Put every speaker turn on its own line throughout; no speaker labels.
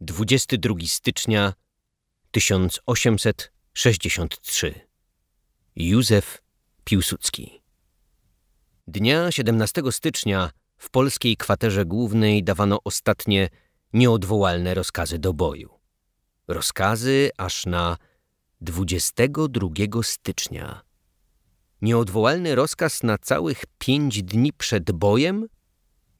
22 stycznia 1863 Józef Piłsudski Dnia 17 stycznia w polskiej kwaterze głównej dawano ostatnie nieodwołalne rozkazy do boju. Rozkazy aż na 22 stycznia. Nieodwołalny rozkaz na całych pięć dni przed bojem?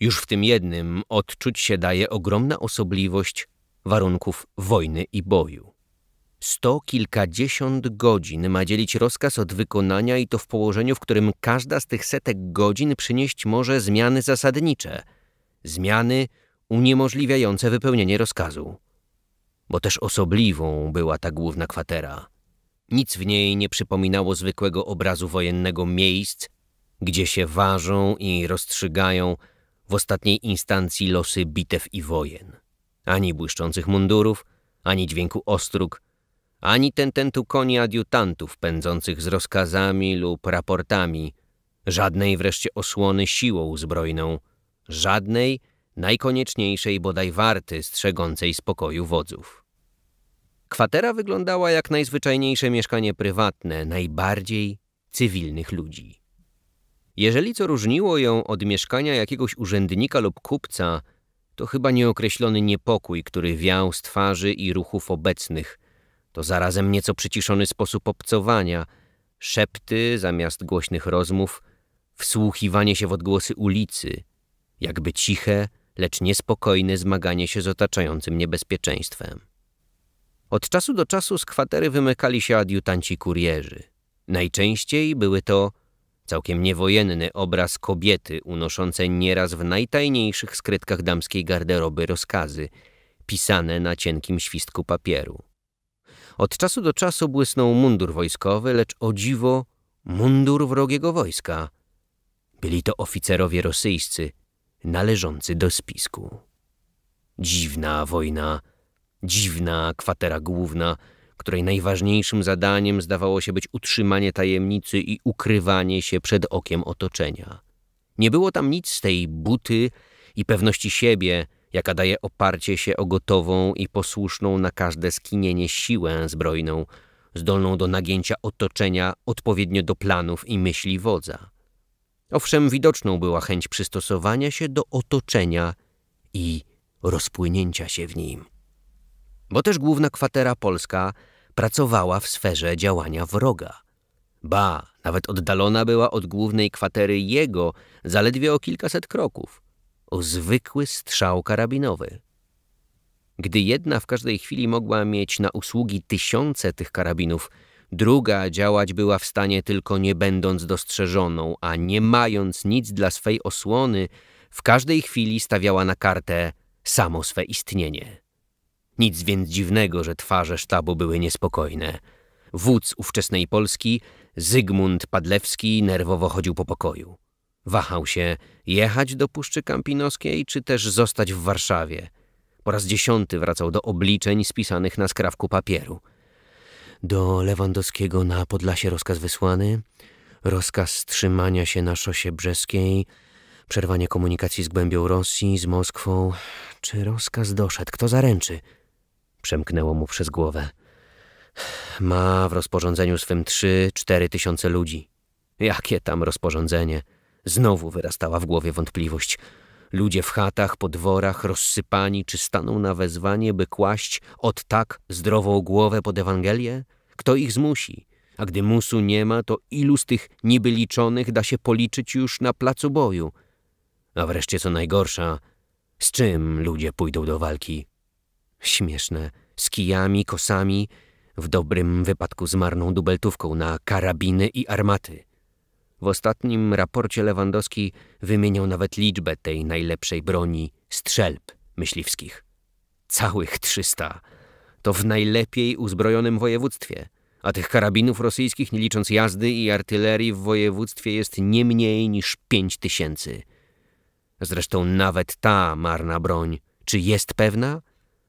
Już w tym jednym odczuć się daje ogromna osobliwość warunków wojny i boju. Sto kilkadziesiąt godzin ma dzielić rozkaz od wykonania i to w położeniu, w którym każda z tych setek godzin przynieść może zmiany zasadnicze, zmiany uniemożliwiające wypełnienie rozkazu. Bo też osobliwą była ta główna kwatera. Nic w niej nie przypominało zwykłego obrazu wojennego miejsc, gdzie się ważą i rozstrzygają w ostatniej instancji losy bitew i wojen ani błyszczących mundurów, ani dźwięku ostróg, ani tententu koni adiutantów pędzących z rozkazami lub raportami, żadnej wreszcie osłony siłą zbrojną, żadnej najkonieczniejszej bodaj warty strzegącej spokoju wodzów. Kwatera wyglądała jak najzwyczajniejsze mieszkanie prywatne najbardziej cywilnych ludzi. Jeżeli co różniło ją od mieszkania jakiegoś urzędnika lub kupca – to chyba nieokreślony niepokój, który wiał z twarzy i ruchów obecnych. To zarazem nieco przyciszony sposób obcowania, szepty zamiast głośnych rozmów, wsłuchiwanie się w odgłosy ulicy, jakby ciche, lecz niespokojne zmaganie się z otaczającym niebezpieczeństwem. Od czasu do czasu z kwatery wymykali się adiutanci kurierzy. Najczęściej były to Całkiem niewojenny obraz kobiety unoszącej nieraz w najtajniejszych skrytkach damskiej garderoby rozkazy, pisane na cienkim świstku papieru. Od czasu do czasu błysnął mundur wojskowy, lecz o dziwo mundur wrogiego wojska. Byli to oficerowie rosyjscy, należący do spisku. Dziwna wojna, dziwna kwatera główna – której najważniejszym zadaniem zdawało się być utrzymanie tajemnicy i ukrywanie się przed okiem otoczenia. Nie było tam nic z tej buty i pewności siebie, jaka daje oparcie się o gotową i posłuszną na każde skinienie siłę zbrojną, zdolną do nagięcia otoczenia odpowiednio do planów i myśli wodza. Owszem, widoczną była chęć przystosowania się do otoczenia i rozpłynięcia się w nim bo też główna kwatera polska pracowała w sferze działania wroga. Ba, nawet oddalona była od głównej kwatery jego zaledwie o kilkaset kroków, o zwykły strzał karabinowy. Gdy jedna w każdej chwili mogła mieć na usługi tysiące tych karabinów, druga działać była w stanie tylko nie będąc dostrzeżoną, a nie mając nic dla swej osłony, w każdej chwili stawiała na kartę samo swe istnienie. Nic więc dziwnego, że twarze sztabu były niespokojne. Wódz ówczesnej Polski, Zygmunt Padlewski, nerwowo chodził po pokoju. Wahał się, jechać do Puszczy Kampinoskiej, czy też zostać w Warszawie. Po raz dziesiąty wracał do obliczeń spisanych na skrawku papieru. Do Lewandowskiego na Podlasie rozkaz wysłany, rozkaz trzymania się na szosie brzeskiej, przerwanie komunikacji z głębią Rosji, z Moskwą. Czy rozkaz doszedł? Kto zaręczy? przemknęło mu przez głowę. Ma w rozporządzeniu swym trzy, cztery tysiące ludzi. Jakie tam rozporządzenie? Znowu wyrastała w głowie wątpliwość. Ludzie w chatach, po dworach, rozsypani, czy staną na wezwanie, by kłaść od tak zdrową głowę pod Ewangelię? Kto ich zmusi? A gdy musu nie ma, to ilu z tych niby liczonych da się policzyć już na placu boju? A wreszcie co najgorsza, z czym ludzie pójdą do walki? Śmieszne z kijami, kosami, w dobrym wypadku z marną dubeltówką na karabiny i armaty. W ostatnim raporcie Lewandowski wymieniał nawet liczbę tej najlepszej broni strzelb myśliwskich. Całych 300. To w najlepiej uzbrojonym województwie, a tych karabinów rosyjskich, nie licząc jazdy i artylerii w województwie jest nie mniej niż pięć tysięcy. Zresztą nawet ta marna broń, czy jest pewna?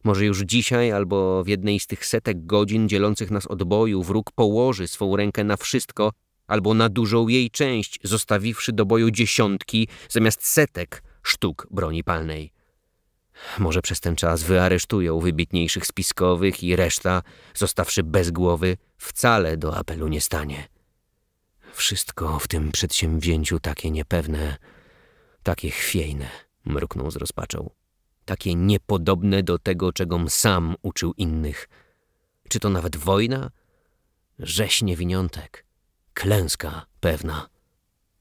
Może już dzisiaj albo w jednej z tych setek godzin dzielących nas od boju wróg położy swą rękę na wszystko albo na dużą jej część, zostawiwszy do boju dziesiątki zamiast setek sztuk broni palnej. Może przez ten czas wyaresztują wybitniejszych spiskowych i reszta, zostawszy bez głowy, wcale do apelu nie stanie. Wszystko w tym przedsięwzięciu takie niepewne, takie chwiejne, mruknął z rozpaczą takie niepodobne do tego, czegom sam uczył innych. Czy to nawet wojna? Rzeź niewiniątek. Klęska pewna.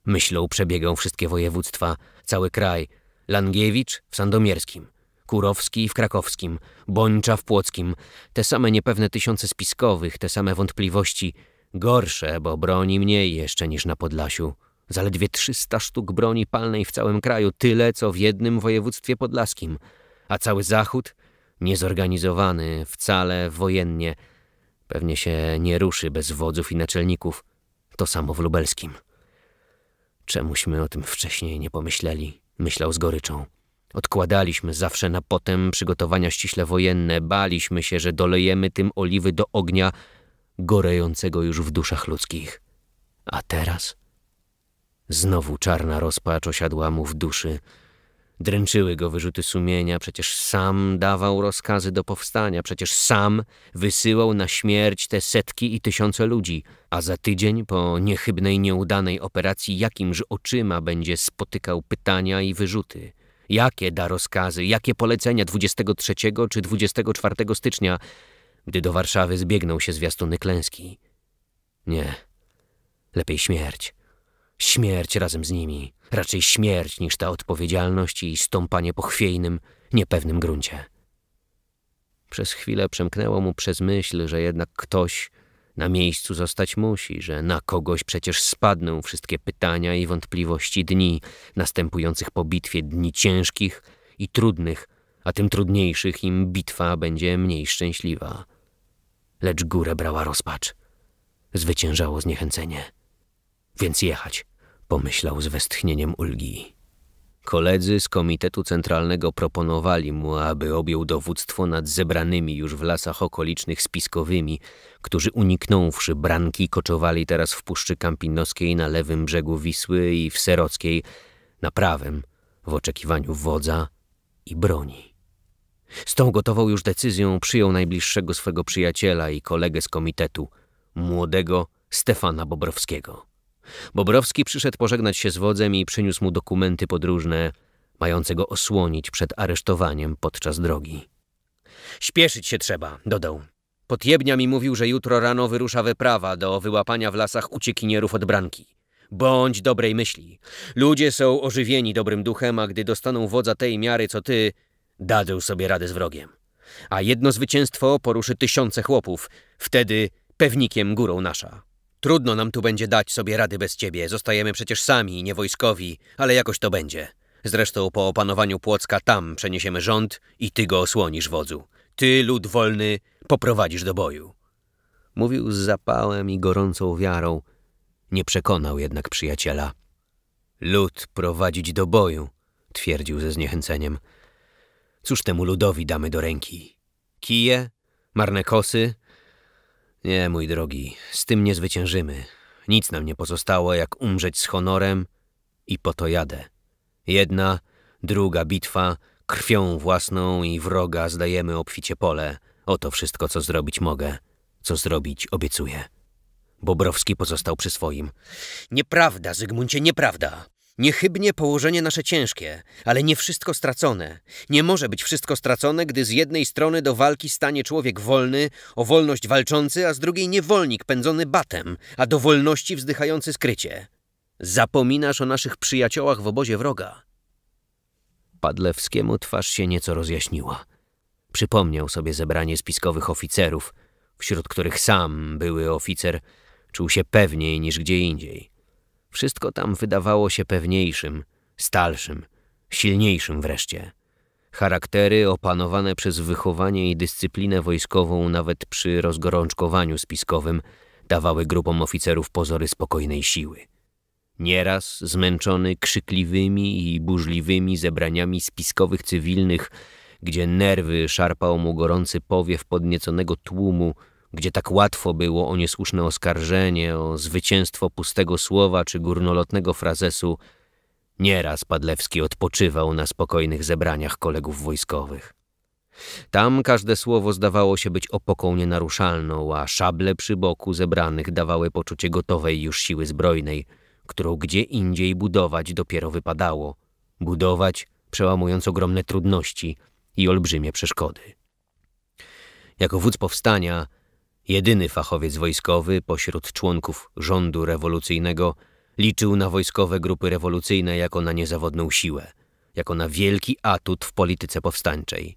Myślą przebiegą wszystkie województwa, cały kraj. Langiewicz w Sandomierskim, Kurowski w Krakowskim, Bończa w Płockim. Te same niepewne tysiące spiskowych, te same wątpliwości. Gorsze, bo broni mniej jeszcze niż na Podlasiu. Zaledwie 300 sztuk broni palnej w całym kraju, tyle co w jednym województwie podlaskim. A cały Zachód, niezorganizowany wcale wojennie, pewnie się nie ruszy bez wodzów i naczelników. To samo w Lubelskim. Czemuśmy o tym wcześniej nie pomyśleli, myślał z goryczą. Odkładaliśmy zawsze na potem przygotowania ściśle wojenne, baliśmy się, że dolejemy tym oliwy do ognia gorejącego już w duszach ludzkich. A teraz? Znowu czarna rozpacz osiadła mu w duszy. Dręczyły go wyrzuty sumienia, przecież sam dawał rozkazy do powstania, przecież sam wysyłał na śmierć te setki i tysiące ludzi, a za tydzień po niechybnej, nieudanej operacji jakimż oczyma będzie spotykał pytania i wyrzuty. Jakie da rozkazy, jakie polecenia 23 czy 24 stycznia, gdy do Warszawy zbiegną się zwiastuny klęski? Nie, lepiej śmierć. Śmierć razem z nimi, raczej śmierć niż ta odpowiedzialność i stąpanie po chwiejnym, niepewnym gruncie. Przez chwilę przemknęło mu przez myśl, że jednak ktoś na miejscu zostać musi, że na kogoś przecież spadną wszystkie pytania i wątpliwości dni następujących po bitwie, dni ciężkich i trudnych, a tym trudniejszych im bitwa będzie mniej szczęśliwa. Lecz górę brała rozpacz. Zwyciężało zniechęcenie. Więc jechać, pomyślał z westchnieniem ulgi. Koledzy z Komitetu Centralnego proponowali mu, aby objął dowództwo nad zebranymi już w lasach okolicznych spiskowymi, którzy uniknąwszy branki koczowali teraz w Puszczy Kampinoskiej na lewym brzegu Wisły i w Serockiej na prawym w oczekiwaniu wodza i broni. Z tą gotową już decyzją przyjął najbliższego swego przyjaciela i kolegę z komitetu, młodego Stefana Bobrowskiego. Bobrowski przyszedł pożegnać się z wodzem i przyniósł mu dokumenty podróżne, mające go osłonić przed aresztowaniem podczas drogi. Śpieszyć się trzeba, dodał. Podjebnia mi mówił, że jutro rano wyrusza wyprawa do wyłapania w lasach uciekinierów od branki. Bądź dobrej myśli. Ludzie są ożywieni dobrym duchem, a gdy dostaną wodza tej miary co ty, dadzą sobie radę z wrogiem. A jedno zwycięstwo poruszy tysiące chłopów. Wtedy pewnikiem górą nasza. Trudno nam tu będzie dać sobie rady bez ciebie. Zostajemy przecież sami, nie wojskowi, ale jakoś to będzie. Zresztą po opanowaniu Płocka tam przeniesiemy rząd i ty go osłonisz, wodzu. Ty, lud wolny, poprowadzisz do boju. Mówił z zapałem i gorącą wiarą. Nie przekonał jednak przyjaciela. Lud prowadzić do boju, twierdził ze zniechęceniem. Cóż temu ludowi damy do ręki? Kije? Marne kosy? Nie, mój drogi, z tym nie zwyciężymy. Nic nam nie pozostało, jak umrzeć z honorem i po to jadę. Jedna, druga bitwa, krwią własną i wroga zdajemy obficie pole. Oto wszystko, co zrobić mogę, co zrobić obiecuję. Bobrowski pozostał przy swoim. Nieprawda, Zygmuncie, nieprawda. Niechybnie położenie nasze ciężkie, ale nie wszystko stracone. Nie może być wszystko stracone, gdy z jednej strony do walki stanie człowiek wolny, o wolność walczący, a z drugiej niewolnik pędzony batem, a do wolności wzdychający skrycie. Zapominasz o naszych przyjaciołach w obozie wroga. Padlewskiemu twarz się nieco rozjaśniła. Przypomniał sobie zebranie spiskowych oficerów, wśród których sam były oficer czuł się pewniej niż gdzie indziej. Wszystko tam wydawało się pewniejszym, stalszym, silniejszym wreszcie. Charaktery opanowane przez wychowanie i dyscyplinę wojskową nawet przy rozgorączkowaniu spiskowym dawały grupom oficerów pozory spokojnej siły. Nieraz zmęczony krzykliwymi i burzliwymi zebraniami spiskowych cywilnych, gdzie nerwy szarpał mu gorący powiew podnieconego tłumu, gdzie tak łatwo było o niesłuszne oskarżenie, o zwycięstwo pustego słowa czy górnolotnego frazesu, nieraz Padlewski odpoczywał na spokojnych zebraniach kolegów wojskowych. Tam każde słowo zdawało się być opoką nienaruszalną, a szable przy boku zebranych dawały poczucie gotowej już siły zbrojnej, którą gdzie indziej budować dopiero wypadało. Budować, przełamując ogromne trudności i olbrzymie przeszkody. Jako wódz powstania jedyny fachowiec wojskowy pośród członków rządu rewolucyjnego, liczył na wojskowe grupy rewolucyjne jako na niezawodną siłę, jako na wielki atut w polityce powstańczej.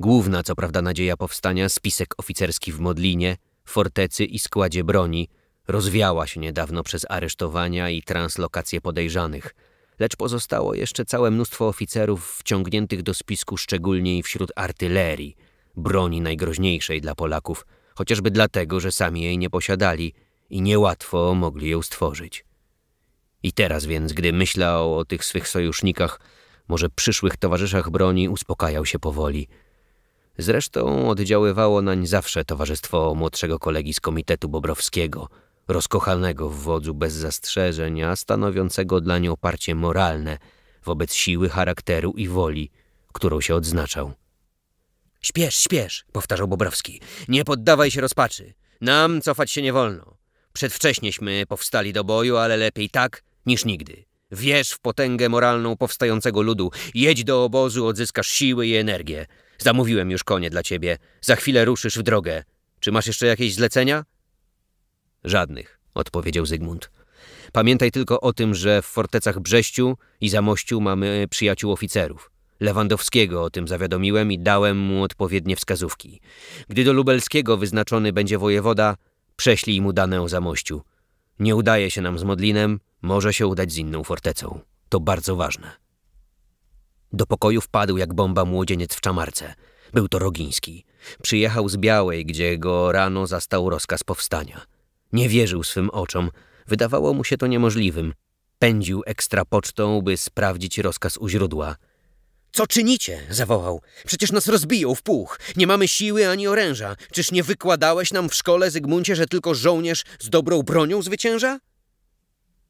Główna, co prawda, nadzieja powstania, spisek oficerski w Modlinie, fortecy i składzie broni, rozwiała się niedawno przez aresztowania i translokacje podejrzanych, lecz pozostało jeszcze całe mnóstwo oficerów wciągniętych do spisku szczególnie wśród artylerii, broni najgroźniejszej dla Polaków – chociażby dlatego, że sami jej nie posiadali i niełatwo mogli ją stworzyć. I teraz więc, gdy myślał o tych swych sojusznikach, może przyszłych towarzyszach broni, uspokajał się powoli. Zresztą oddziaływało nań zawsze towarzystwo młodszego kolegi z Komitetu Bobrowskiego, rozkochanego w wodzu bez zastrzeżeń, a stanowiącego dla niej oparcie moralne wobec siły charakteru i woli, którą się odznaczał. Śpiesz, śpiesz, powtarzał Bobrowski. Nie poddawaj się rozpaczy. Nam cofać się nie wolno. Przedwcześnieśmy powstali do boju, ale lepiej tak niż nigdy. Wierz w potęgę moralną powstającego ludu. Jedź do obozu, odzyskasz siły i energię. Zamówiłem już konie dla ciebie. Za chwilę ruszysz w drogę. Czy masz jeszcze jakieś zlecenia? Żadnych, odpowiedział Zygmunt. Pamiętaj tylko o tym, że w fortecach Brześciu i Zamościu mamy przyjaciół oficerów. Lewandowskiego o tym zawiadomiłem i dałem mu odpowiednie wskazówki. Gdy do Lubelskiego wyznaczony będzie wojewoda, prześlij mu dane o Zamościu. Nie udaje się nam z Modlinem, może się udać z inną fortecą. To bardzo ważne. Do pokoju wpadł jak bomba młodzieniec w czamarce. Był to Rogiński. Przyjechał z Białej, gdzie go rano zastał rozkaz powstania. Nie wierzył swym oczom. Wydawało mu się to niemożliwym. Pędził ekstra pocztą, by sprawdzić rozkaz u źródła – co czynicie? zawołał. Przecież nas rozbiją w puch. Nie mamy siły ani oręża. Czyż nie wykładałeś nam w szkole, Zygmuncie, że tylko żołnierz z dobrą bronią zwycięża?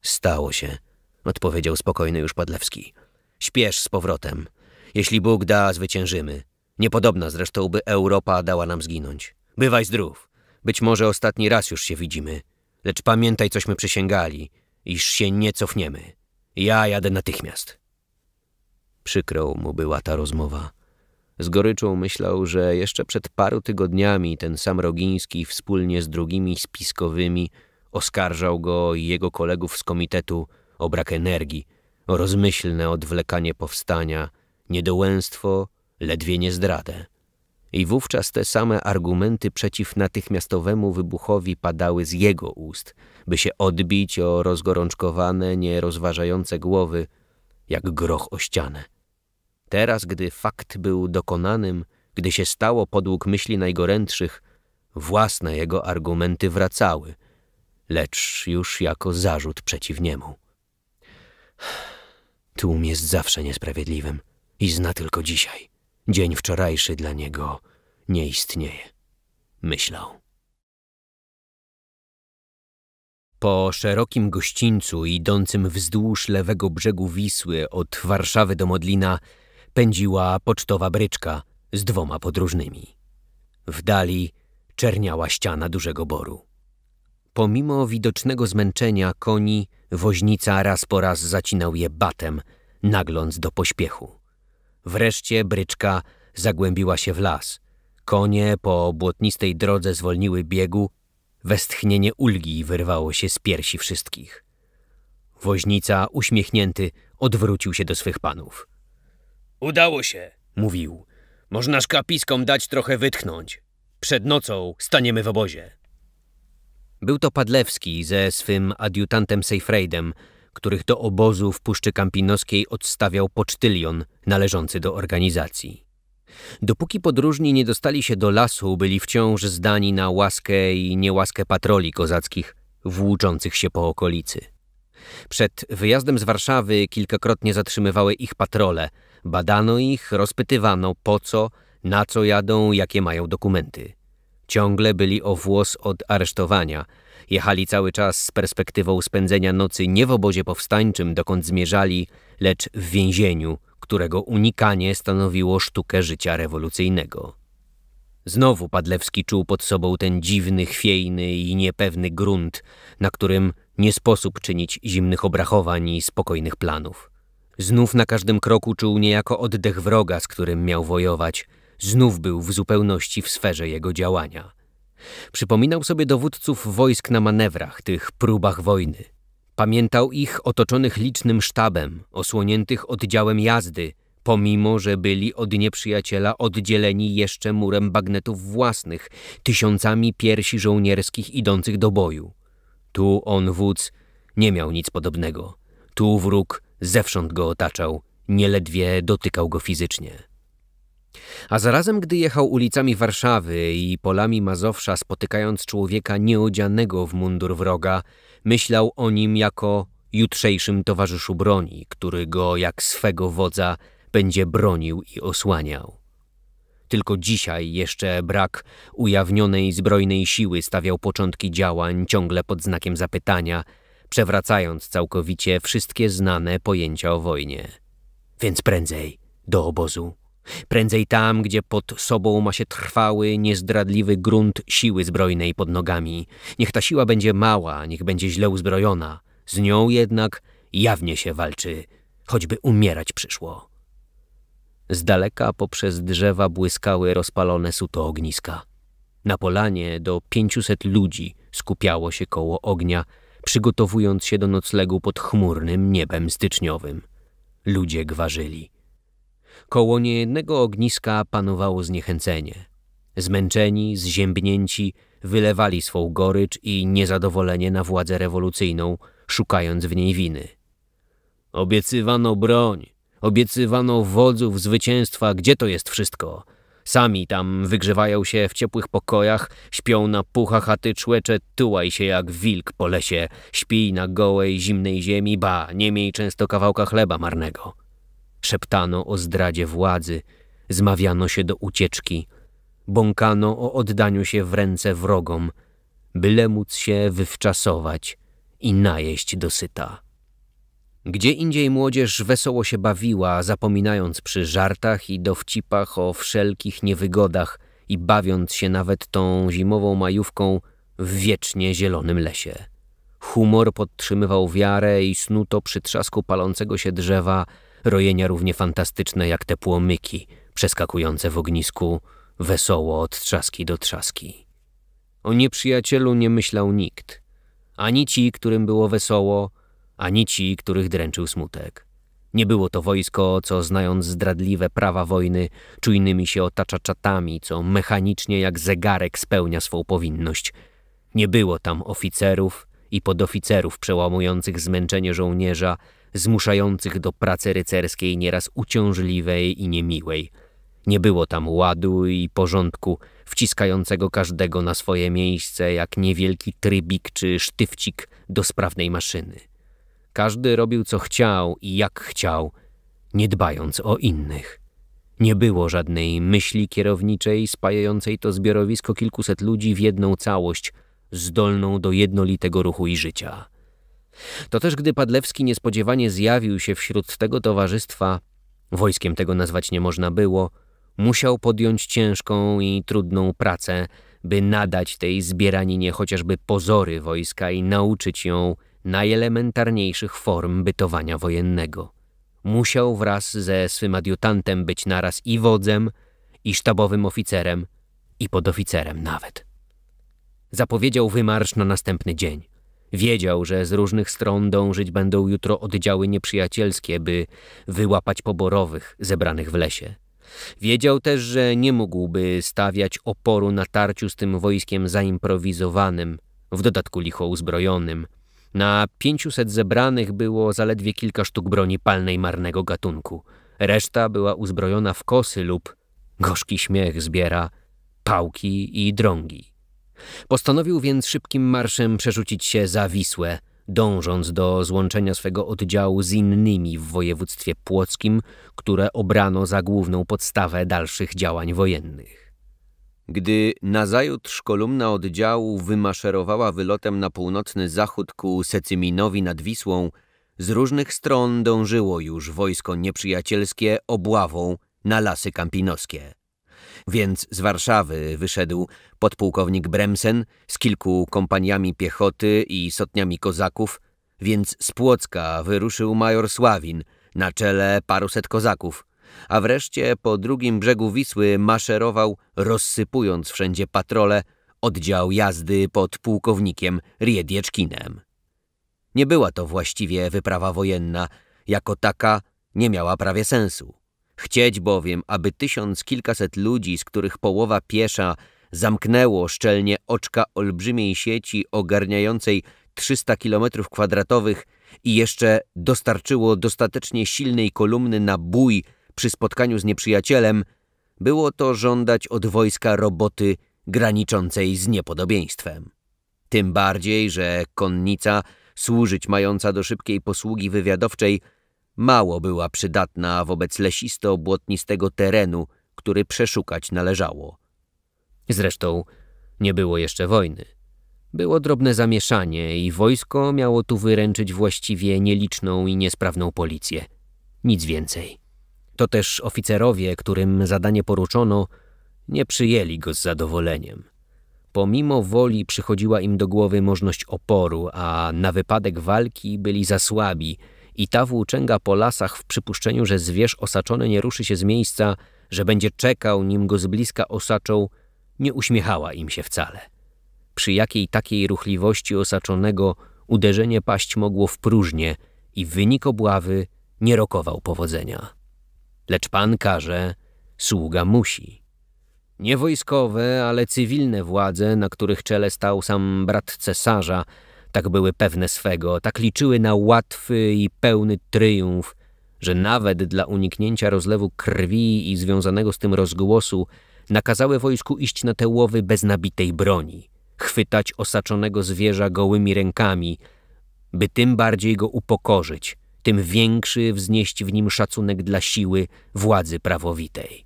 Stało się, odpowiedział spokojny już Padlewski. Śpiesz z powrotem. Jeśli Bóg da, zwyciężymy. Niepodobna zresztą, by Europa dała nam zginąć. Bywaj zdrów. Być może ostatni raz już się widzimy. Lecz pamiętaj, cośmy przysięgali, iż się nie cofniemy. Ja jadę natychmiast. Przykrą mu była ta rozmowa. Z goryczą myślał, że jeszcze przed paru tygodniami ten sam Rogiński wspólnie z drugimi spiskowymi oskarżał go i jego kolegów z komitetu o brak energii, o rozmyślne odwlekanie powstania, niedołęstwo, ledwie nie zdradę. I wówczas te same argumenty przeciw natychmiastowemu wybuchowi padały z jego ust, by się odbić o rozgorączkowane, nierozważające głowy, jak groch o ścianę. Teraz, gdy fakt był dokonanym, gdy się stało podług myśli najgorętszych, własne jego argumenty wracały, lecz już jako zarzut przeciw niemu. Tłum jest zawsze niesprawiedliwym i zna tylko dzisiaj. Dzień wczorajszy dla niego nie istnieje. Myślał. Po szerokim gościńcu idącym wzdłuż lewego brzegu Wisły od Warszawy do Modlina pędziła pocztowa bryczka z dwoma podróżnymi. W dali czerniała ściana dużego boru. Pomimo widocznego zmęczenia koni, woźnica raz po raz zacinał je batem, nagląc do pośpiechu. Wreszcie bryczka zagłębiła się w las. Konie po błotnistej drodze zwolniły biegu, westchnienie ulgi wyrwało się z piersi wszystkich. Woźnica, uśmiechnięty, odwrócił się do swych panów. Udało się, mówił. Można szkapiskom dać trochę wytchnąć. Przed nocą staniemy w obozie. Był to Padlewski ze swym adiutantem Seyfreidem, których do obozu w Puszczy Kampinoskiej odstawiał pocztylion należący do organizacji. Dopóki podróżni nie dostali się do lasu, byli wciąż zdani na łaskę i niełaskę patroli kozackich włóczących się po okolicy. Przed wyjazdem z Warszawy kilkakrotnie zatrzymywały ich patrole – Badano ich, rozpytywano po co, na co jadą, jakie mają dokumenty. Ciągle byli o włos od aresztowania. Jechali cały czas z perspektywą spędzenia nocy nie w obozie powstańczym, dokąd zmierzali, lecz w więzieniu, którego unikanie stanowiło sztukę życia rewolucyjnego. Znowu Padlewski czuł pod sobą ten dziwny, chwiejny i niepewny grunt, na którym nie sposób czynić zimnych obrachowań i spokojnych planów. Znów na każdym kroku czuł niejako oddech wroga, z którym miał wojować. Znów był w zupełności w sferze jego działania. Przypominał sobie dowódców wojsk na manewrach, tych próbach wojny. Pamiętał ich otoczonych licznym sztabem, osłoniętych oddziałem jazdy, pomimo że byli od nieprzyjaciela oddzieleni jeszcze murem bagnetów własnych, tysiącami piersi żołnierskich idących do boju. Tu on wódz nie miał nic podobnego. Tu wróg zewsząd go otaczał, nieledwie dotykał go fizycznie. A zarazem, gdy jechał ulicami Warszawy i polami Mazowsza, spotykając człowieka nieodzianego w mundur wroga, myślał o nim jako jutrzejszym towarzyszu broni, który go jak swego wodza będzie bronił i osłaniał. Tylko dzisiaj jeszcze brak ujawnionej zbrojnej siły stawiał początki działań ciągle pod znakiem zapytania – przewracając całkowicie wszystkie znane pojęcia o wojnie. Więc prędzej do obozu. Prędzej tam, gdzie pod sobą ma się trwały, niezdradliwy grunt siły zbrojnej pod nogami. Niech ta siła będzie mała, niech będzie źle uzbrojona. Z nią jednak jawnie się walczy, choćby umierać przyszło. Z daleka poprzez drzewa błyskały rozpalone suto ogniska. Na polanie do pięciuset ludzi skupiało się koło ognia, przygotowując się do noclegu pod chmurnym niebem styczniowym. Ludzie gwarzyli. Koło niejednego ogniska panowało zniechęcenie. Zmęczeni, zziębnięci, wylewali swą gorycz i niezadowolenie na władzę rewolucyjną, szukając w niej winy. Obiecywano broń, obiecywano wodzów zwycięstwa, gdzie to jest wszystko – Sami tam wygrzewają się w ciepłych pokojach, śpią na puchach, a ty człecze tułaj się jak wilk po lesie, śpij na gołej, zimnej ziemi, ba, nie miej często kawałka chleba marnego. Szeptano o zdradzie władzy, zmawiano się do ucieczki, bąkano o oddaniu się w ręce wrogom, byle móc się wywczasować i najeść dosyta. Gdzie indziej młodzież wesoło się bawiła, zapominając przy żartach i dowcipach o wszelkich niewygodach i bawiąc się nawet tą zimową majówką w wiecznie zielonym lesie. Humor podtrzymywał wiarę i snuto przy trzasku palącego się drzewa, rojenia równie fantastyczne jak te płomyki przeskakujące w ognisku wesoło od trzaski do trzaski. O nieprzyjacielu nie myślał nikt, ani ci, którym było wesoło, ani ci, których dręczył smutek. Nie było to wojsko, co znając zdradliwe prawa wojny, czujnymi się otacza czatami, co mechanicznie jak zegarek spełnia swą powinność. Nie było tam oficerów i podoficerów przełamujących zmęczenie żołnierza, zmuszających do pracy rycerskiej nieraz uciążliwej i niemiłej. Nie było tam ładu i porządku, wciskającego każdego na swoje miejsce jak niewielki trybik czy sztywcik do sprawnej maszyny. Każdy robił co chciał i jak chciał, nie dbając o innych. Nie było żadnej myśli kierowniczej spajającej to zbiorowisko kilkuset ludzi w jedną całość, zdolną do jednolitego ruchu i życia. To też gdy Padlewski niespodziewanie zjawił się wśród tego towarzystwa, wojskiem tego nazwać nie można było, musiał podjąć ciężką i trudną pracę, by nadać tej zbieraninie chociażby pozory wojska i nauczyć ją najelementarniejszych form bytowania wojennego. Musiał wraz ze swym adiutantem być naraz i wodzem, i sztabowym oficerem, i podoficerem nawet. Zapowiedział wymarsz na następny dzień. Wiedział, że z różnych stron dążyć będą jutro oddziały nieprzyjacielskie, by wyłapać poborowych zebranych w lesie. Wiedział też, że nie mógłby stawiać oporu na tarciu z tym wojskiem zaimprowizowanym, w dodatku licho uzbrojonym – na 500 zebranych było zaledwie kilka sztuk broni palnej marnego gatunku. Reszta była uzbrojona w kosy lub, gorzki śmiech zbiera, pałki i drągi. Postanowił więc szybkim marszem przerzucić się za Wisłę, dążąc do złączenia swego oddziału z innymi w województwie płockim, które obrano za główną podstawę dalszych działań wojennych. Gdy nazajutrz kolumna oddziału wymaszerowała wylotem na północny zachód ku Secyminowi nad Wisłą, z różnych stron dążyło już wojsko nieprzyjacielskie obławą na lasy kampinoskie. Więc z Warszawy wyszedł podpułkownik Bremsen z kilku kompaniami piechoty i sotniami kozaków, więc z Płocka wyruszył major Sławin na czele paruset kozaków – a wreszcie po drugim brzegu Wisły maszerował, rozsypując wszędzie patrole, oddział jazdy pod pułkownikiem Riedieczkinem. Nie była to właściwie wyprawa wojenna, jako taka nie miała prawie sensu. Chcieć bowiem, aby tysiąc kilkaset ludzi, z których połowa piesza, zamknęło szczelnie oczka olbrzymiej sieci ogarniającej 300 km kwadratowych i jeszcze dostarczyło dostatecznie silnej kolumny na bój przy spotkaniu z nieprzyjacielem, było to żądać od wojska roboty graniczącej z niepodobieństwem. Tym bardziej, że konnica, służyć mająca do szybkiej posługi wywiadowczej, mało była przydatna wobec lesisto-błotnistego terenu, który przeszukać należało. Zresztą nie było jeszcze wojny. Było drobne zamieszanie i wojsko miało tu wyręczyć właściwie nieliczną i niesprawną policję. Nic więcej. To też oficerowie, którym zadanie poruczono, nie przyjęli go z zadowoleniem. Pomimo woli przychodziła im do głowy możność oporu, a na wypadek walki byli za słabi i ta włóczęga po lasach w przypuszczeniu, że zwierz osaczony nie ruszy się z miejsca, że będzie czekał, nim go z bliska osaczą, nie uśmiechała im się wcale. Przy jakiej takiej ruchliwości osaczonego uderzenie paść mogło w próżnię i wynik obławy nie rokował powodzenia. Lecz pan każe, sługa musi. Nie wojskowe, ale cywilne władze, na których czele stał sam brat cesarza, tak były pewne swego, tak liczyły na łatwy i pełny triumf, że nawet dla uniknięcia rozlewu krwi i związanego z tym rozgłosu nakazały wojsku iść na te łowy bez nabitej broni, chwytać osaczonego zwierza gołymi rękami, by tym bardziej go upokorzyć, tym większy wznieść w nim szacunek dla siły władzy prawowitej.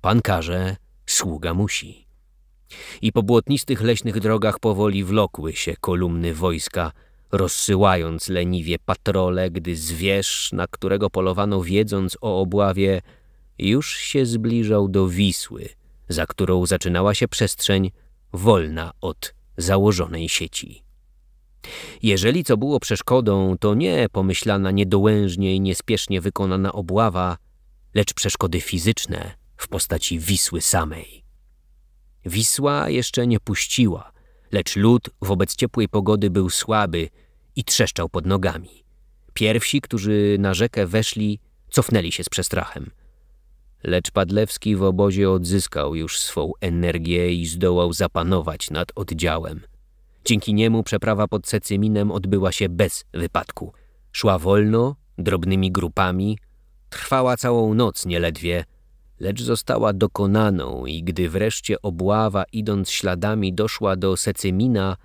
Pan każe, sługa musi. I po błotnistych leśnych drogach powoli wlokły się kolumny wojska, rozsyłając leniwie patrole, gdy zwierz, na którego polowano wiedząc o obławie, już się zbliżał do Wisły, za którą zaczynała się przestrzeń wolna od założonej sieci. Jeżeli co było przeszkodą, to nie pomyślana niedołężnie i niespiesznie wykonana obława, lecz przeszkody fizyczne w postaci Wisły samej. Wisła jeszcze nie puściła, lecz lód wobec ciepłej pogody był słaby i trzeszczał pod nogami. Pierwsi, którzy na rzekę weszli, cofnęli się z przestrachem. Lecz Padlewski w obozie odzyskał już swą energię i zdołał zapanować nad oddziałem – Dzięki niemu przeprawa pod Secyminem odbyła się bez wypadku. Szła wolno, drobnymi grupami, trwała całą noc nieledwie, lecz została dokonaną i gdy wreszcie obława idąc śladami doszła do Secymina,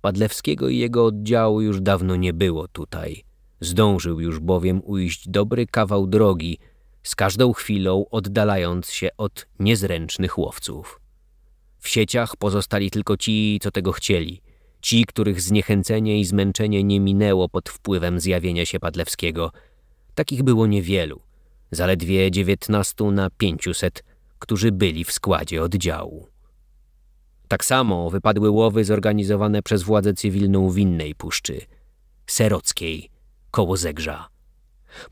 Padlewskiego i jego oddziału już dawno nie było tutaj. Zdążył już bowiem ujść dobry kawał drogi, z każdą chwilą oddalając się od niezręcznych łowców. W sieciach pozostali tylko ci, co tego chcieli – Ci, których zniechęcenie i zmęczenie nie minęło pod wpływem zjawienia się Padlewskiego. Takich było niewielu, zaledwie dziewiętnastu na pięciuset, którzy byli w składzie oddziału. Tak samo wypadły łowy zorganizowane przez władzę cywilną w innej puszczy, Serockiej, koło Zegrza.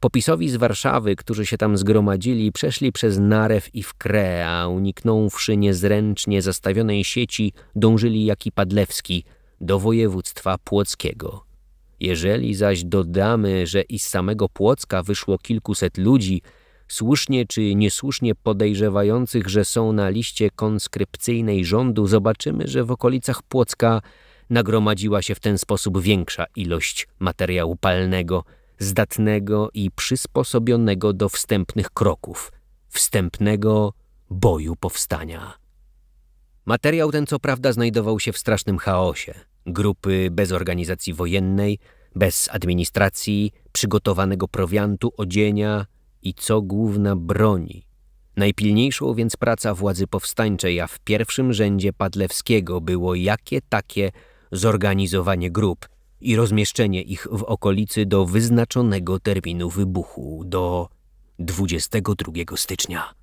Popisowi z Warszawy, którzy się tam zgromadzili, przeszli przez Narew i Kre, a uniknąwszy niezręcznie zastawionej sieci, dążyli jak i Padlewski – do województwa płockiego. Jeżeli zaś dodamy, że i z samego Płocka wyszło kilkuset ludzi, słusznie czy niesłusznie podejrzewających, że są na liście konskrypcyjnej rządu, zobaczymy, że w okolicach Płocka nagromadziła się w ten sposób większa ilość materiału palnego, zdatnego i przysposobionego do wstępnych kroków, wstępnego boju powstania. Materiał ten co prawda znajdował się w strasznym chaosie – grupy bez organizacji wojennej, bez administracji, przygotowanego prowiantu, odzienia i co główna broni. Najpilniejszą więc praca władzy powstańczej, a w pierwszym rzędzie Padlewskiego było jakie takie zorganizowanie grup i rozmieszczenie ich w okolicy do wyznaczonego terminu wybuchu, do 22 stycznia.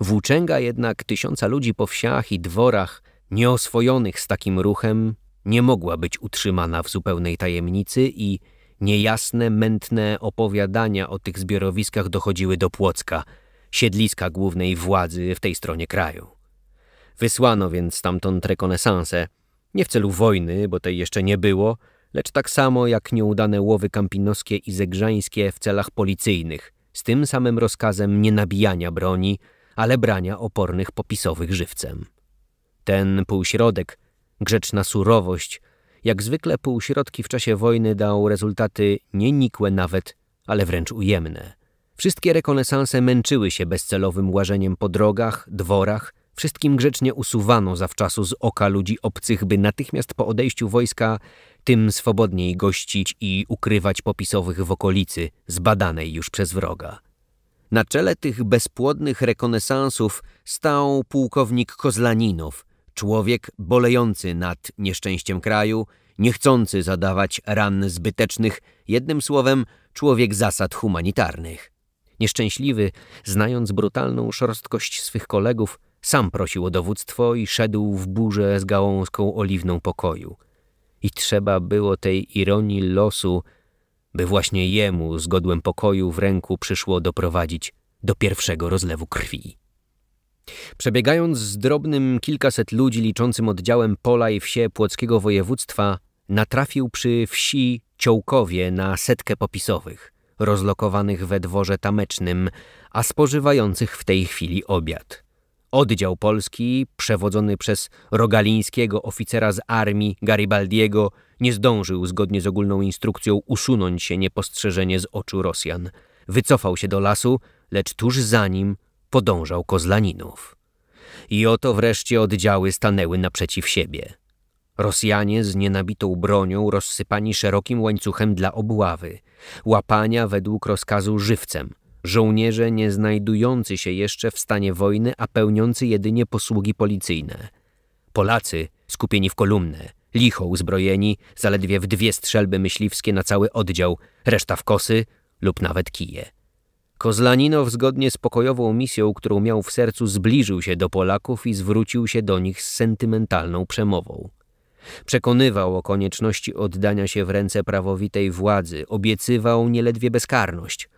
Włóczęga jednak tysiąca ludzi po wsiach i dworach, nieoswojonych z takim ruchem, nie mogła być utrzymana w zupełnej tajemnicy i niejasne, mętne opowiadania o tych zbiorowiskach dochodziły do Płocka, siedliska głównej władzy w tej stronie kraju. Wysłano więc stamtąd rekonesansę, nie w celu wojny, bo tej jeszcze nie było, lecz tak samo jak nieudane łowy kampinoskie i zegrzańskie w celach policyjnych, z tym samym rozkazem nie nabijania broni, ale brania opornych popisowych żywcem. Ten półśrodek Grzeczna surowość, jak zwykle półśrodki w czasie wojny dał rezultaty nie nikłe nawet, ale wręcz ujemne. Wszystkie rekonesanse męczyły się bezcelowym łażeniem po drogach, dworach, wszystkim grzecznie usuwano zawczasu z oka ludzi obcych, by natychmiast po odejściu wojska tym swobodniej gościć i ukrywać popisowych w okolicy, zbadanej już przez wroga. Na czele tych bezpłodnych rekonesansów stał pułkownik Kozlaninow, Człowiek bolejący nad nieszczęściem kraju, niechcący zadawać ran zbytecznych, jednym słowem człowiek zasad humanitarnych. Nieszczęśliwy, znając brutalną szorstkość swych kolegów, sam prosił o dowództwo i szedł w burzę z gałązką oliwną pokoju. I trzeba było tej ironii losu, by właśnie jemu z godłem pokoju w ręku przyszło doprowadzić do pierwszego rozlewu krwi. Przebiegając z drobnym kilkaset ludzi liczącym oddziałem pola i wsie płockiego województwa, natrafił przy wsi Ciołkowie na setkę popisowych, rozlokowanych we dworze tamecznym, a spożywających w tej chwili obiad. Oddział polski, przewodzony przez rogalińskiego oficera z armii Garibaldiego, nie zdążył zgodnie z ogólną instrukcją usunąć się niepostrzeżenie z oczu Rosjan. Wycofał się do lasu, lecz tuż za nim podążał Kozlaninów. I oto wreszcie oddziały stanęły naprzeciw siebie. Rosjanie z nienabitą bronią rozsypani szerokim łańcuchem dla obławy, łapania według rozkazu żywcem, żołnierze nie znajdujący się jeszcze w stanie wojny, a pełniący jedynie posługi policyjne. Polacy skupieni w kolumnę, licho uzbrojeni, zaledwie w dwie strzelby myśliwskie na cały oddział, reszta w kosy lub nawet kije. Kozlaninow zgodnie z pokojową misją, którą miał w sercu, zbliżył się do Polaków i zwrócił się do nich z sentymentalną przemową. Przekonywał o konieczności oddania się w ręce prawowitej władzy, obiecywał nieledwie bezkarność.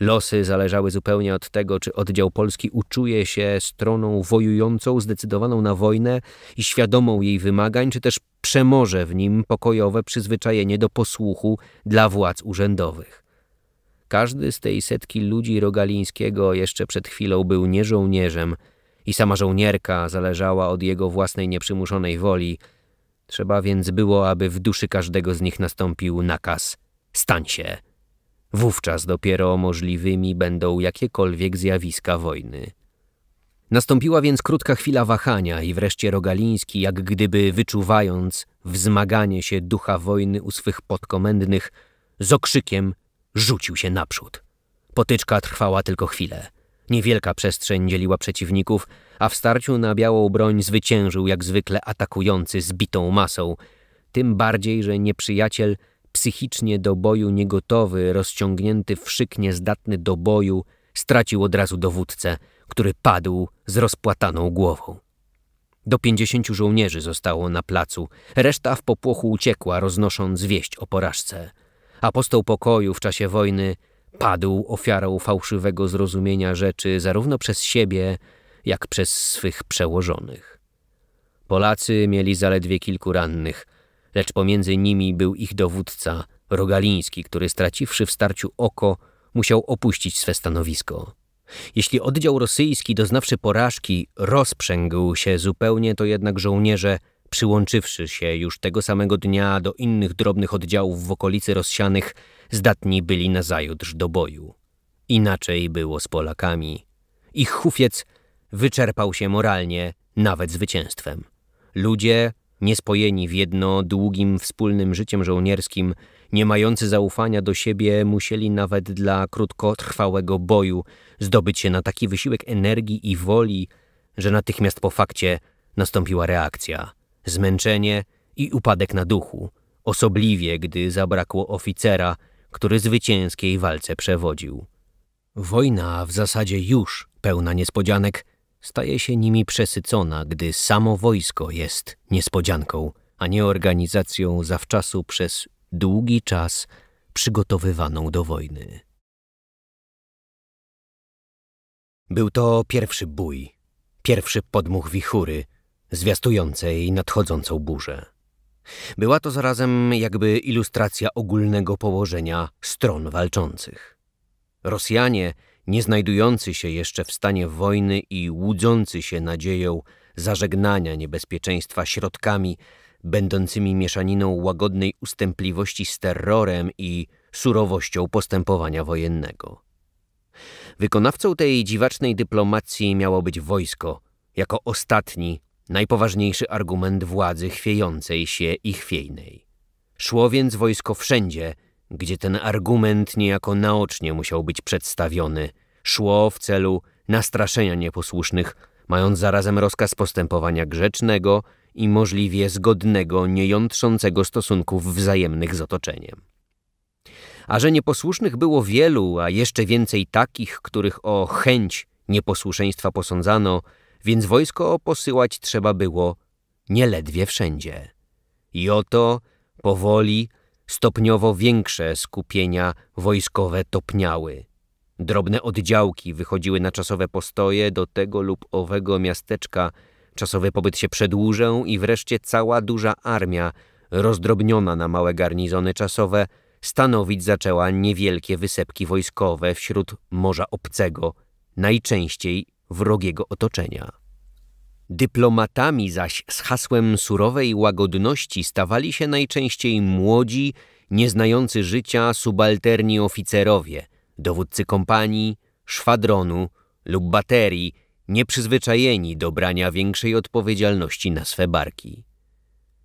Losy zależały zupełnie od tego, czy oddział polski uczuje się stroną wojującą, zdecydowaną na wojnę i świadomą jej wymagań, czy też przemoże w nim pokojowe przyzwyczajenie do posłuchu dla władz urzędowych. Każdy z tej setki ludzi Rogalińskiego jeszcze przed chwilą był nie żołnierzem i sama żołnierka zależała od jego własnej nieprzymuszonej woli. Trzeba więc było, aby w duszy każdego z nich nastąpił nakaz – stań się. Wówczas dopiero możliwymi będą jakiekolwiek zjawiska wojny. Nastąpiła więc krótka chwila wahania i wreszcie Rogaliński, jak gdyby wyczuwając wzmaganie się ducha wojny u swych podkomendnych, z okrzykiem Rzucił się naprzód. Potyczka trwała tylko chwilę. Niewielka przestrzeń dzieliła przeciwników, a w starciu na białą broń zwyciężył jak zwykle atakujący z bitą masą. Tym bardziej, że nieprzyjaciel, psychicznie do boju niegotowy, rozciągnięty w szyk niezdatny do boju, stracił od razu dowódcę, który padł z rozpłataną głową. Do pięćdziesięciu żołnierzy zostało na placu, reszta w popłochu uciekła, roznosząc wieść o porażce – Apostoł pokoju w czasie wojny padł ofiarą fałszywego zrozumienia rzeczy zarówno przez siebie, jak przez swych przełożonych. Polacy mieli zaledwie kilku rannych, lecz pomiędzy nimi był ich dowódca Rogaliński, który straciwszy w starciu oko, musiał opuścić swe stanowisko. Jeśli oddział rosyjski, doznawszy porażki, rozprzęgł się zupełnie, to jednak żołnierze – przyłączywszy się już tego samego dnia do innych drobnych oddziałów w okolicy rozsianych, zdatni byli nazajutrz do boju. Inaczej było z Polakami. Ich hufiec wyczerpał się moralnie, nawet zwycięstwem. Ludzie, niespojeni w jedno długim wspólnym życiem żołnierskim, nie mający zaufania do siebie, musieli nawet dla krótkotrwałego boju zdobyć się na taki wysiłek energii i woli, że natychmiast po fakcie nastąpiła reakcja – zmęczenie i upadek na duchu, osobliwie gdy zabrakło oficera, który zwycięskiej walce przewodził. Wojna w zasadzie już pełna niespodzianek staje się nimi przesycona, gdy samo wojsko jest niespodzianką, a nie organizacją zawczasu przez długi czas przygotowywaną do wojny. Był to pierwszy bój, pierwszy podmuch wichury, zwiastującej nadchodzącą burzę. Była to zarazem jakby ilustracja ogólnego położenia stron walczących. Rosjanie, nie znajdujący się jeszcze w stanie wojny i łudzący się nadzieją zażegnania niebezpieczeństwa środkami będącymi mieszaniną łagodnej ustępliwości z terrorem i surowością postępowania wojennego. Wykonawcą tej dziwacznej dyplomacji miało być wojsko, jako ostatni, najpoważniejszy argument władzy chwiejącej się i chwiejnej. Szło więc wojsko wszędzie, gdzie ten argument niejako naocznie musiał być przedstawiony. Szło w celu nastraszenia nieposłusznych, mając zarazem rozkaz postępowania grzecznego i możliwie zgodnego, niejątrzącego stosunków wzajemnych z otoczeniem. A że nieposłusznych było wielu, a jeszcze więcej takich, których o chęć nieposłuszeństwa posądzano, więc wojsko posyłać trzeba było nieledwie wszędzie. I oto powoli, stopniowo większe skupienia wojskowe topniały. Drobne oddziałki wychodziły na czasowe postoje do tego lub owego miasteczka, czasowy pobyt się przedłużał i wreszcie cała duża armia, rozdrobniona na małe garnizony czasowe, stanowić zaczęła niewielkie wysepki wojskowe wśród Morza Obcego, najczęściej wrogiego otoczenia. Dyplomatami zaś z hasłem surowej łagodności stawali się najczęściej młodzi, nieznający życia subalterni oficerowie, dowódcy kompanii, szwadronu lub baterii, nieprzyzwyczajeni do brania większej odpowiedzialności na swe barki.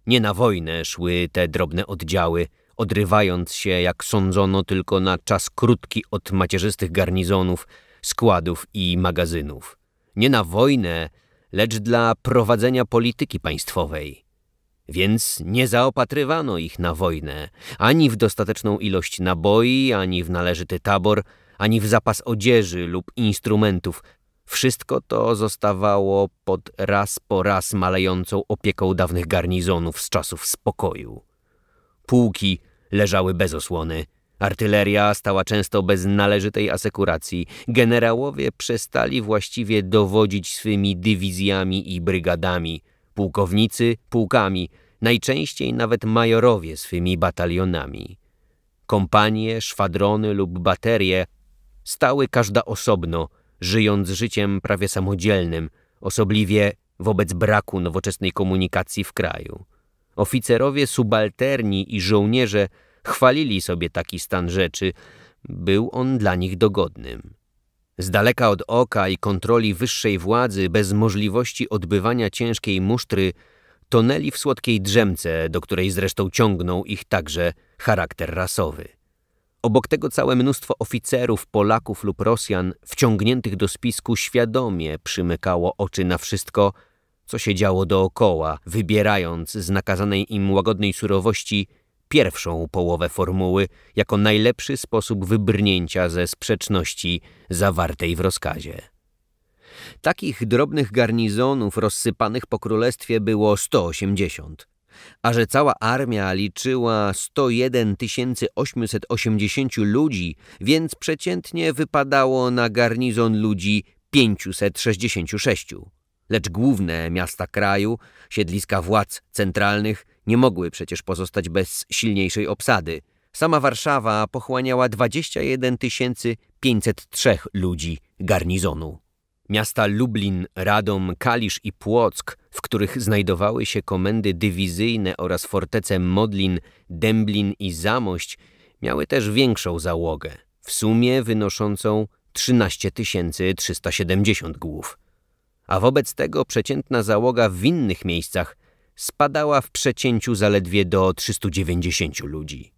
Nie na wojnę szły te drobne oddziały, odrywając się, jak sądzono, tylko na czas krótki od macierzystych garnizonów – składów i magazynów. Nie na wojnę, lecz dla prowadzenia polityki państwowej. Więc nie zaopatrywano ich na wojnę, ani w dostateczną ilość naboi, ani w należyty tabor, ani w zapas odzieży lub instrumentów. Wszystko to zostawało pod raz po raz malejącą opieką dawnych garnizonów z czasów spokoju. Pułki leżały bez osłony – Artyleria stała często bez należytej asekuracji. Generałowie przestali właściwie dowodzić swymi dywizjami i brygadami, pułkownicy pułkami, najczęściej nawet majorowie swymi batalionami. Kompanie, szwadrony lub baterie stały każda osobno, żyjąc życiem prawie samodzielnym, osobliwie wobec braku nowoczesnej komunikacji w kraju. Oficerowie subalterni i żołnierze – Chwalili sobie taki stan rzeczy, był on dla nich dogodnym. Z daleka od oka i kontroli wyższej władzy, bez możliwości odbywania ciężkiej musztry, tonęli w słodkiej drzemce, do której zresztą ciągnął ich także charakter rasowy. Obok tego całe mnóstwo oficerów, Polaków lub Rosjan, wciągniętych do spisku, świadomie przymykało oczy na wszystko, co się działo dookoła, wybierając z nakazanej im łagodnej surowości pierwszą połowę formuły jako najlepszy sposób wybrnięcia ze sprzeczności zawartej w rozkazie. Takich drobnych garnizonów rozsypanych po królestwie było 180, a że cała armia liczyła 101 880 ludzi, więc przeciętnie wypadało na garnizon ludzi 566 lecz główne miasta kraju, siedliska władz centralnych nie mogły przecież pozostać bez silniejszej obsady. Sama Warszawa pochłaniała 21 503 ludzi garnizonu. Miasta Lublin, Radom, Kalisz i Płock, w których znajdowały się komendy dywizyjne oraz fortece Modlin, Dęblin i Zamość, miały też większą załogę, w sumie wynoszącą 13 370 głów a wobec tego przeciętna załoga w innych miejscach spadała w przecięciu zaledwie do 390 ludzi.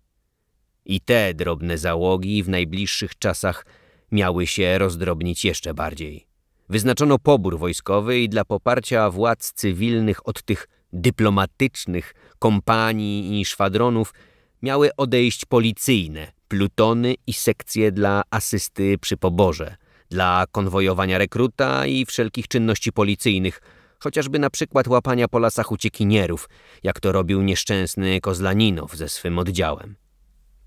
I te drobne załogi w najbliższych czasach miały się rozdrobnić jeszcze bardziej. Wyznaczono pobór wojskowy i dla poparcia władz cywilnych od tych dyplomatycznych kompanii i szwadronów miały odejść policyjne, plutony i sekcje dla asysty przy poborze – dla konwojowania rekruta i wszelkich czynności policyjnych, chociażby na przykład łapania po lasach uciekinierów, jak to robił nieszczęsny Kozlaninow ze swym oddziałem.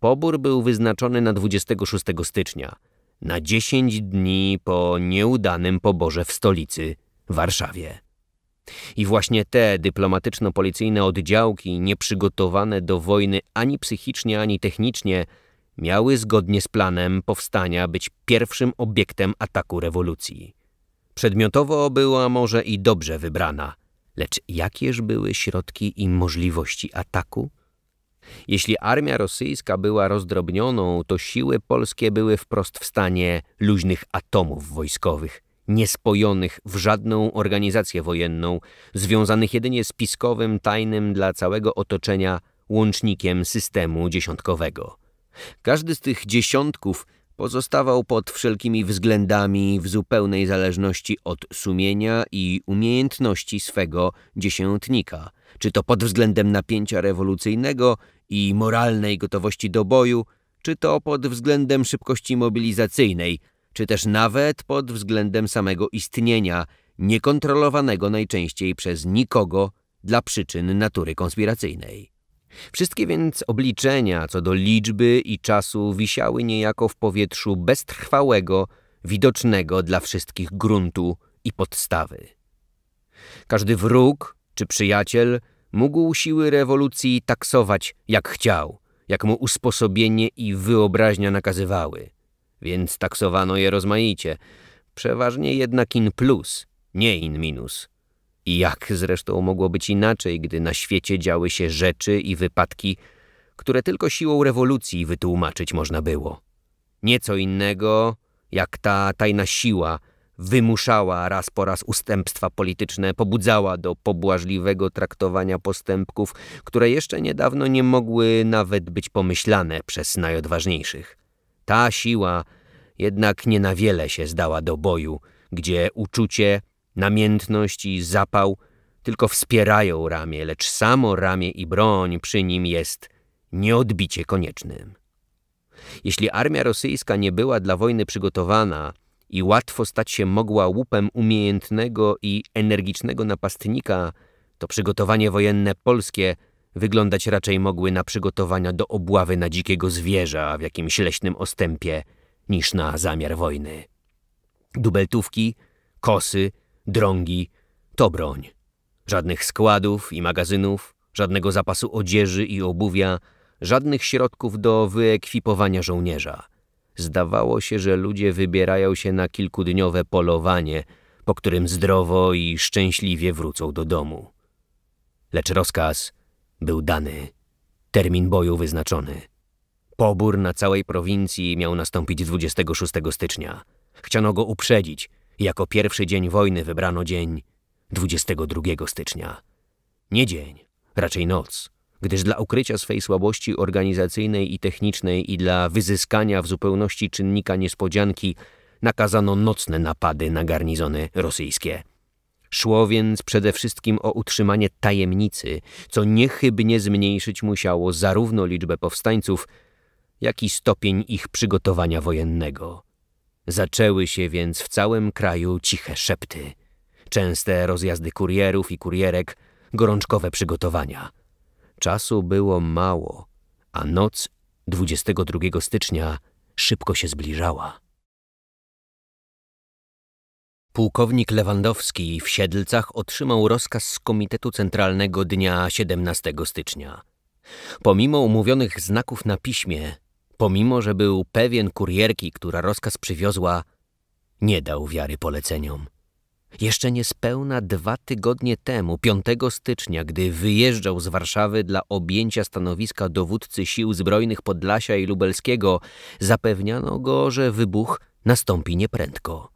Pobór był wyznaczony na 26 stycznia, na 10 dni po nieudanym poborze w stolicy, Warszawie. I właśnie te dyplomatyczno-policyjne oddziałki, nieprzygotowane do wojny ani psychicznie, ani technicznie, miały zgodnie z planem powstania być pierwszym obiektem ataku rewolucji. Przedmiotowo była może i dobrze wybrana, lecz jakież były środki i możliwości ataku? Jeśli armia rosyjska była rozdrobnioną, to siły polskie były wprost w stanie luźnych atomów wojskowych, niespojonych w żadną organizację wojenną, związanych jedynie z piskowym, tajnym dla całego otoczenia łącznikiem systemu dziesiątkowego. Każdy z tych dziesiątków pozostawał pod wszelkimi względami w zupełnej zależności od sumienia i umiejętności swego dziesiętnika, czy to pod względem napięcia rewolucyjnego i moralnej gotowości do boju, czy to pod względem szybkości mobilizacyjnej, czy też nawet pod względem samego istnienia, niekontrolowanego najczęściej przez nikogo dla przyczyn natury konspiracyjnej. Wszystkie więc obliczenia co do liczby i czasu wisiały niejako w powietrzu beztrwałego, widocznego dla wszystkich gruntu i podstawy. Każdy wróg czy przyjaciel mógł siły rewolucji taksować jak chciał, jak mu usposobienie i wyobraźnia nakazywały. Więc taksowano je rozmaicie, przeważnie jednak in plus, nie in minus – jak zresztą mogło być inaczej, gdy na świecie działy się rzeczy i wypadki, które tylko siłą rewolucji wytłumaczyć można było. Nieco innego, jak ta tajna siła wymuszała raz po raz ustępstwa polityczne, pobudzała do pobłażliwego traktowania postępków, które jeszcze niedawno nie mogły nawet być pomyślane przez najodważniejszych. Ta siła jednak nie na wiele się zdała do boju, gdzie uczucie Namiętność i zapał tylko wspierają ramię, lecz samo ramię i broń przy nim jest nieodbicie koniecznym. Jeśli armia rosyjska nie była dla wojny przygotowana i łatwo stać się mogła łupem umiejętnego i energicznego napastnika, to przygotowanie wojenne polskie wyglądać raczej mogły na przygotowania do obławy na dzikiego zwierza w jakimś leśnym ostępie niż na zamiar wojny. Dubeltówki, kosy drągi to broń. Żadnych składów i magazynów, żadnego zapasu odzieży i obuwia, żadnych środków do wyekwipowania żołnierza. Zdawało się, że ludzie wybierają się na kilkudniowe polowanie, po którym zdrowo i szczęśliwie wrócą do domu. Lecz rozkaz był dany, termin boju wyznaczony. Pobór na całej prowincji miał nastąpić 26 stycznia. Chciano go uprzedzić – jako pierwszy dzień wojny wybrano dzień 22 stycznia. Nie dzień, raczej noc, gdyż dla ukrycia swej słabości organizacyjnej i technicznej i dla wyzyskania w zupełności czynnika niespodzianki nakazano nocne napady na garnizony rosyjskie. Szło więc przede wszystkim o utrzymanie tajemnicy, co niechybnie zmniejszyć musiało zarówno liczbę powstańców, jak i stopień ich przygotowania wojennego. Zaczęły się więc w całym kraju ciche szepty, częste rozjazdy kurierów i kurierek, gorączkowe przygotowania. Czasu było mało, a noc 22 stycznia szybko się zbliżała. Pułkownik Lewandowski w Siedlcach otrzymał rozkaz z Komitetu Centralnego dnia 17 stycznia. Pomimo umówionych znaków na piśmie, Pomimo, że był pewien kurierki, która rozkaz przywiozła, nie dał wiary poleceniom. Jeszcze niespełna dwa tygodnie temu, 5 stycznia, gdy wyjeżdżał z Warszawy dla objęcia stanowiska dowódcy sił zbrojnych Podlasia i Lubelskiego, zapewniano go, że wybuch nastąpi nieprędko.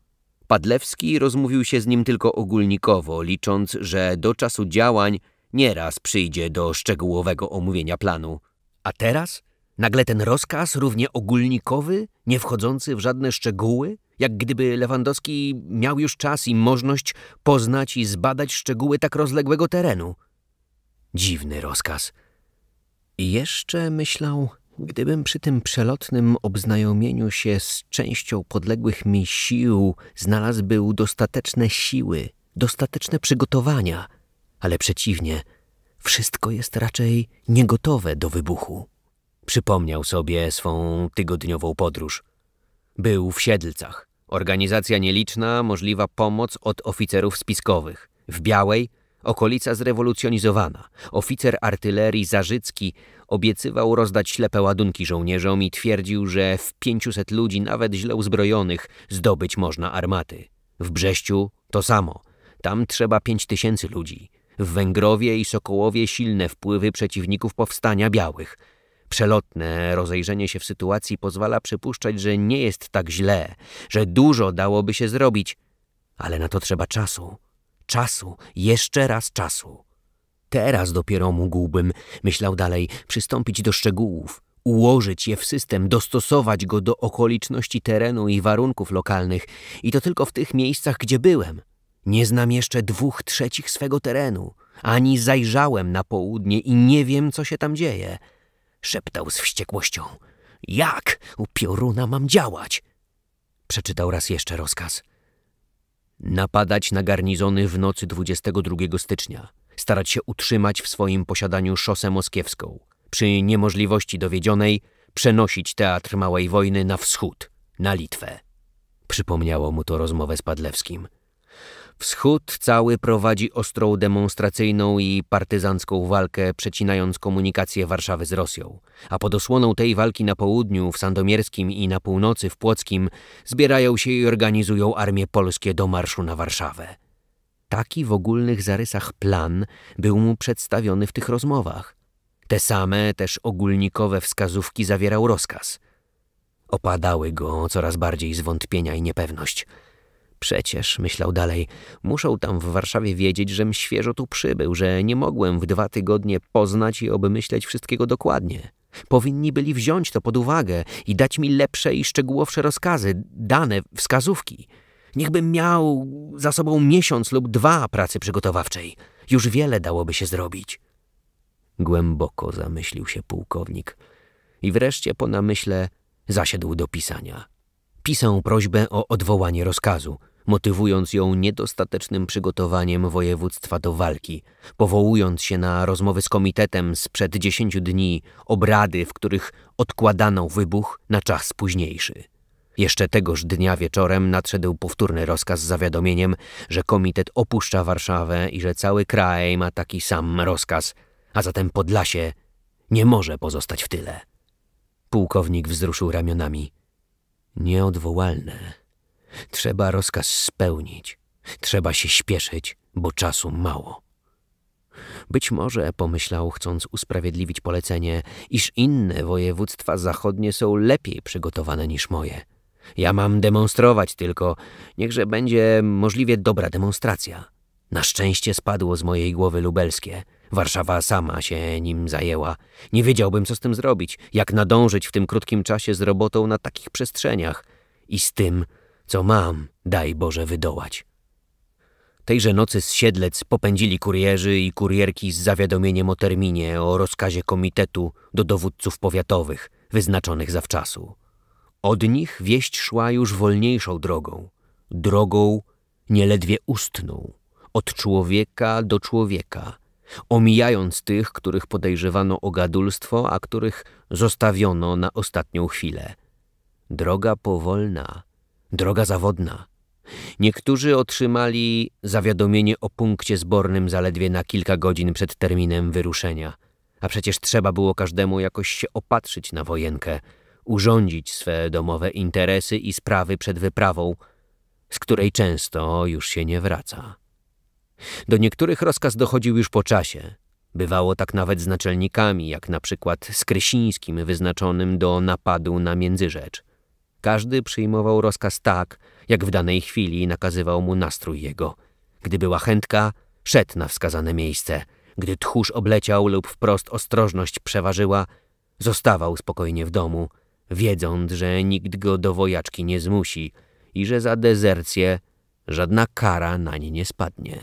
Padlewski rozmówił się z nim tylko ogólnikowo, licząc, że do czasu działań nieraz przyjdzie do szczegółowego omówienia planu. A teraz Nagle ten rozkaz, równie ogólnikowy, nie wchodzący w żadne szczegóły, jak gdyby Lewandowski miał już czas i możliwość poznać i zbadać szczegóły tak rozległego terenu. Dziwny rozkaz. I jeszcze myślał, gdybym przy tym przelotnym obznajomieniu się z częścią podległych mi sił znalazł był dostateczne siły, dostateczne przygotowania, ale przeciwnie, wszystko jest raczej niegotowe do wybuchu. Przypomniał sobie swą tygodniową podróż. Był w Siedlcach. Organizacja nieliczna, możliwa pomoc od oficerów spiskowych. W Białej okolica zrewolucjonizowana. Oficer artylerii Zarzycki obiecywał rozdać ślepe ładunki żołnierzom i twierdził, że w pięciuset ludzi, nawet źle uzbrojonych, zdobyć można armaty. W Brześciu to samo. Tam trzeba pięć tysięcy ludzi. W Węgrowie i Sokołowie silne wpływy przeciwników powstania białych – Przelotne rozejrzenie się w sytuacji pozwala przypuszczać, że nie jest tak źle, że dużo dałoby się zrobić, ale na to trzeba czasu. Czasu, jeszcze raz czasu. Teraz dopiero mógłbym, myślał dalej, przystąpić do szczegółów, ułożyć je w system, dostosować go do okoliczności terenu i warunków lokalnych, i to tylko w tych miejscach, gdzie byłem. Nie znam jeszcze dwóch trzecich swego terenu, ani zajrzałem na południe i nie wiem, co się tam dzieje szeptał z wściekłością. Jak u pioruna mam działać? Przeczytał raz jeszcze rozkaz. Napadać na garnizony w nocy 22 stycznia. Starać się utrzymać w swoim posiadaniu szosę moskiewską. Przy niemożliwości dowiedzionej przenosić teatr Małej Wojny na wschód, na Litwę. Przypomniało mu to rozmowę z Padlewskim – Wschód cały prowadzi ostrą demonstracyjną i partyzancką walkę, przecinając komunikację Warszawy z Rosją, a pod osłoną tej walki na południu, w Sandomierskim i na północy, w Płockim, zbierają się i organizują armie polskie do marszu na Warszawę. Taki w ogólnych zarysach plan był mu przedstawiony w tych rozmowach. Te same, też ogólnikowe wskazówki zawierał rozkaz. Opadały go coraz bardziej zwątpienia i niepewność – Przecież, myślał dalej, muszą tam w Warszawie wiedzieć, żem świeżo tu przybył, że nie mogłem w dwa tygodnie poznać i obmyśleć wszystkiego dokładnie. Powinni byli wziąć to pod uwagę i dać mi lepsze i szczegółowsze rozkazy, dane, wskazówki. Niechbym miał za sobą miesiąc lub dwa pracy przygotowawczej. Już wiele dałoby się zrobić. Głęboko zamyślił się pułkownik i wreszcie po namyśle zasiadł do pisania pisał prośbę o odwołanie rozkazu, motywując ją niedostatecznym przygotowaniem województwa do walki, powołując się na rozmowy z komitetem sprzed dziesięciu dni, obrady, w których odkładano wybuch na czas późniejszy. Jeszcze tegoż dnia wieczorem nadszedł powtórny rozkaz z zawiadomieniem, że komitet opuszcza Warszawę i że cały kraj ma taki sam rozkaz, a zatem Podlasie nie może pozostać w tyle. Pułkownik wzruszył ramionami nieodwołalne. Trzeba rozkaz spełnić, trzeba się śpieszyć, bo czasu mało. Być może, pomyślał, chcąc usprawiedliwić polecenie, iż inne województwa zachodnie są lepiej przygotowane niż moje. Ja mam demonstrować tylko, niechże będzie możliwie dobra demonstracja. Na szczęście spadło z mojej głowy lubelskie – Warszawa sama się nim zajęła. Nie wiedziałbym, co z tym zrobić, jak nadążyć w tym krótkim czasie z robotą na takich przestrzeniach i z tym, co mam, daj Boże, wydołać. Tejże nocy z Siedlec popędzili kurierzy i kurierki z zawiadomieniem o terminie, o rozkazie komitetu do dowódców powiatowych, wyznaczonych zawczasu. Od nich wieść szła już wolniejszą drogą, drogą nieledwie ustną, od człowieka do człowieka – omijając tych, których podejrzewano o gadulstwo, a których zostawiono na ostatnią chwilę. Droga powolna, droga zawodna. Niektórzy otrzymali zawiadomienie o punkcie zbornym zaledwie na kilka godzin przed terminem wyruszenia. A przecież trzeba było każdemu jakoś się opatrzyć na wojenkę, urządzić swe domowe interesy i sprawy przed wyprawą, z której często już się nie wraca. Do niektórych rozkaz dochodził już po czasie. Bywało tak nawet z naczelnikami, jak na przykład z Krysińskim wyznaczonym do napadu na Międzyrzecz. Każdy przyjmował rozkaz tak, jak w danej chwili nakazywał mu nastrój jego. Gdy była chętka, szedł na wskazane miejsce. Gdy tchórz obleciał lub wprost ostrożność przeważyła, zostawał spokojnie w domu, wiedząc, że nikt go do wojaczki nie zmusi i że za dezercję żadna kara na nie nie spadnie.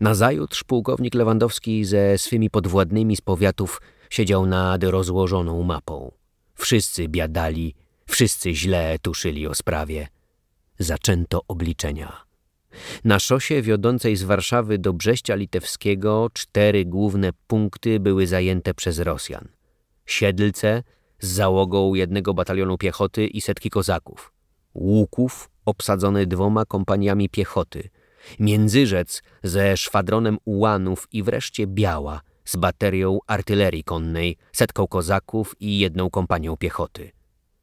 Nazajutrz pułkownik Lewandowski ze swymi podwładnymi z powiatów siedział nad rozłożoną mapą. Wszyscy biadali, wszyscy źle tuszyli o sprawie. Zaczęto obliczenia. Na szosie wiodącej z Warszawy do Brześcia Litewskiego cztery główne punkty były zajęte przez Rosjan. Siedlce z załogą jednego batalionu piechoty i setki kozaków. Łuków obsadzony dwoma kompaniami piechoty – Międzyrzec ze szwadronem ułanów i wreszcie Biała z baterią artylerii konnej, setką kozaków i jedną kompanią piechoty.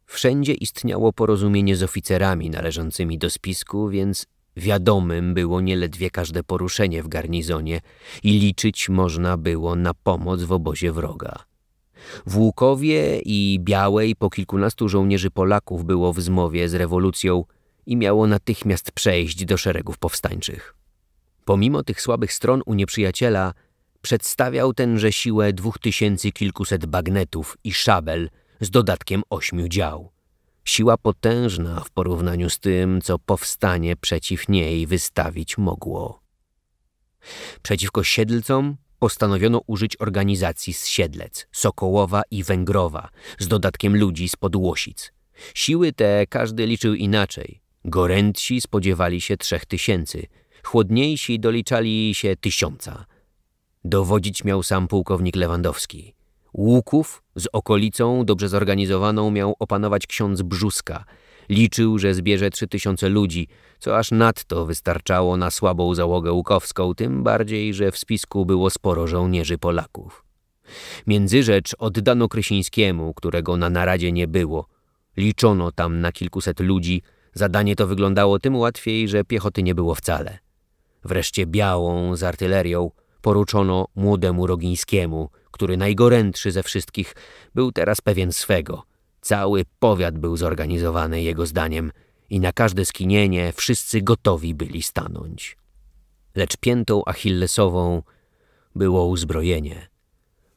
Wszędzie istniało porozumienie z oficerami należącymi do spisku, więc wiadomym było nieledwie każde poruszenie w garnizonie i liczyć można było na pomoc w obozie wroga. W Łukowie i Białej po kilkunastu żołnierzy Polaków było w zmowie z rewolucją – i miało natychmiast przejść do szeregów powstańczych. Pomimo tych słabych stron u nieprzyjaciela, przedstawiał tenże siłę dwóch tysięcy kilkuset bagnetów i szabel z dodatkiem ośmiu dział. Siła potężna w porównaniu z tym, co powstanie przeciw niej wystawić mogło. Przeciwko siedlcom postanowiono użyć organizacji z Siedlec, Sokołowa i Węgrowa, z dodatkiem ludzi z Podłosic. Siły te każdy liczył inaczej. Gorętsi spodziewali się trzech tysięcy, chłodniejsi doliczali się tysiąca. Dowodzić miał sam pułkownik Lewandowski. Łuków z okolicą dobrze zorganizowaną miał opanować ksiądz Brzuska. Liczył, że zbierze trzy tysiące ludzi, co aż nadto wystarczało na słabą załogę łukowską, tym bardziej, że w spisku było sporo żołnierzy Polaków. Międzyrzecz oddano Krysińskiemu, którego na naradzie nie było. Liczono tam na kilkuset ludzi, Zadanie to wyglądało tym łatwiej, że piechoty nie było wcale. Wreszcie białą z artylerią poruczono młodemu Rogińskiemu, który najgorętszy ze wszystkich był teraz pewien swego. Cały powiat był zorganizowany jego zdaniem i na każde skinienie wszyscy gotowi byli stanąć. Lecz piętą achillesową było uzbrojenie.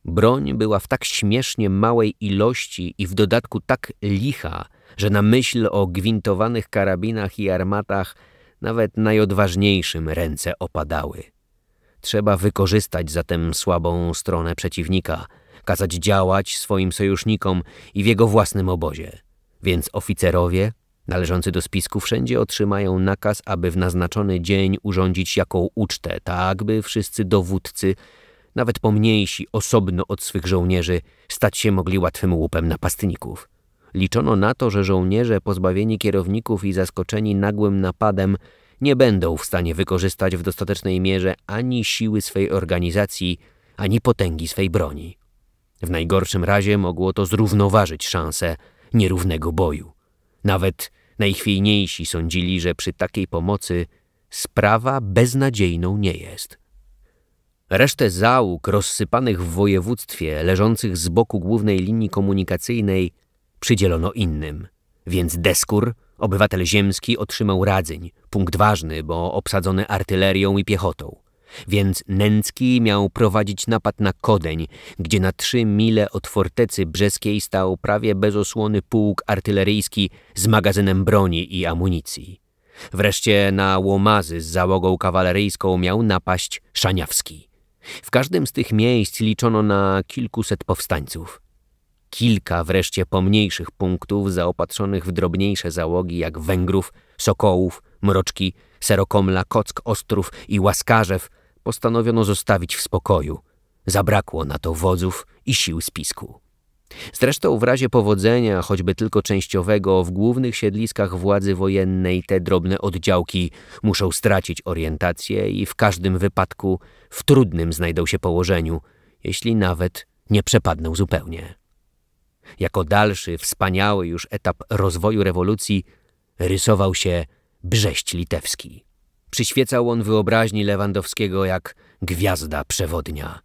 Broń była w tak śmiesznie małej ilości i w dodatku tak licha, że na myśl o gwintowanych karabinach i armatach nawet najodważniejszym ręce opadały. Trzeba wykorzystać zatem słabą stronę przeciwnika, kazać działać swoim sojusznikom i w jego własnym obozie. Więc oficerowie, należący do spisku, wszędzie otrzymają nakaz, aby w naznaczony dzień urządzić jaką ucztę, tak by wszyscy dowódcy, nawet pomniejsi, osobno od swych żołnierzy, stać się mogli łatwym łupem napastników. Liczono na to, że żołnierze pozbawieni kierowników i zaskoczeni nagłym napadem nie będą w stanie wykorzystać w dostatecznej mierze ani siły swej organizacji, ani potęgi swej broni. W najgorszym razie mogło to zrównoważyć szanse nierównego boju. Nawet najchwiejniejsi sądzili, że przy takiej pomocy sprawa beznadziejną nie jest. Resztę załóg rozsypanych w województwie, leżących z boku głównej linii komunikacyjnej, przydzielono innym. Więc Deskur, obywatel ziemski, otrzymał radzeń, punkt ważny, bo obsadzony artylerią i piechotą. Więc Nęcki miał prowadzić napad na Kodeń, gdzie na trzy mile od fortecy brzeskiej stał prawie bez osłony pułk artyleryjski z magazynem broni i amunicji. Wreszcie na Łomazy z załogą kawaleryjską miał napaść Szaniawski. W każdym z tych miejsc liczono na kilkuset powstańców kilka wreszcie pomniejszych punktów zaopatrzonych w drobniejsze załogi jak Węgrów, Sokołów, Mroczki, Serokomla, Kock, Ostrów i Łaskarzew postanowiono zostawić w spokoju. Zabrakło na to wodzów i sił spisku. Zresztą w razie powodzenia, choćby tylko częściowego, w głównych siedliskach władzy wojennej te drobne oddziałki muszą stracić orientację i w każdym wypadku w trudnym znajdą się położeniu, jeśli nawet nie przepadną zupełnie. Jako dalszy, wspaniały już etap rozwoju rewolucji rysował się Brześć Litewski. Przyświecał on wyobraźni Lewandowskiego jak gwiazda przewodnia.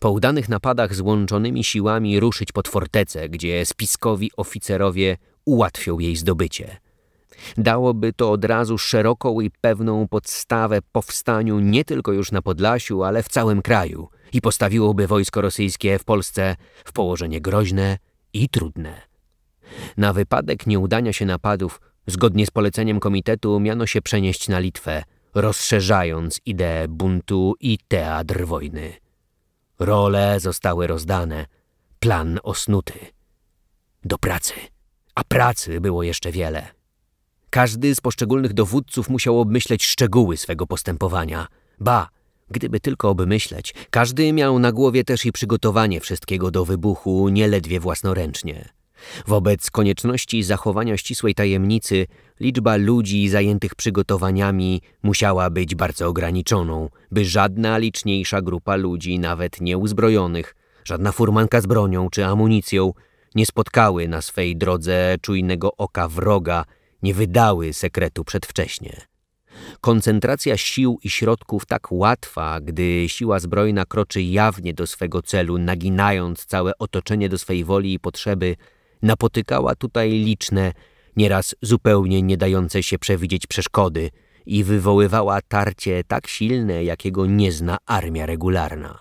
Po udanych napadach złączonymi siłami ruszyć pod fortecę, gdzie spiskowi oficerowie ułatwią jej zdobycie. Dałoby to od razu szeroką i pewną podstawę powstaniu nie tylko już na Podlasiu, ale w całym kraju i postawiłoby wojsko rosyjskie w Polsce w położenie groźne i trudne. Na wypadek nieudania się napadów, zgodnie z poleceniem komitetu, miano się przenieść na Litwę, rozszerzając ideę buntu i teatr wojny. Role zostały rozdane, plan osnuty. Do pracy, a pracy było jeszcze wiele. Każdy z poszczególnych dowódców musiał obmyśleć szczegóły swego postępowania. Ba, Gdyby tylko obmyśleć, każdy miał na głowie też i przygotowanie wszystkiego do wybuchu, nieledwie własnoręcznie. Wobec konieczności zachowania ścisłej tajemnicy, liczba ludzi zajętych przygotowaniami musiała być bardzo ograniczoną, by żadna liczniejsza grupa ludzi, nawet nieuzbrojonych, żadna furmanka z bronią czy amunicją, nie spotkały na swej drodze czujnego oka wroga, nie wydały sekretu przedwcześnie. Koncentracja sił i środków tak łatwa, gdy siła zbrojna kroczy jawnie do swego celu, naginając całe otoczenie do swej woli i potrzeby, napotykała tutaj liczne, nieraz zupełnie nie dające się przewidzieć przeszkody i wywoływała tarcie tak silne, jakiego nie zna armia regularna.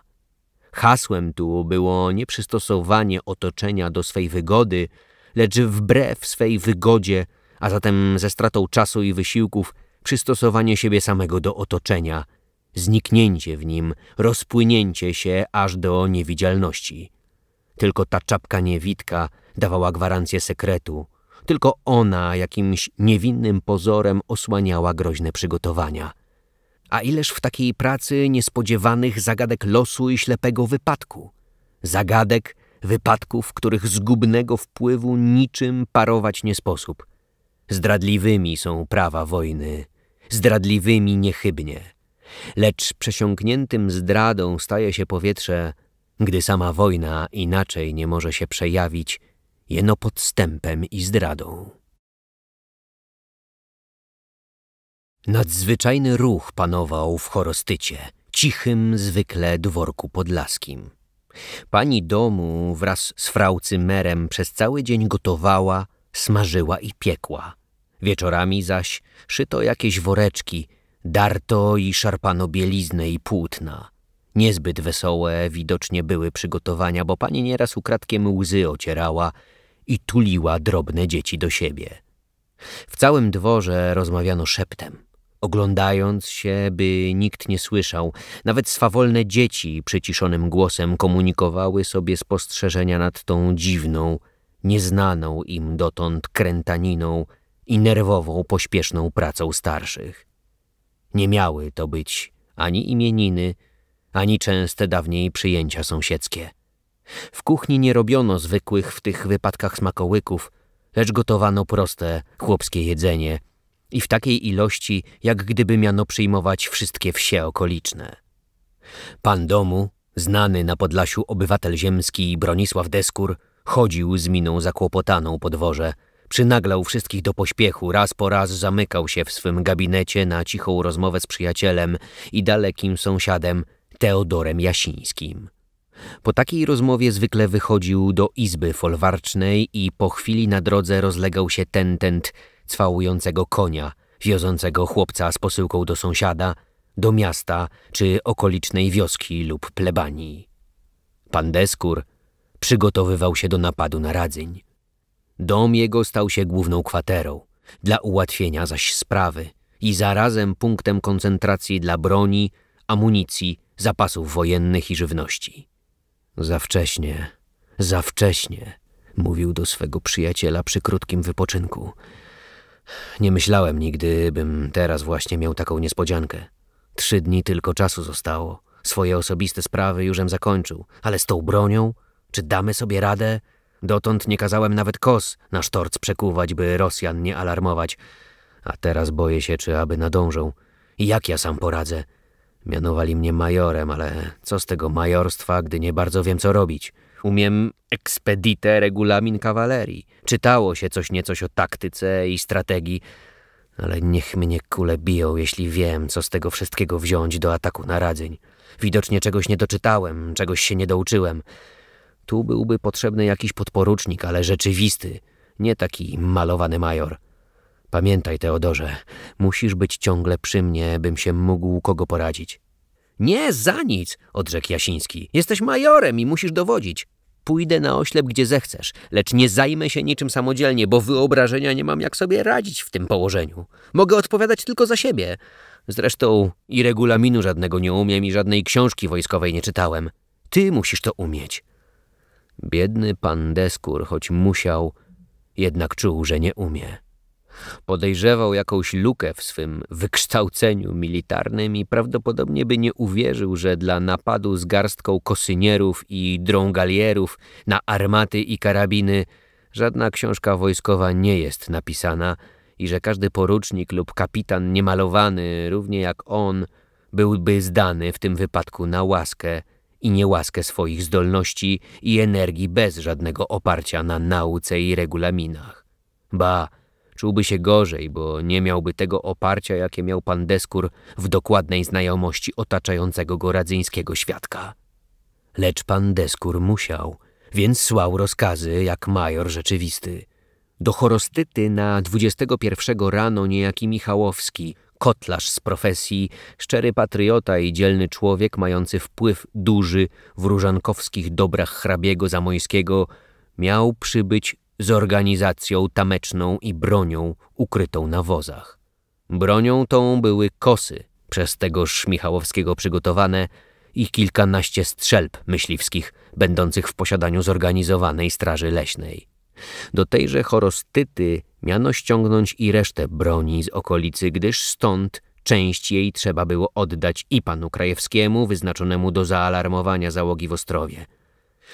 Hasłem tu było nie przystosowanie otoczenia do swej wygody, lecz wbrew swej wygodzie, a zatem ze stratą czasu i wysiłków – przystosowanie siebie samego do otoczenia, zniknięcie w nim, rozpłynięcie się aż do niewidzialności. Tylko ta czapka niewidka dawała gwarancję sekretu, tylko ona jakimś niewinnym pozorem osłaniała groźne przygotowania. A ileż w takiej pracy niespodziewanych zagadek losu i ślepego wypadku, zagadek, wypadków, których zgubnego wpływu niczym parować nie sposób. Zdradliwymi są prawa wojny, zdradliwymi niechybnie. Lecz przesiąkniętym zdradą staje się powietrze, gdy sama wojna inaczej nie może się przejawić, jeno podstępem i zdradą. Nadzwyczajny ruch panował w Chorostycie, cichym zwykle dworku podlaskim. Pani domu wraz z frau Cymerem przez cały dzień gotowała, smażyła i piekła. Wieczorami zaś szyto jakieś woreczki, darto i szarpano bieliznę i płótna. Niezbyt wesołe widocznie były przygotowania, bo pani nieraz ukradkiem łzy ocierała i tuliła drobne dzieci do siebie. W całym dworze rozmawiano szeptem, oglądając się, by nikt nie słyszał. Nawet swawolne dzieci przyciszonym głosem komunikowały sobie spostrzeżenia nad tą dziwną, nieznaną im dotąd krętaniną – i nerwową, pośpieszną pracą starszych. Nie miały to być ani imieniny, ani częste dawniej przyjęcia sąsiedzkie. W kuchni nie robiono zwykłych w tych wypadkach smakołyków, lecz gotowano proste, chłopskie jedzenie i w takiej ilości, jak gdyby miano przyjmować wszystkie wsie okoliczne. Pan domu, znany na Podlasiu obywatel ziemski Bronisław Deskur, chodził z miną zakłopotaną po dworze – Przynaglał wszystkich do pośpiechu, raz po raz zamykał się w swym gabinecie na cichą rozmowę z przyjacielem i dalekim sąsiadem Teodorem Jasińskim. Po takiej rozmowie zwykle wychodził do izby folwarcznej i po chwili na drodze rozlegał się tentent cwałującego konia, wiozącego chłopca z posyłką do sąsiada, do miasta czy okolicznej wioski lub plebanii. Pan Deskur przygotowywał się do napadu na Radzyń. Dom jego stał się główną kwaterą, dla ułatwienia zaś sprawy i zarazem punktem koncentracji dla broni, amunicji, zapasów wojennych i żywności. Za wcześnie, za wcześnie, mówił do swego przyjaciela przy krótkim wypoczynku. Nie myślałem nigdy, bym teraz właśnie miał taką niespodziankę. Trzy dni tylko czasu zostało. Swoje osobiste sprawy jużem zakończył, ale z tą bronią? Czy damy sobie radę? Dotąd nie kazałem nawet kos na sztorc przekuwać, by Rosjan nie alarmować. A teraz boję się, czy aby nadążą. I jak ja sam poradzę? Mianowali mnie majorem, ale co z tego majorstwa, gdy nie bardzo wiem, co robić? Umiem ekspedite regulamin kawalerii. Czytało się coś niecoś o taktyce i strategii, ale niech mnie kule biją, jeśli wiem, co z tego wszystkiego wziąć do ataku na radzeń. Widocznie czegoś nie doczytałem, czegoś się nie douczyłem. Tu byłby potrzebny jakiś podporucznik, ale rzeczywisty, nie taki malowany major. Pamiętaj, Teodorze, musisz być ciągle przy mnie, bym się mógł kogo poradzić. Nie, za nic, odrzekł Jasiński. Jesteś majorem i musisz dowodzić. Pójdę na oślep, gdzie zechcesz, lecz nie zajmę się niczym samodzielnie, bo wyobrażenia nie mam, jak sobie radzić w tym położeniu. Mogę odpowiadać tylko za siebie. Zresztą i regulaminu żadnego nie umiem i żadnej książki wojskowej nie czytałem. Ty musisz to umieć. Biedny pan Deskur, choć musiał, jednak czuł, że nie umie. Podejrzewał jakąś lukę w swym wykształceniu militarnym i prawdopodobnie by nie uwierzył, że dla napadu z garstką kosynierów i drągalierów na armaty i karabiny żadna książka wojskowa nie jest napisana i że każdy porucznik lub kapitan niemalowany, równie jak on, byłby zdany w tym wypadku na łaskę i niełaskę swoich zdolności i energii bez żadnego oparcia na nauce i regulaminach. Ba, czułby się gorzej, bo nie miałby tego oparcia, jakie miał pan Deskur w dokładnej znajomości otaczającego go radzyńskiego świadka. Lecz pan Deskur musiał, więc słał rozkazy jak major rzeczywisty. Do Chorostyty na 21 rano niejaki Michałowski – kotlarz z profesji, szczery patriota i dzielny człowiek mający wpływ duży w różankowskich dobrach hrabiego Zamońskiego, miał przybyć z organizacją tameczną i bronią ukrytą na wozach. Bronią tą były kosy, przez tegoż Michałowskiego przygotowane, i kilkanaście strzelb myśliwskich, będących w posiadaniu zorganizowanej straży leśnej. Do tejże chorostyty miano ściągnąć i resztę broni z okolicy, gdyż stąd część jej trzeba było oddać i panu Krajewskiemu, wyznaczonemu do zaalarmowania załogi w Ostrowie.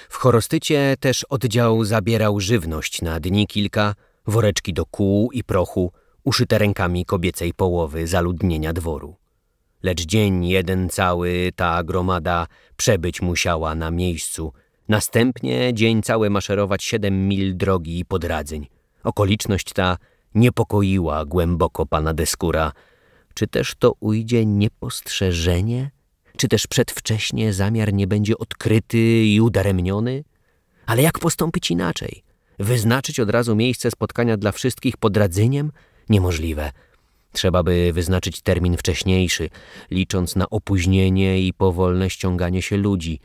W Chorostycie też oddział zabierał żywność na dni kilka, woreczki do kół i prochu, uszyte rękami kobiecej połowy zaludnienia dworu. Lecz dzień jeden cały ta gromada przebyć musiała na miejscu – Następnie dzień cały maszerować siedem mil drogi i podradzeń. Okoliczność ta niepokoiła głęboko pana Deskura. Czy też to ujdzie niepostrzeżenie? Czy też przedwcześnie zamiar nie będzie odkryty i udaremniony? Ale jak postąpić inaczej? Wyznaczyć od razu miejsce spotkania dla wszystkich podradzeniem? Niemożliwe. Trzeba by wyznaczyć termin wcześniejszy, licząc na opóźnienie i powolne ściąganie się ludzi –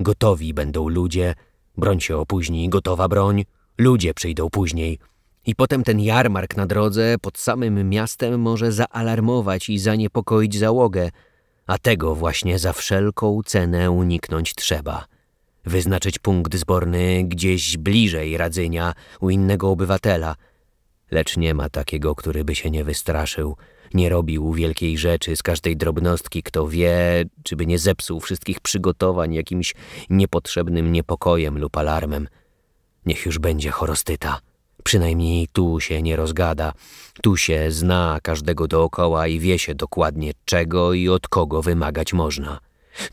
Gotowi będą ludzie, broń się opóźni, gotowa broń, ludzie przyjdą później. I potem ten jarmark na drodze pod samym miastem może zaalarmować i zaniepokoić załogę, a tego właśnie za wszelką cenę uniknąć trzeba. Wyznaczyć punkt zborny gdzieś bliżej Radzynia, u innego obywatela. Lecz nie ma takiego, który by się nie wystraszył – nie robił wielkiej rzeczy z każdej drobnostki, kto wie, czy by nie zepsuł wszystkich przygotowań jakimś niepotrzebnym niepokojem lub alarmem. Niech już będzie chorostyta. Przynajmniej tu się nie rozgada. Tu się zna każdego dookoła i wie się dokładnie, czego i od kogo wymagać można.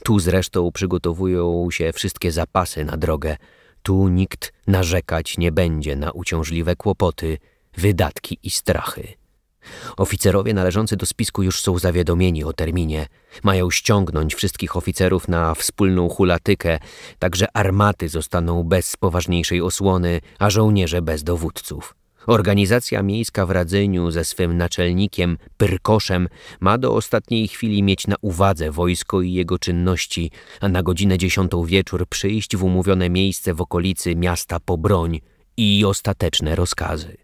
Tu zresztą przygotowują się wszystkie zapasy na drogę. Tu nikt narzekać nie będzie na uciążliwe kłopoty, wydatki i strachy. Oficerowie należący do spisku już są zawiadomieni o terminie. Mają ściągnąć wszystkich oficerów na wspólną hulatykę, także armaty zostaną bez poważniejszej osłony, a żołnierze bez dowódców. Organizacja miejska w Radzyniu ze swym naczelnikiem Pyrkoszem ma do ostatniej chwili mieć na uwadze wojsko i jego czynności, a na godzinę dziesiątą wieczór przyjść w umówione miejsce w okolicy miasta po broń i ostateczne rozkazy.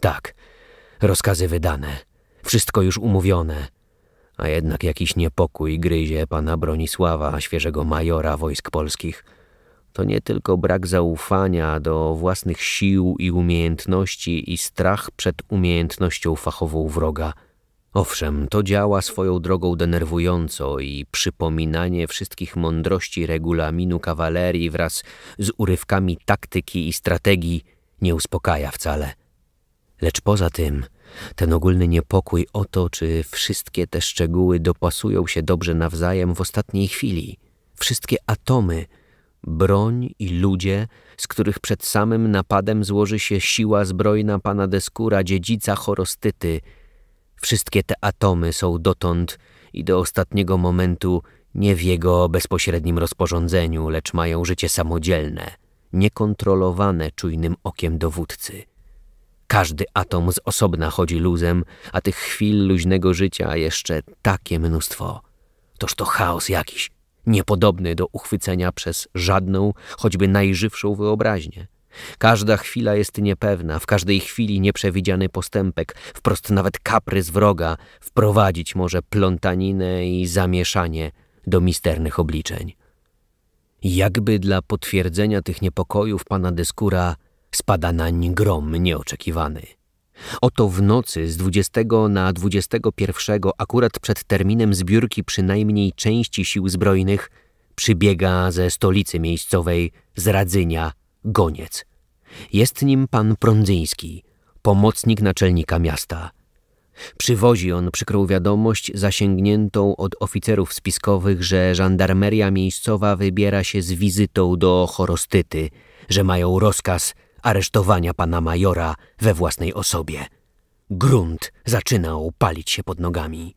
Tak, Rozkazy wydane. Wszystko już umówione. A jednak jakiś niepokój gryzie pana Bronisława, świeżego majora wojsk polskich. To nie tylko brak zaufania do własnych sił i umiejętności i strach przed umiejętnością fachową wroga. Owszem, to działa swoją drogą denerwująco i przypominanie wszystkich mądrości regulaminu kawalerii wraz z urywkami taktyki i strategii nie uspokaja wcale. Lecz poza tym, ten ogólny niepokój o to, czy wszystkie te szczegóły dopasują się dobrze nawzajem w ostatniej chwili, wszystkie atomy, broń i ludzie, z których przed samym napadem złoży się siła zbrojna pana Deskura, dziedzica Chorostyty, wszystkie te atomy są dotąd i do ostatniego momentu nie w jego bezpośrednim rozporządzeniu, lecz mają życie samodzielne, niekontrolowane czujnym okiem dowódcy. Każdy atom z osobna chodzi luzem, a tych chwil luźnego życia jeszcze takie mnóstwo. Toż to chaos jakiś, niepodobny do uchwycenia przez żadną, choćby najżywszą wyobraźnię. Każda chwila jest niepewna, w każdej chwili nieprzewidziany postępek, wprost nawet kaprys wroga wprowadzić może plątaninę i zamieszanie do misternych obliczeń. Jakby dla potwierdzenia tych niepokojów pana Dyskura Spada nań grom nieoczekiwany. Oto w nocy z 20 na 21, akurat przed terminem zbiórki przynajmniej części sił zbrojnych, przybiega ze stolicy miejscowej, z Radzynia, goniec. Jest nim pan Prądzyński, pomocnik naczelnika miasta. Przywozi on przykrą wiadomość zasięgniętą od oficerów spiskowych, że żandarmeria miejscowa wybiera się z wizytą do Chorostyty, że mają rozkaz – aresztowania pana majora we własnej osobie. Grunt zaczynał palić się pod nogami.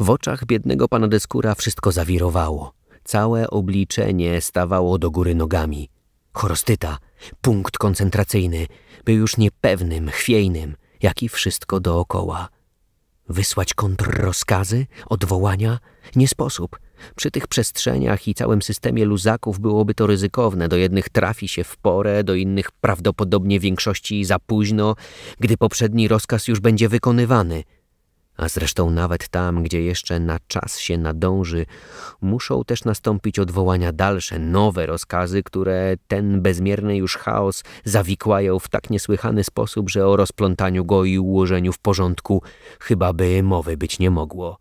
W oczach biednego pana Deskura wszystko zawirowało. Całe obliczenie stawało do góry nogami. Chorostyta, punkt koncentracyjny, był już niepewnym, chwiejnym, jak i wszystko dookoła. Wysłać kontrrozkazy, odwołania? Nie sposób – przy tych przestrzeniach i całym systemie luzaków byłoby to ryzykowne. Do jednych trafi się w porę, do innych prawdopodobnie większości za późno, gdy poprzedni rozkaz już będzie wykonywany. A zresztą nawet tam, gdzie jeszcze na czas się nadąży, muszą też nastąpić odwołania dalsze, nowe rozkazy, które ten bezmierny już chaos zawikłają w tak niesłychany sposób, że o rozplątaniu go i ułożeniu w porządku chyba by mowy być nie mogło.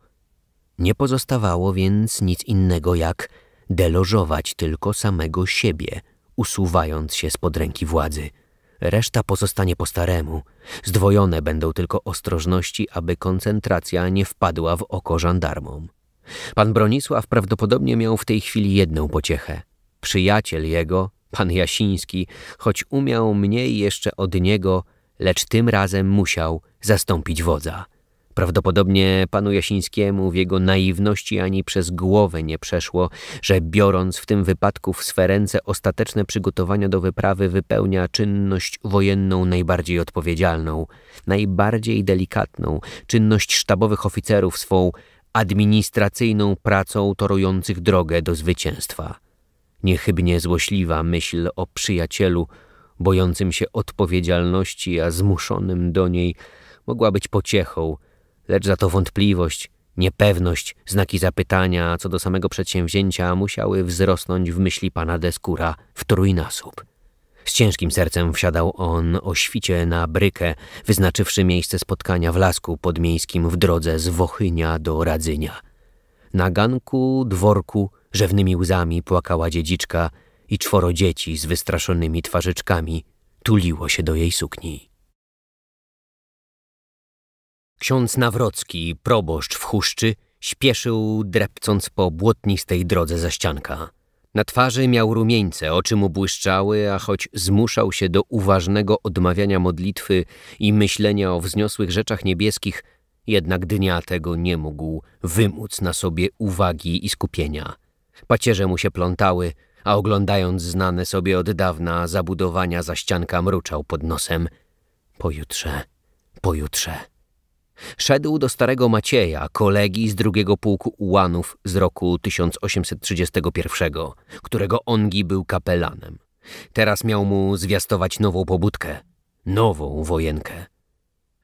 Nie pozostawało więc nic innego jak delożować tylko samego siebie, usuwając się spod ręki władzy. Reszta pozostanie po staremu. Zdwojone będą tylko ostrożności, aby koncentracja nie wpadła w oko żandarmom. Pan Bronisław prawdopodobnie miał w tej chwili jedną pociechę. Przyjaciel jego, pan Jasiński, choć umiał mniej jeszcze od niego, lecz tym razem musiał zastąpić wodza. Prawdopodobnie panu Jasińskiemu w jego naiwności ani przez głowę nie przeszło, że biorąc w tym wypadku w swe ręce ostateczne przygotowania do wyprawy wypełnia czynność wojenną najbardziej odpowiedzialną, najbardziej delikatną, czynność sztabowych oficerów swą administracyjną pracą torujących drogę do zwycięstwa. Niechybnie złośliwa myśl o przyjacielu bojącym się odpowiedzialności, a zmuszonym do niej, mogła być pociechą, lecz za to wątpliwość, niepewność, znaki zapytania co do samego przedsięwzięcia musiały wzrosnąć w myśli pana Deskura w trójnasób. Z ciężkim sercem wsiadał on o świcie na brykę, wyznaczywszy miejsce spotkania w lasku podmiejskim w drodze z Wochynia do Radzynia. Na ganku, dworku, rzewnymi łzami płakała dziedziczka i czworo dzieci z wystraszonymi twarzyczkami tuliło się do jej sukni. Ksiądz Nawrocki, proboszcz w chuszczy, śpieszył, drepcąc po błotnistej drodze za ścianka. Na twarzy miał rumieńce, oczy mu błyszczały, a choć zmuszał się do uważnego odmawiania modlitwy i myślenia o wzniosłych rzeczach niebieskich, jednak dnia tego nie mógł wymóc na sobie uwagi i skupienia. Pacierze mu się plątały, a oglądając znane sobie od dawna zabudowania za ścianka mruczał pod nosem. Pojutrze, pojutrze. Szedł do starego Macieja, kolegi z drugiego pułku ułanów z roku 1831, którego Ongi był kapelanem. Teraz miał mu zwiastować nową pobudkę, nową wojenkę.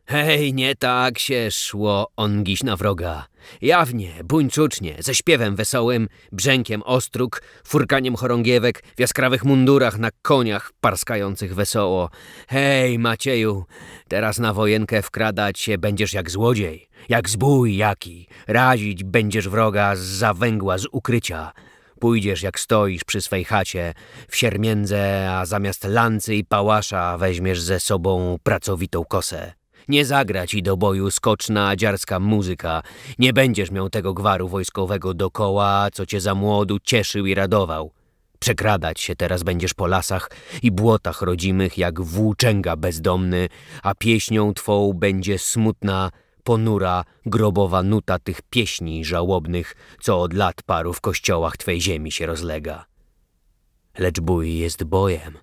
Hej, nie tak się szło ongiś na wroga. Jawnie, buńczucznie, ze śpiewem wesołym, brzękiem ostróg, furkaniem chorągiewek, w jaskrawych mundurach na koniach parskających wesoło. Hej, Macieju, teraz na wojenkę wkradać się będziesz jak złodziej, jak zbój jaki. Razić będziesz wroga z zawęgła, z ukrycia. Pójdziesz jak stoisz przy swej chacie, w siermiędze, a zamiast lancy i pałasza weźmiesz ze sobą pracowitą kosę. Nie zagra ci do boju skoczna, dziarska muzyka. Nie będziesz miał tego gwaru wojskowego dokoła, co cię za młodu cieszył i radował. Przekradać się teraz będziesz po lasach i błotach rodzimych jak włóczęga bezdomny, a pieśnią twą będzie smutna, ponura, grobowa nuta tych pieśni żałobnych, co od lat paru w kościołach twej ziemi się rozlega. Lecz bój jest bojem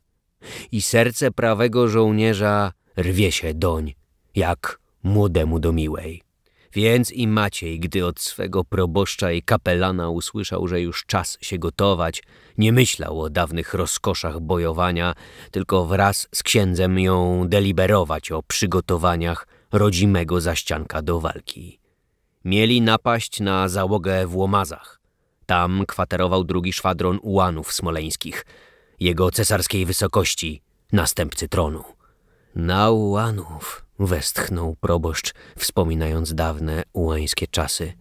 i serce prawego żołnierza rwie się doń jak młodemu do miłej. Więc i Maciej, gdy od swego proboszcza i kapelana usłyszał, że już czas się gotować, nie myślał o dawnych rozkoszach bojowania, tylko wraz z księdzem ją deliberować o przygotowaniach rodzimego zaścianka do walki. Mieli napaść na załogę w Łomazach. Tam kwaterował drugi szwadron ułanów smoleńskich, jego cesarskiej wysokości, następcy tronu. Na ułanów westchnął proboszcz, wspominając dawne ułańskie czasy.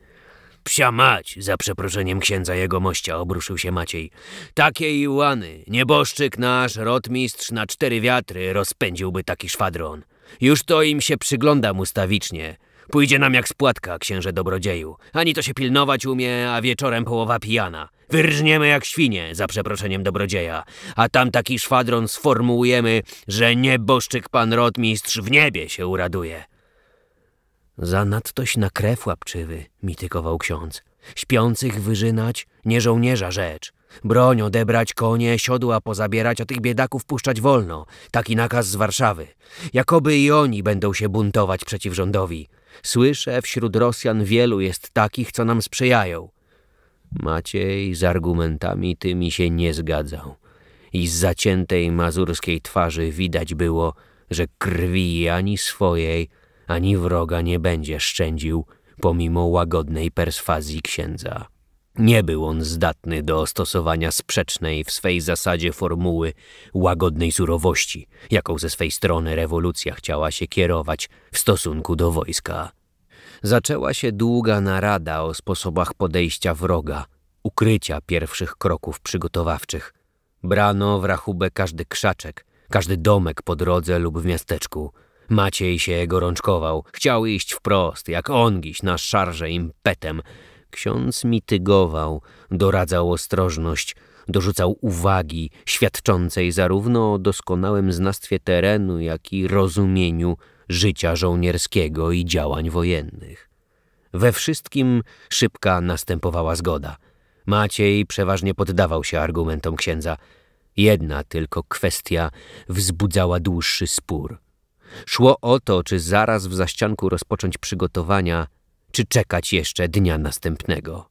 Psia mać, za przeproszeniem księdza jegomościa obruszył się Maciej. Takiej łany, nieboszczyk nasz, rotmistrz na cztery wiatry rozpędziłby taki szwadron. Już to im się przyglądam ustawicznie. Pójdzie nam jak spłatka, księże dobrodzieju. Ani to się pilnować umie, a wieczorem połowa pijana. Wyrżniemy jak świnie, za przeproszeniem dobrodzieja, a tam taki szwadron sformułujemy, że nieboszczyk pan rotmistrz w niebie się uraduje. Zanadtoś na krew łapczywy, mitykował ksiądz. Śpiących wyżynać, nie żołnierza rzecz. Broń odebrać, konie, siodła pozabierać, a tych biedaków puszczać wolno. Taki nakaz z Warszawy. Jakoby i oni będą się buntować przeciw rządowi. Słyszę, wśród Rosjan wielu jest takich, co nam sprzyjają. Maciej z argumentami tymi się nie zgadzał i z zaciętej mazurskiej twarzy widać było, że krwi ani swojej, ani wroga nie będzie szczędził, pomimo łagodnej perswazji księdza. Nie był on zdatny do stosowania sprzecznej w swej zasadzie formuły łagodnej surowości, jaką ze swej strony rewolucja chciała się kierować w stosunku do wojska zaczęła się długa narada o sposobach podejścia wroga, ukrycia pierwszych kroków przygotowawczych. Brano w rachubę każdy krzaczek, każdy domek po drodze lub w miasteczku. Maciej się gorączkował, chciał iść wprost, jak ongiś na szarze impetem. Ksiądz mitygował, doradzał ostrożność, dorzucał uwagi świadczącej zarówno o doskonałym znastwie terenu, jak i rozumieniu życia żołnierskiego i działań wojennych. We wszystkim szybka następowała zgoda. Maciej przeważnie poddawał się argumentom księdza. Jedna tylko kwestia wzbudzała dłuższy spór. Szło o to, czy zaraz w zaścianku rozpocząć przygotowania, czy czekać jeszcze dnia następnego.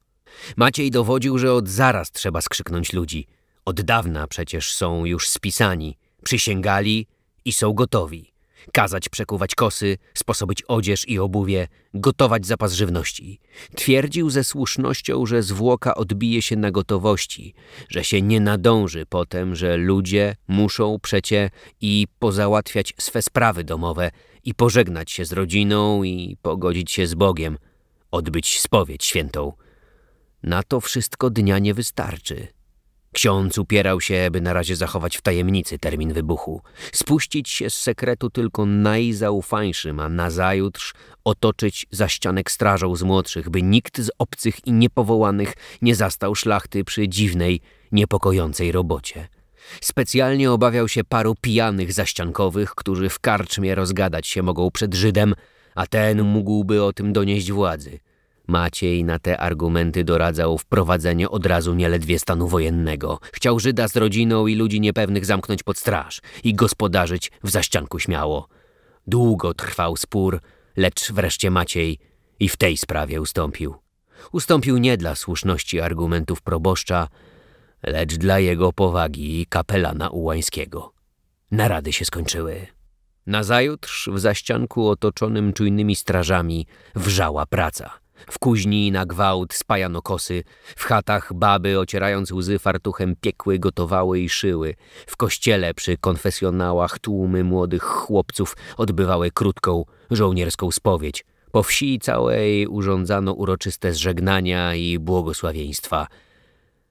Maciej dowodził, że od zaraz trzeba skrzyknąć ludzi. Od dawna przecież są już spisani, przysięgali i są gotowi kazać przekuwać kosy, sposobić odzież i obuwie, gotować zapas żywności. Twierdził ze słusznością, że zwłoka odbije się na gotowości, że się nie nadąży potem, że ludzie muszą przecie i pozałatwiać swe sprawy domowe i pożegnać się z rodziną i pogodzić się z Bogiem, odbyć spowiedź świętą. Na to wszystko dnia nie wystarczy. Ksiądz upierał się, by na razie zachować w tajemnicy termin wybuchu, spuścić się z sekretu tylko najzaufańszym, a nazajutrz otoczyć za ścianek strażą z młodszych, by nikt z obcych i niepowołanych nie zastał szlachty przy dziwnej, niepokojącej robocie. Specjalnie obawiał się paru pijanych zaściankowych, którzy w karczmie rozgadać się mogą przed Żydem, a ten mógłby o tym donieść władzy. Maciej na te argumenty doradzał wprowadzenie od razu nieledwie stanu wojennego. Chciał Żyda z rodziną i ludzi niepewnych zamknąć pod straż i gospodarzyć w zaścianku śmiało. Długo trwał spór, lecz wreszcie Maciej i w tej sprawie ustąpił. Ustąpił nie dla słuszności argumentów proboszcza, lecz dla jego powagi kapelana Ułańskiego. Narady się skończyły. Nazajutrz w zaścianku otoczonym czujnymi strażami wrzała praca – w kuźni na gwałt spajano kosy, w chatach baby ocierając łzy fartuchem piekły, gotowały i szyły. W kościele przy konfesjonałach tłumy młodych chłopców odbywały krótką, żołnierską spowiedź. Po wsi całej urządzano uroczyste zżegnania i błogosławieństwa.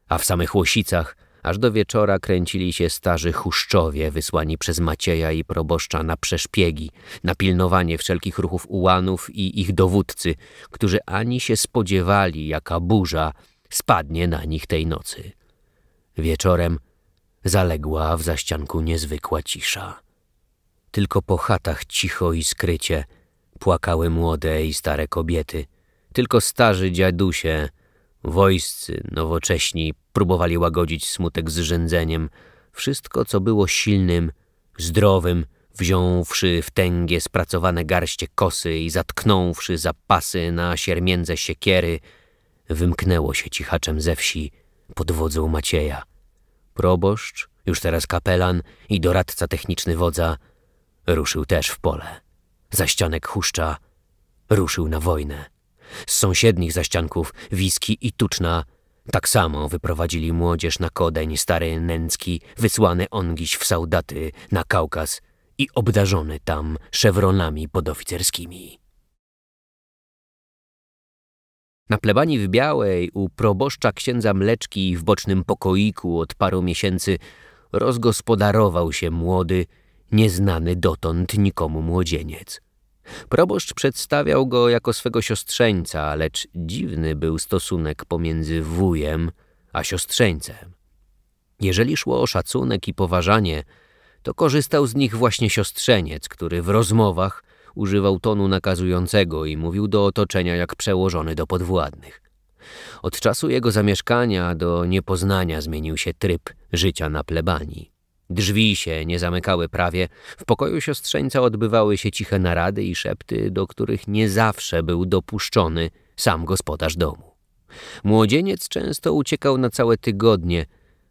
A w samych Łosicach – Aż do wieczora kręcili się starzy chuszczowie wysłani przez Macieja i proboszcza na przeszpiegi, na pilnowanie wszelkich ruchów ułanów i ich dowódcy, którzy ani się spodziewali, jaka burza spadnie na nich tej nocy. Wieczorem zaległa w zaścianku niezwykła cisza. Tylko po chatach cicho i skrycie płakały młode i stare kobiety. Tylko starzy dziadusie Wojscy nowocześni próbowali łagodzić smutek z rzędzeniem. Wszystko, co było silnym, zdrowym, wziąwszy w tęgie spracowane garście kosy i zatknąwszy zapasy na siermiędze siekiery, wymknęło się cichaczem ze wsi pod wodzą Macieja. Proboszcz, już teraz kapelan i doradca techniczny wodza, ruszył też w pole. Za ścianek chuszcza ruszył na wojnę. Z sąsiednich zaścianków Wiski i Tuczna tak samo wyprowadzili młodzież na Kodeń, Stary Nęcki, wysłany ongiś w Saudaty na Kaukaz i obdarzony tam szewronami podoficerskimi. Na plebanii w Białej u proboszcza księdza Mleczki w bocznym pokoiku od paru miesięcy rozgospodarował się młody, nieznany dotąd nikomu młodzieniec. Proboszcz przedstawiał go jako swego siostrzeńca, lecz dziwny był stosunek pomiędzy wujem a siostrzeńcem. Jeżeli szło o szacunek i poważanie, to korzystał z nich właśnie siostrzeniec, który w rozmowach używał tonu nakazującego i mówił do otoczenia jak przełożony do podwładnych. Od czasu jego zamieszkania do niepoznania zmienił się tryb życia na plebanii. Drzwi się nie zamykały prawie, w pokoju siostrzeńca odbywały się ciche narady i szepty, do których nie zawsze był dopuszczony sam gospodarz domu. Młodzieniec często uciekał na całe tygodnie,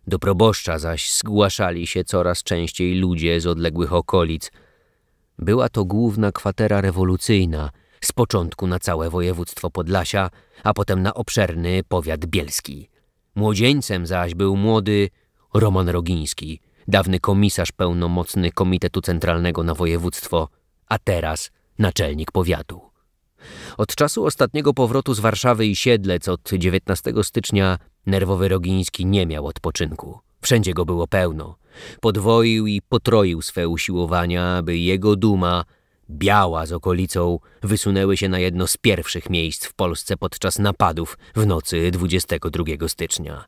do proboszcza zaś zgłaszali się coraz częściej ludzie z odległych okolic. Była to główna kwatera rewolucyjna, z początku na całe województwo Podlasia, a potem na obszerny powiat bielski. Młodzieńcem zaś był młody Roman Rogiński – dawny komisarz pełnomocny Komitetu Centralnego na Województwo, a teraz naczelnik powiatu. Od czasu ostatniego powrotu z Warszawy i Siedlec od 19 stycznia nerwowy Rogiński nie miał odpoczynku. Wszędzie go było pełno. Podwoił i potroił swe usiłowania, aby jego duma, biała z okolicą, wysunęły się na jedno z pierwszych miejsc w Polsce podczas napadów w nocy 22 stycznia.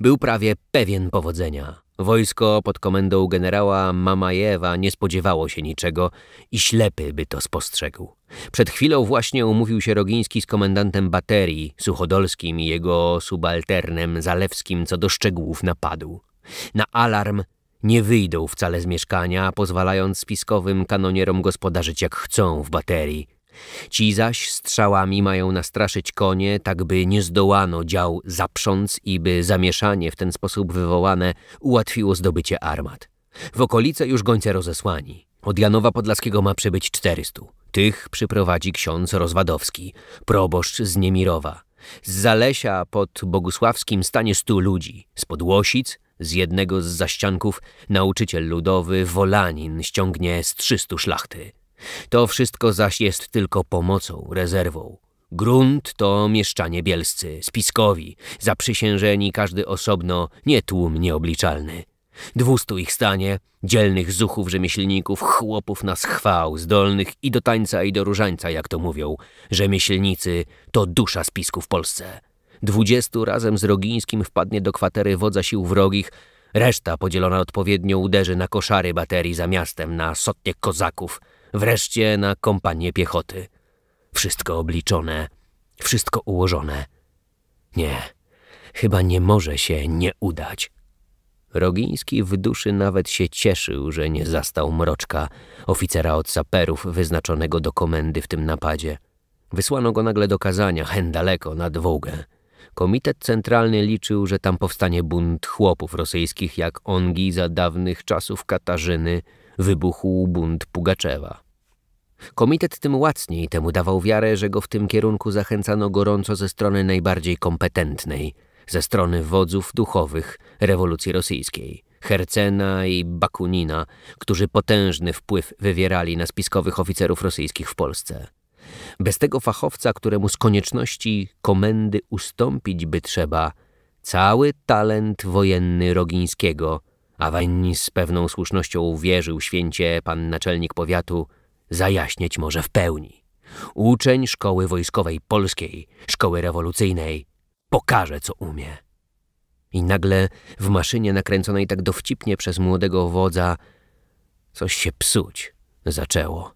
Był prawie pewien powodzenia. Wojsko pod komendą generała Mamajewa nie spodziewało się niczego i ślepy by to spostrzegł. Przed chwilą właśnie umówił się Rogiński z komendantem baterii, Suchodolskim i jego subalternem Zalewskim co do szczegółów napadu. Na alarm nie wyjdą wcale z mieszkania, pozwalając spiskowym kanonierom gospodarzyć jak chcą w baterii, Ci zaś strzałami mają nastraszyć konie, tak by nie zdołano dział zaprząc i by zamieszanie w ten sposób wywołane ułatwiło zdobycie armat. W okolice już gońce rozesłani. Od Janowa Podlaskiego ma przybyć czterystu, Tych przyprowadzi ksiądz Rozwadowski, proboszcz z Niemirowa. Z Zalesia pod Bogusławskim stanie stu ludzi, z Podłosic, z jednego z zaścianków nauczyciel ludowy Wolanin ściągnie z trzystu szlachty. To wszystko zaś jest tylko pomocą, rezerwą. Grunt to mieszczanie bielscy, spiskowi, zaprzysiężeni każdy osobno, nie tłum nieobliczalny. Dwustu ich stanie, dzielnych zuchów rzemieślników, chłopów na schwał, zdolnych i do tańca i do różańca, jak to mówią. Rzemieślnicy to dusza spisku w Polsce. Dwudziestu razem z Rogińskim wpadnie do kwatery wodza sił wrogich, reszta podzielona odpowiednio uderzy na koszary baterii za miastem, na sotnie kozaków –
wreszcie
na kompanię piechoty. Wszystko obliczone, wszystko ułożone. Nie, chyba nie może się nie udać. Rogiński w duszy nawet się cieszył, że nie zastał mroczka, oficera od saperów wyznaczonego do komendy w tym napadzie. Wysłano go nagle do kazania, hen daleko, nad Wołgę. Komitet Centralny liczył, że tam powstanie bunt chłopów rosyjskich, jak ongi za dawnych czasów Katarzyny wybuchł bunt Pugaczewa. Komitet tym łacniej temu dawał wiarę, że go w tym kierunku zachęcano gorąco ze strony najbardziej kompetentnej, ze strony wodzów duchowych rewolucji rosyjskiej. Hercena i Bakunina, którzy potężny wpływ wywierali na spiskowych oficerów rosyjskich w Polsce. Bez tego fachowca, któremu z konieczności komendy ustąpić by trzeba, cały talent wojenny Rogińskiego, a Wań z pewną słusznością uwierzył święcie pan naczelnik powiatu, zajaśnieć może w pełni. Uczeń Szkoły Wojskowej Polskiej, Szkoły Rewolucyjnej, pokaże co umie. I nagle w maszynie nakręconej tak dowcipnie przez młodego wodza coś się psuć zaczęło.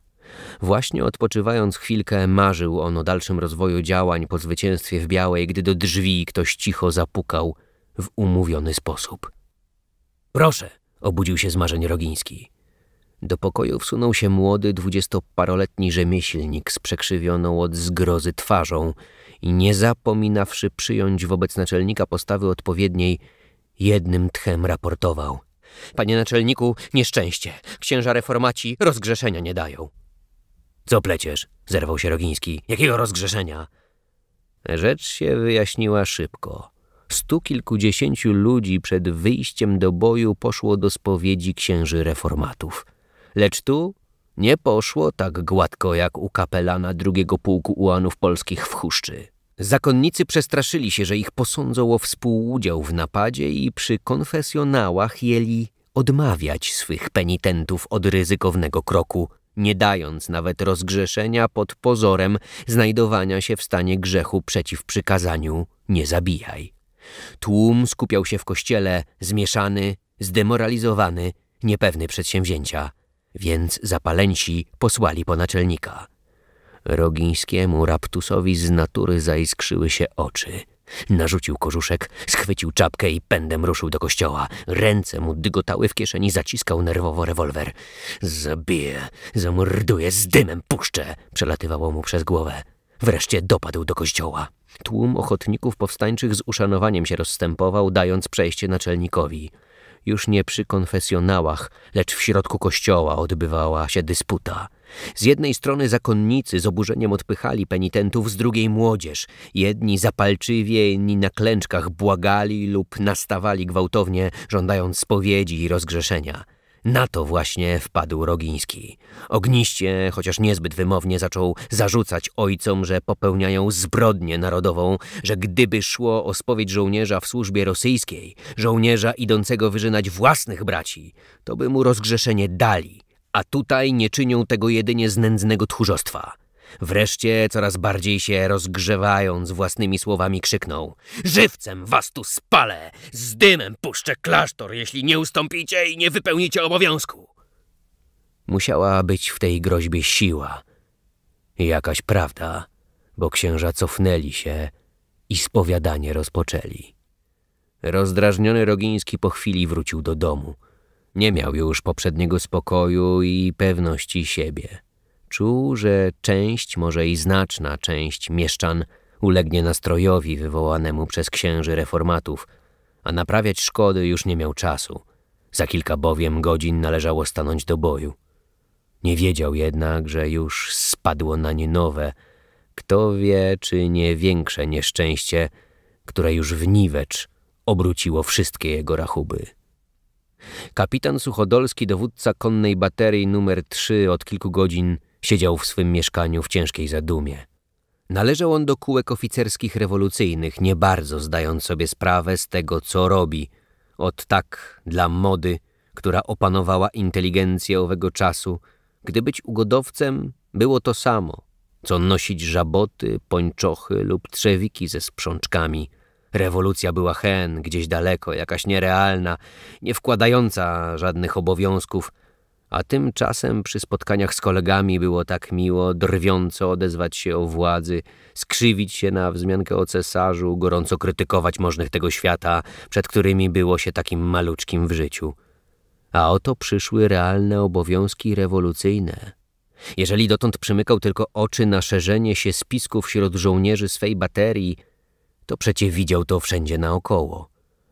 Właśnie odpoczywając chwilkę, marzył on o dalszym rozwoju działań po zwycięstwie w białej, gdy do drzwi ktoś cicho zapukał w umówiony sposób. Proszę, obudził się z marzeń Rogiński. Do pokoju wsunął się młody, dwudziestoparoletni rzemieślnik z przekrzywioną od zgrozy twarzą i nie zapominawszy przyjąć wobec naczelnika postawy odpowiedniej, jednym tchem raportował. Panie naczelniku, nieszczęście. Księża reformaci rozgrzeszenia nie dają. Co pleciesz? Zerwał się Rogiński. Jakiego rozgrzeszenia? Rzecz się wyjaśniła szybko. Stu kilkudziesięciu ludzi przed wyjściem do boju poszło do spowiedzi księży reformatów. Lecz tu nie poszło tak gładko jak u kapelana drugiego pułku ułanów polskich w Chuszczy Zakonnicy przestraszyli się, że ich posądzą o współudział w napadzie i przy konfesjonałach jeli odmawiać swych penitentów od ryzykownego kroku, nie dając nawet rozgrzeszenia pod pozorem znajdowania się w stanie grzechu przeciw przykazaniu nie zabijaj. Tłum skupiał się w kościele, zmieszany, zdemoralizowany, niepewny przedsięwzięcia więc zapaleńsi posłali po naczelnika. Rogińskiemu raptusowi z natury zaiskrzyły się oczy. Narzucił kożuszek, schwycił czapkę i pędem ruszył do kościoła. Ręce mu dygotały w kieszeni, zaciskał nerwowo rewolwer. Zabiję, zamorduję, z dymem puszczę! Przelatywało mu przez głowę. Wreszcie dopadł do kościoła. Tłum ochotników powstańczych z uszanowaniem się rozstępował, dając przejście naczelnikowi już nie przy konfesjonałach, lecz w środku kościoła odbywała się dysputa. Z jednej strony zakonnicy z oburzeniem odpychali penitentów, z drugiej młodzież. Jedni zapalczywie, inni na klęczkach błagali lub nastawali gwałtownie, żądając spowiedzi i rozgrzeszenia. Na to właśnie wpadł Rogiński. Ogniście, chociaż niezbyt wymownie, zaczął zarzucać ojcom, że popełniają zbrodnię narodową, że gdyby szło o spowiedź żołnierza w służbie rosyjskiej, żołnierza idącego wyżynać własnych braci, to by mu rozgrzeszenie dali, a tutaj nie czynią tego jedynie z nędznego tchórzostwa. Wreszcie, coraz bardziej się rozgrzewając własnymi słowami, krzyknął: Żywcem was tu spalę! Z dymem puszczę klasztor, jeśli nie ustąpicie i nie wypełnicie obowiązku! Musiała być w tej groźbie siła i jakaś prawda, bo księża cofnęli się i spowiadanie rozpoczęli. Rozdrażniony Rogiński po chwili wrócił do domu. Nie miał już poprzedniego spokoju i pewności siebie. Czuł, że część, może i znaczna część mieszczan ulegnie nastrojowi wywołanemu przez księży reformatów, a naprawiać szkody już nie miał czasu. Za kilka bowiem godzin należało stanąć do boju. Nie wiedział jednak, że już spadło na nie nowe, kto wie, czy nie większe nieszczęście, które już w niwecz obróciło wszystkie jego rachuby. Kapitan Suchodolski, dowódca konnej baterii numer 3 od kilku godzin Siedział w swym mieszkaniu w ciężkiej zadumie. Należał on do kółek oficerskich rewolucyjnych, nie bardzo zdając sobie sprawę z tego, co robi. Od tak dla mody, która opanowała inteligencję owego czasu, gdy być ugodowcem było to samo, co nosić żaboty, pończochy lub trzewiki ze sprzączkami. Rewolucja była hen, gdzieś daleko, jakaś nierealna, nie wkładająca żadnych obowiązków, a tymczasem przy spotkaniach z kolegami było tak miło drwiąco odezwać się o władzy, skrzywić się na wzmiankę o cesarzu, gorąco krytykować możnych tego świata, przed którymi było się takim maluczkim w życiu. A oto przyszły realne obowiązki rewolucyjne. Jeżeli dotąd przymykał tylko oczy na szerzenie się spisków wśród żołnierzy swej baterii, to przecie widział to wszędzie naokoło.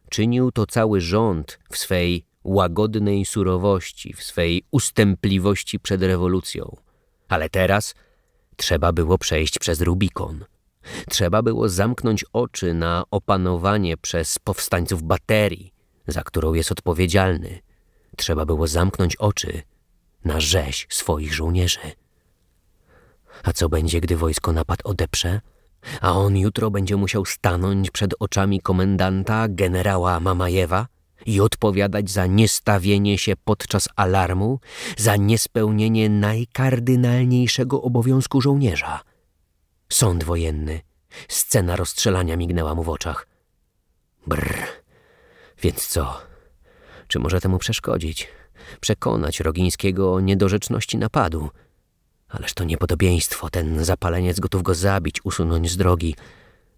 Czynił to cały rząd w swej łagodnej surowości, w swej ustępliwości przed rewolucją. Ale teraz trzeba było przejść przez Rubikon. Trzeba było zamknąć oczy na opanowanie przez powstańców baterii, za którą jest odpowiedzialny. Trzeba było zamknąć oczy na rzeź swoich żołnierzy. A co będzie, gdy wojsko napad odeprze? A on jutro będzie musiał stanąć przed oczami komendanta generała Mamajewa? i odpowiadać za niestawienie się podczas alarmu, za niespełnienie najkardynalniejszego obowiązku żołnierza. Sąd wojenny. Scena rozstrzelania mignęła mu w oczach. Brr. Więc co? Czy może temu przeszkodzić? Przekonać Rogińskiego o niedorzeczności napadu? Ależ to niepodobieństwo, ten zapaleniec gotów go zabić, usunąć z drogi.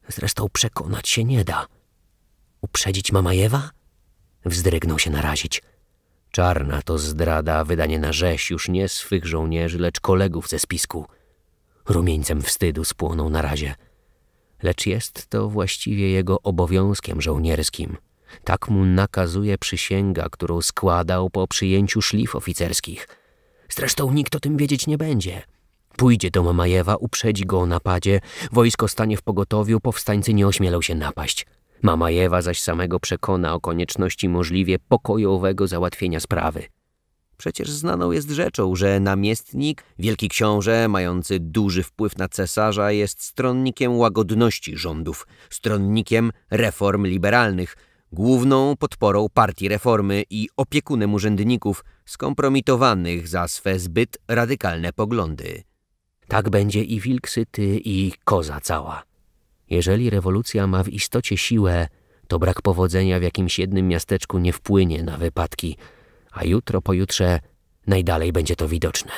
Zresztą przekonać się nie da. Uprzedzić Mamajewa? Wzdrygnął się narazić. Czarna to zdrada, wydanie na rzeź już nie swych żołnierzy, lecz kolegów ze spisku. Rumieńcem wstydu spłonął na razie. Lecz jest to właściwie jego obowiązkiem żołnierskim. Tak mu nakazuje przysięga, którą składał po przyjęciu szlif oficerskich. Zresztą nikt o tym wiedzieć nie będzie. Pójdzie do Mamajewa, uprzedzi go o napadzie, wojsko stanie w pogotowiu, powstańcy nie ośmielą się napaść – Mamajewa zaś samego przekona o konieczności możliwie pokojowego załatwienia sprawy. Przecież znaną jest rzeczą, że namiestnik, wielki książę, mający duży wpływ na cesarza, jest stronnikiem łagodności rządów, stronnikiem reform liberalnych, główną podporą partii reformy i opiekunem urzędników skompromitowanych za swe zbyt radykalne poglądy. Tak będzie i Wilksyty i koza cała. Jeżeli rewolucja ma w istocie siłę, to brak powodzenia w jakimś jednym miasteczku nie wpłynie na wypadki, a jutro pojutrze najdalej będzie to widoczne.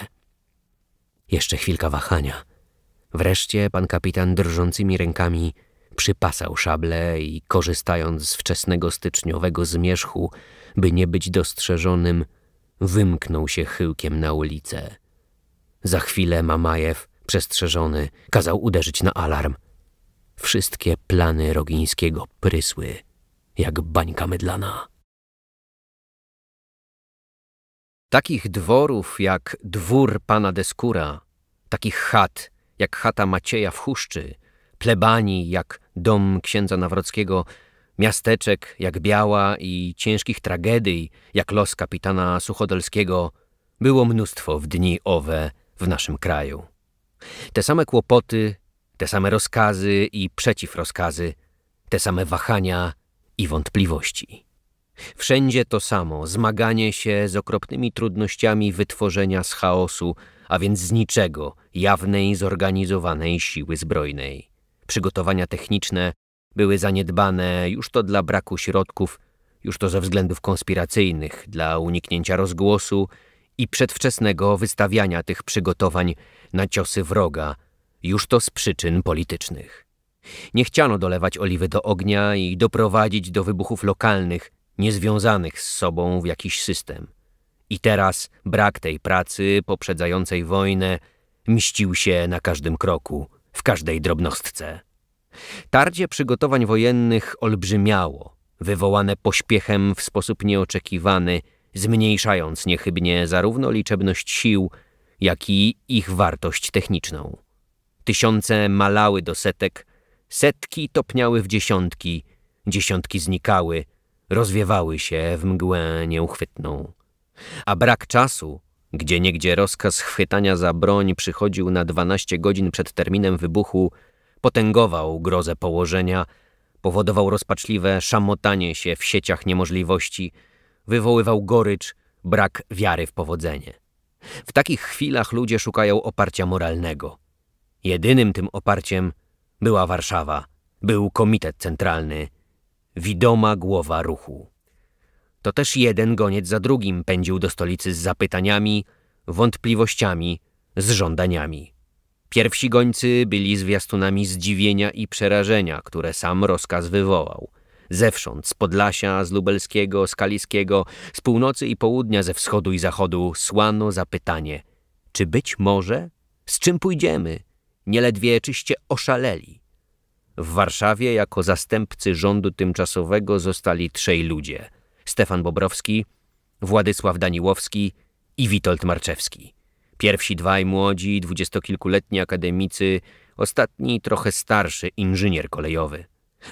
Jeszcze chwilka wahania. Wreszcie pan kapitan drżącymi rękami przypasał szable i korzystając z wczesnego styczniowego zmierzchu, by nie być dostrzeżonym, wymknął się chyłkiem na ulicę. Za chwilę Mamajew, przestrzeżony, kazał uderzyć na alarm – Wszystkie plany Rogińskiego prysły, jak bańka mydlana. Takich dworów jak dwór pana Deskura, takich chat jak chata Macieja w Huszczy, plebanii jak dom księdza Nawrockiego, miasteczek jak Biała i ciężkich tragedii jak los kapitana Suchodolskiego było mnóstwo w dni owe w naszym kraju. Te same kłopoty te same rozkazy i przeciwrozkazy, te same wahania i wątpliwości. Wszędzie to samo, zmaganie się z okropnymi trudnościami wytworzenia z chaosu, a więc z niczego, jawnej, zorganizowanej siły zbrojnej. Przygotowania techniczne były zaniedbane już to dla braku środków, już to ze względów konspiracyjnych, dla uniknięcia rozgłosu i przedwczesnego wystawiania tych przygotowań na ciosy wroga – już to z przyczyn politycznych. Nie chciano dolewać oliwy do ognia i doprowadzić do wybuchów lokalnych, niezwiązanych z sobą w jakiś system. I teraz brak tej pracy poprzedzającej wojnę mścił się na każdym kroku, w każdej drobnostce. Tardzie przygotowań wojennych olbrzymiało, wywołane pośpiechem w sposób nieoczekiwany, zmniejszając niechybnie zarówno liczebność sił, jak i ich wartość techniczną. Tysiące malały do setek, setki topniały w dziesiątki, dziesiątki znikały, rozwiewały się w mgłę nieuchwytną. A brak czasu, gdzie niegdzie rozkaz chwytania za broń przychodził na dwanaście godzin przed terminem wybuchu, potęgował grozę położenia, powodował rozpaczliwe szamotanie się w sieciach niemożliwości, wywoływał gorycz, brak wiary w powodzenie. W takich chwilach ludzie szukają oparcia moralnego, Jedynym tym oparciem była Warszawa, był Komitet Centralny, widoma głowa ruchu. To też jeden goniec za drugim pędził do stolicy z zapytaniami, wątpliwościami, z żądaniami. Pierwsi gońcy byli zwiastunami zdziwienia i przerażenia, które sam rozkaz wywołał. Zewsząd, z Podlasia, z Lubelskiego, z Kaliskiego, z północy i południa, ze wschodu i zachodu słano zapytanie – czy być może? Z czym pójdziemy? nieledwie czyście oszaleli. W Warszawie jako zastępcy rządu tymczasowego zostali trzej ludzie. Stefan Bobrowski, Władysław Daniłowski i Witold Marczewski. Pierwsi dwaj młodzi, dwudziestokilkuletni akademicy, ostatni trochę starszy inżynier kolejowy.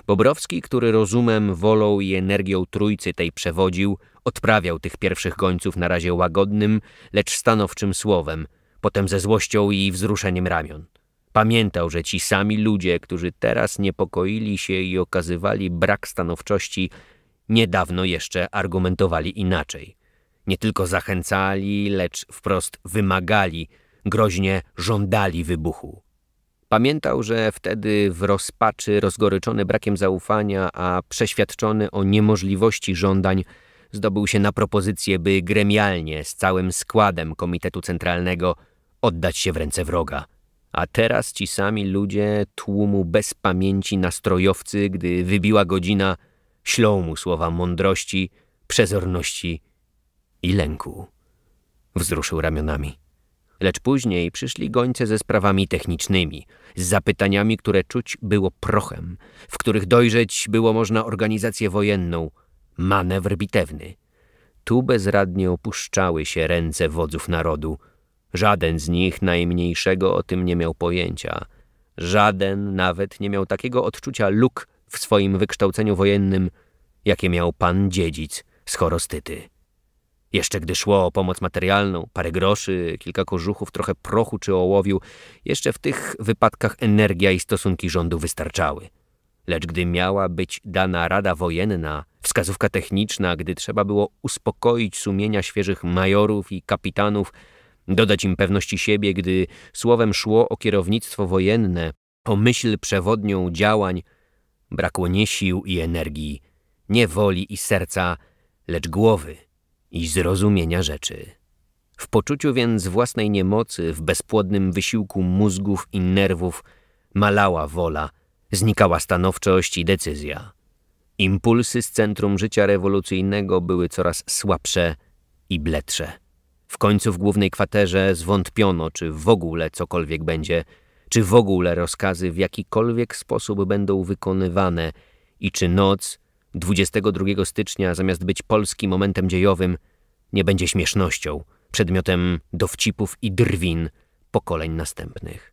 Bobrowski, który rozumem, wolą i energią trójcy tej przewodził, odprawiał tych pierwszych gońców na razie łagodnym, lecz stanowczym słowem, potem ze złością i wzruszeniem ramion. Pamiętał, że ci sami ludzie, którzy teraz niepokoili się i okazywali brak stanowczości, niedawno jeszcze argumentowali inaczej. Nie tylko zachęcali, lecz wprost wymagali, groźnie żądali wybuchu. Pamiętał, że wtedy w rozpaczy, rozgoryczony brakiem zaufania, a przeświadczony o niemożliwości żądań, zdobył się na propozycję, by gremialnie z całym składem Komitetu Centralnego oddać się w ręce wroga – a teraz ci sami ludzie tłumu bez pamięci nastrojowcy, gdy wybiła godzina, ślą mu słowa mądrości, przezorności i lęku. Wzruszył ramionami. Lecz później przyszli gońce ze sprawami technicznymi, z zapytaniami, które czuć było prochem, w których dojrzeć było można organizację wojenną, manewr bitewny. Tu bezradnie opuszczały się ręce wodzów narodu, Żaden z nich najmniejszego o tym nie miał pojęcia. Żaden nawet nie miał takiego odczucia luk w swoim wykształceniu wojennym, jakie miał pan dziedzic z Chorostyty. Jeszcze gdy szło o pomoc materialną, parę groszy, kilka kożuchów, trochę prochu czy ołowiu, jeszcze w tych wypadkach energia i stosunki rządu wystarczały. Lecz gdy miała być dana rada wojenna, wskazówka techniczna, gdy trzeba było uspokoić sumienia świeżych majorów i kapitanów, dodać im pewności siebie, gdy słowem szło o kierownictwo wojenne, o myśl przewodnią działań, brakło nie sił i energii, nie woli i serca, lecz głowy i zrozumienia rzeczy. W poczuciu więc własnej niemocy, w bezpłodnym wysiłku mózgów i nerwów malała wola, znikała stanowczość i decyzja. Impulsy z centrum życia rewolucyjnego były coraz słabsze i bledsze. W końcu w głównej kwaterze zwątpiono, czy w ogóle cokolwiek będzie, czy w ogóle rozkazy w jakikolwiek sposób będą wykonywane i czy noc 22 stycznia zamiast być polskim momentem dziejowym nie będzie śmiesznością, przedmiotem dowcipów i drwin pokoleń następnych.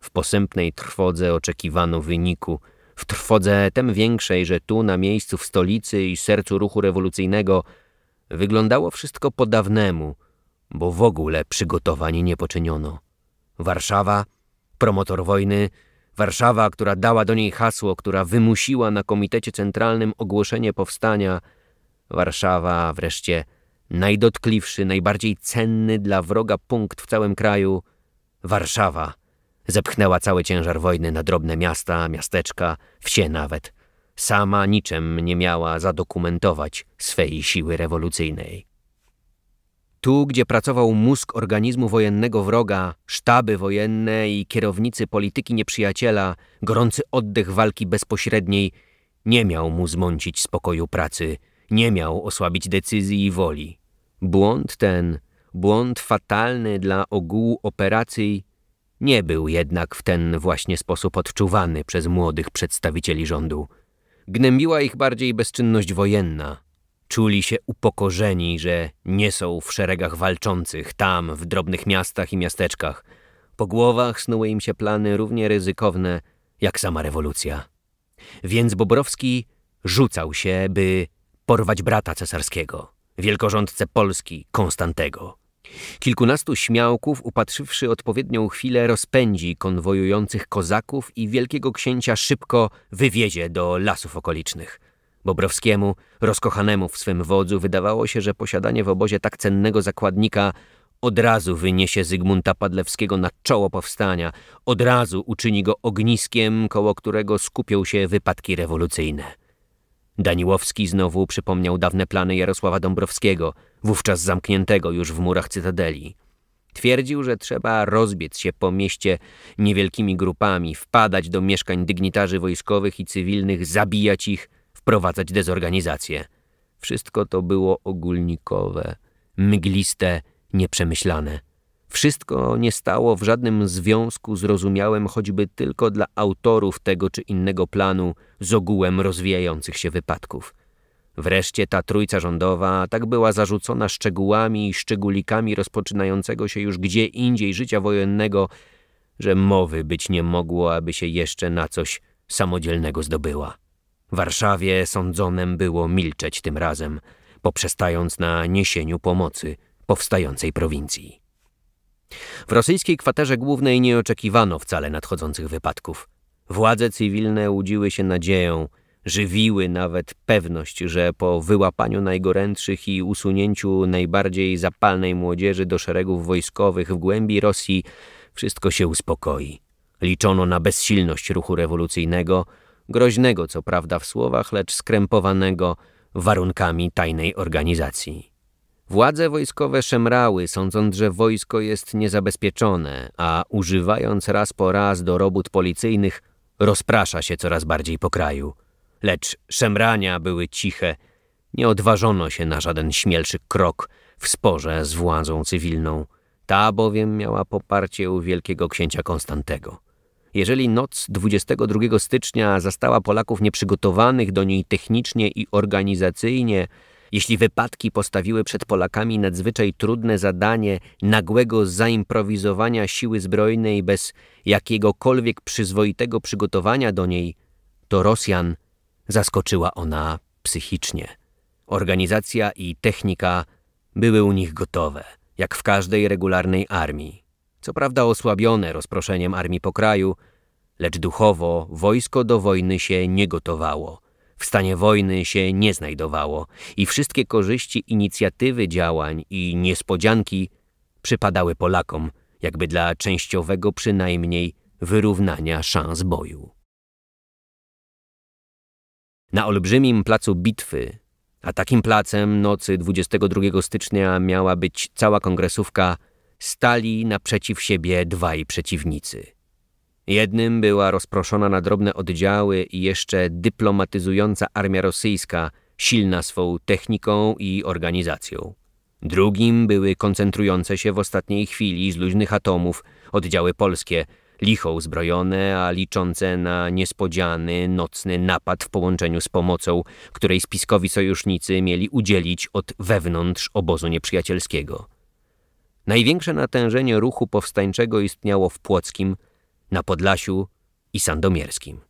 W posępnej trwodze oczekiwano wyniku, w trwodze tem większej, że tu na miejscu w stolicy i sercu ruchu rewolucyjnego – Wyglądało wszystko po dawnemu, bo w ogóle przygotowań nie poczyniono. Warszawa, promotor wojny, Warszawa, która dała do niej hasło, która wymusiła na Komitecie Centralnym ogłoszenie powstania, Warszawa wreszcie najdotkliwszy, najbardziej cenny dla wroga punkt w całym kraju, Warszawa zepchnęła cały ciężar wojny na drobne miasta, miasteczka, wsie nawet sama niczym nie miała zadokumentować swej siły rewolucyjnej. Tu, gdzie pracował mózg organizmu wojennego wroga, sztaby wojenne i kierownicy polityki nieprzyjaciela, gorący oddech walki bezpośredniej, nie miał mu zmącić spokoju pracy, nie miał osłabić decyzji i woli. Błąd ten, błąd fatalny dla ogółu operacji, nie był jednak w ten właśnie sposób odczuwany przez młodych przedstawicieli rządu gnębiła ich bardziej bezczynność wojenna. Czuli się upokorzeni, że nie są w szeregach walczących, tam, w drobnych miastach i miasteczkach. Po głowach snuły im się plany równie ryzykowne, jak sama rewolucja. Więc Bobrowski rzucał się, by porwać brata cesarskiego, wielkorządcę Polski, Konstantego. Kilkunastu śmiałków, upatrzywszy odpowiednią chwilę, rozpędzi konwojujących kozaków i wielkiego księcia szybko wywiezie do lasów okolicznych. Bobrowskiemu, rozkochanemu w swym wodzu, wydawało się, że posiadanie w obozie tak cennego zakładnika od razu wyniesie Zygmunta Padlewskiego na czoło powstania, od razu uczyni go ogniskiem, koło którego skupią się wypadki rewolucyjne. Daniłowski znowu przypomniał dawne plany Jarosława Dąbrowskiego, wówczas zamkniętego już w murach Cytadeli. Twierdził, że trzeba rozbiec się po mieście niewielkimi grupami, wpadać do mieszkań dygnitarzy wojskowych i cywilnych, zabijać ich, wprowadzać dezorganizację. Wszystko to było ogólnikowe, mgliste, nieprzemyślane. Wszystko nie stało w żadnym związku zrozumiałym choćby tylko dla autorów tego czy innego planu z ogółem rozwijających się wypadków. Wreszcie ta trójca rządowa tak była zarzucona szczegółami i szczególikami rozpoczynającego się już gdzie indziej życia wojennego, że mowy być nie mogło, aby się jeszcze na coś samodzielnego zdobyła. W Warszawie sądzonem było milczeć tym razem, poprzestając na niesieniu pomocy powstającej prowincji. W rosyjskiej kwaterze głównej nie oczekiwano wcale nadchodzących wypadków. Władze cywilne łudziły się nadzieją, żywiły nawet pewność, że po wyłapaniu najgorętszych i usunięciu najbardziej zapalnej młodzieży do szeregów wojskowych w głębi Rosji wszystko się uspokoi. Liczono na bezsilność ruchu rewolucyjnego, groźnego co prawda w słowach, lecz skrępowanego warunkami tajnej organizacji. Władze wojskowe szemrały, sądząc, że wojsko jest niezabezpieczone, a używając raz po raz do robót policyjnych, rozprasza się coraz bardziej po kraju. Lecz szemrania były ciche, nie odważono się na żaden śmielszy krok w sporze z władzą cywilną. Ta bowiem miała poparcie u wielkiego księcia Konstantego. Jeżeli noc 22 stycznia zastała Polaków nieprzygotowanych do niej technicznie i organizacyjnie, jeśli wypadki postawiły przed Polakami nadzwyczaj trudne zadanie nagłego zaimprowizowania siły zbrojnej bez jakiegokolwiek przyzwoitego przygotowania do niej, to Rosjan zaskoczyła ona psychicznie. Organizacja i technika były u nich gotowe, jak w każdej regularnej armii. Co prawda osłabione rozproszeniem armii po kraju, lecz duchowo wojsko do wojny się nie gotowało – w stanie wojny się nie znajdowało i wszystkie korzyści inicjatywy działań i niespodzianki przypadały Polakom, jakby dla częściowego przynajmniej wyrównania szans boju. Na olbrzymim placu bitwy, a takim placem nocy 22 stycznia miała być cała kongresówka, stali naprzeciw siebie dwaj przeciwnicy – Jednym była rozproszona na drobne oddziały i jeszcze dyplomatyzująca armia rosyjska, silna swą techniką i organizacją. Drugim były koncentrujące się w ostatniej chwili z luźnych atomów oddziały polskie, licho uzbrojone, a liczące na niespodziany, nocny napad w połączeniu z pomocą, której spiskowi sojusznicy mieli udzielić od wewnątrz obozu nieprzyjacielskiego. Największe natężenie ruchu powstańczego istniało w Płockim – na Podlasiu i Sandomierskim.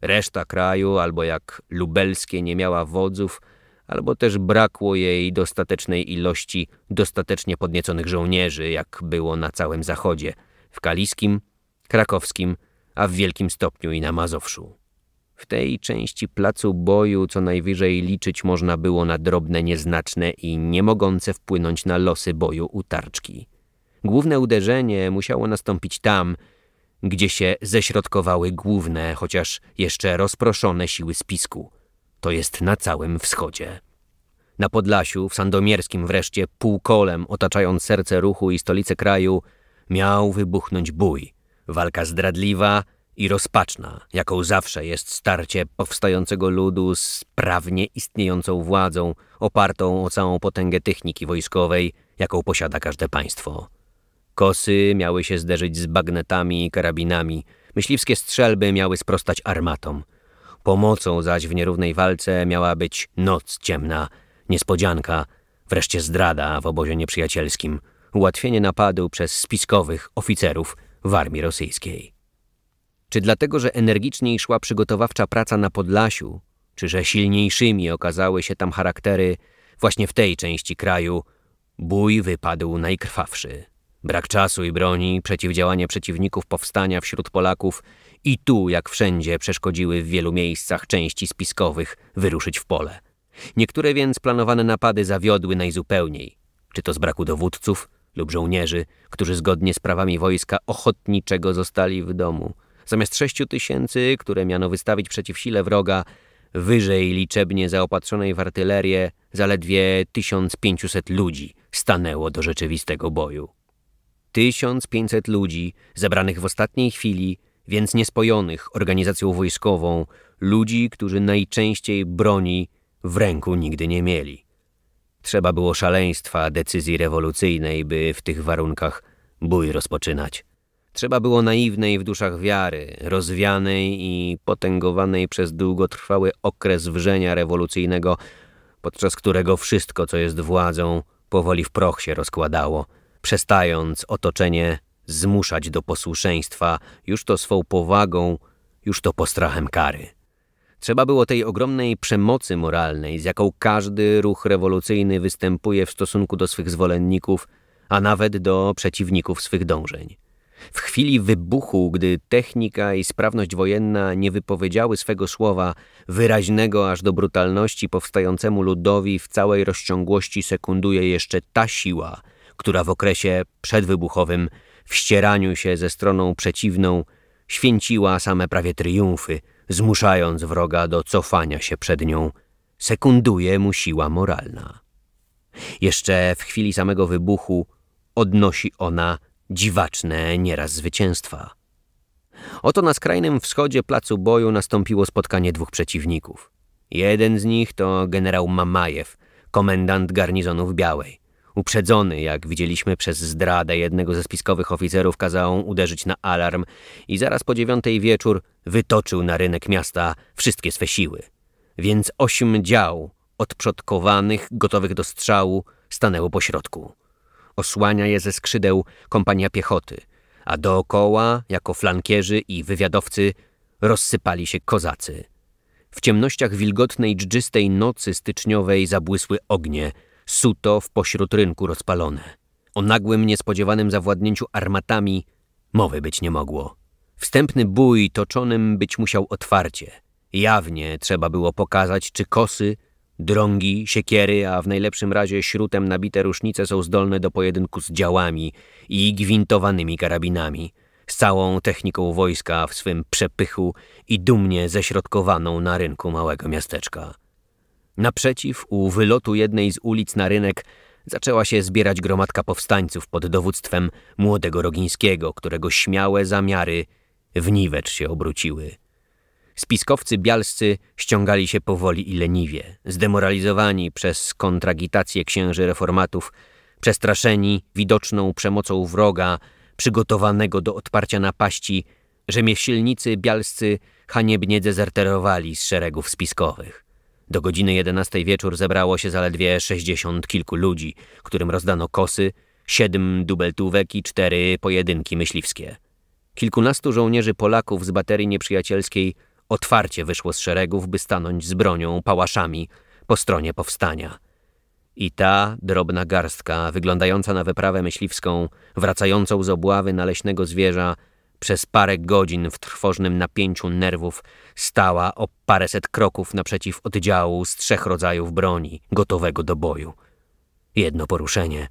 Reszta kraju, albo jak lubelskie, nie miała wodzów, albo też brakło jej dostatecznej ilości dostatecznie podnieconych żołnierzy, jak było na całym zachodzie, w Kaliskim, Krakowskim, a w wielkim stopniu i na Mazowszu. W tej części placu boju co najwyżej liczyć można było na drobne, nieznaczne i nie mogące wpłynąć na losy boju utarczki. Główne uderzenie musiało nastąpić tam, gdzie się ześrodkowały główne, chociaż jeszcze rozproszone siły spisku. To jest na całym wschodzie. Na Podlasiu, w Sandomierskim wreszcie, półkolem otaczając serce ruchu i stolicę kraju, miał wybuchnąć bój. Walka zdradliwa i rozpaczna, jaką zawsze jest starcie powstającego ludu z prawnie istniejącą władzą, opartą o całą potęgę techniki wojskowej, jaką posiada każde państwo. Kosy miały się zderzyć z bagnetami i karabinami, myśliwskie strzelby miały sprostać armatom. Pomocą zaś w nierównej walce miała być noc ciemna, niespodzianka, wreszcie zdrada w obozie nieprzyjacielskim, ułatwienie napadu przez spiskowych oficerów w armii rosyjskiej. Czy dlatego, że energiczniej szła przygotowawcza praca na Podlasiu, czy że silniejszymi okazały się tam charaktery, właśnie w tej części kraju bój wypadł najkrwawszy. Brak czasu i broni, przeciwdziałanie przeciwników powstania wśród Polaków i tu, jak wszędzie, przeszkodziły w wielu miejscach części spiskowych wyruszyć w pole. Niektóre więc planowane napady zawiodły najzupełniej, czy to z braku dowódców lub żołnierzy, którzy zgodnie z prawami wojska ochotniczego zostali w domu. Zamiast sześciu tysięcy, które miano wystawić przeciw sile wroga, wyżej liczebnie zaopatrzonej w artylerię, zaledwie 1500 ludzi stanęło do rzeczywistego boju. 1500 ludzi, zebranych w ostatniej chwili, więc niespojonych organizacją wojskową, ludzi, którzy najczęściej broni w ręku nigdy nie mieli. Trzeba było szaleństwa decyzji rewolucyjnej, by w tych warunkach bój rozpoczynać. Trzeba było naiwnej w duszach wiary, rozwianej i potęgowanej przez długotrwały okres wrzenia rewolucyjnego, podczas którego wszystko, co jest władzą, powoli w proch się rozkładało, przestając otoczenie zmuszać do posłuszeństwa, już to swą powagą, już to postrachem kary. Trzeba było tej ogromnej przemocy moralnej, z jaką każdy ruch rewolucyjny występuje w stosunku do swych zwolenników, a nawet do przeciwników swych dążeń. W chwili wybuchu, gdy technika i sprawność wojenna nie wypowiedziały swego słowa, wyraźnego aż do brutalności powstającemu ludowi w całej rozciągłości sekunduje jeszcze ta siła – która w okresie przedwybuchowym, w ścieraniu się ze stroną przeciwną, święciła same prawie triumfy, zmuszając wroga do cofania się przed nią, sekunduje mu siła moralna. Jeszcze w chwili samego wybuchu odnosi ona dziwaczne nieraz zwycięstwa. Oto na skrajnym wschodzie placu boju nastąpiło spotkanie dwóch przeciwników. Jeden z nich to generał Mamajew, komendant garnizonu w Białej, Uprzedzony, jak widzieliśmy przez zdradę jednego ze spiskowych oficerów, kazał uderzyć na alarm i zaraz po dziewiątej wieczór wytoczył na rynek miasta wszystkie swe siły. Więc osiem dział, odprzodkowanych, gotowych do strzału, stanęło pośrodku. Osłania je ze skrzydeł kompania piechoty, a dookoła, jako flankierzy i wywiadowcy, rozsypali się kozacy. W ciemnościach wilgotnej, dżdżystej nocy styczniowej zabłysły ognie – suto w pośród rynku rozpalone. O nagłym, niespodziewanym zawładnięciu armatami mowy być nie mogło. Wstępny bój toczonym być musiał otwarcie. Jawnie trzeba było pokazać, czy kosy, drągi, siekiery, a w najlepszym razie śrutem nabite rusznice są zdolne do pojedynku z działami i gwintowanymi karabinami, z całą techniką wojska w swym przepychu i dumnie ześrodkowaną na rynku małego miasteczka. Naprzeciw, u wylotu jednej z ulic na rynek, zaczęła się zbierać gromadka powstańców pod dowództwem młodego Rogińskiego, którego śmiałe zamiary niwecz się obróciły. Spiskowcy bialscy ściągali się powoli i leniwie, zdemoralizowani przez kontragitację księży reformatów, przestraszeni widoczną przemocą wroga, przygotowanego do odparcia napaści, rzemieślnicy bialscy haniebnie dezerterowali z szeregów spiskowych. Do godziny 11 wieczór zebrało się zaledwie sześćdziesiąt kilku ludzi, którym rozdano kosy, siedem dubeltówek i cztery pojedynki myśliwskie. Kilkunastu żołnierzy Polaków z baterii nieprzyjacielskiej otwarcie wyszło z szeregów, by stanąć z bronią, pałaszami po stronie powstania. I ta drobna garstka, wyglądająca na wyprawę myśliwską, wracającą z obławy naleśnego zwierza, przez parę godzin w trwożnym napięciu nerwów stała o paręset kroków naprzeciw oddziału z trzech rodzajów broni, gotowego do boju. Jedno poruszenie,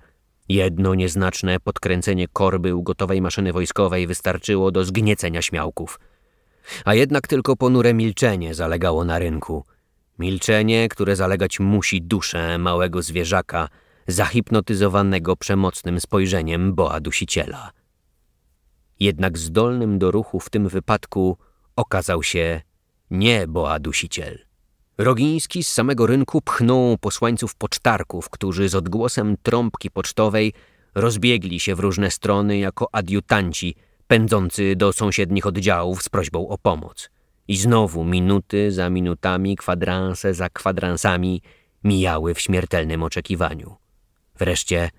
jedno nieznaczne podkręcenie korby u gotowej maszyny wojskowej wystarczyło do zgniecenia śmiałków. A jednak tylko ponure milczenie zalegało na rynku. Milczenie, które zalegać musi duszę małego zwierzaka, zahipnotyzowanego przemocnym spojrzeniem boa dusiciela. Jednak zdolnym do ruchu w tym wypadku okazał się nie boadusiciel. Rogiński z samego rynku pchnął posłańców pocztarków, którzy z odgłosem trąbki pocztowej rozbiegli się w różne strony jako adiutanci pędzący do sąsiednich oddziałów z prośbą o pomoc. I znowu minuty za minutami, kwadranse za kwadransami mijały w śmiertelnym oczekiwaniu. Wreszcie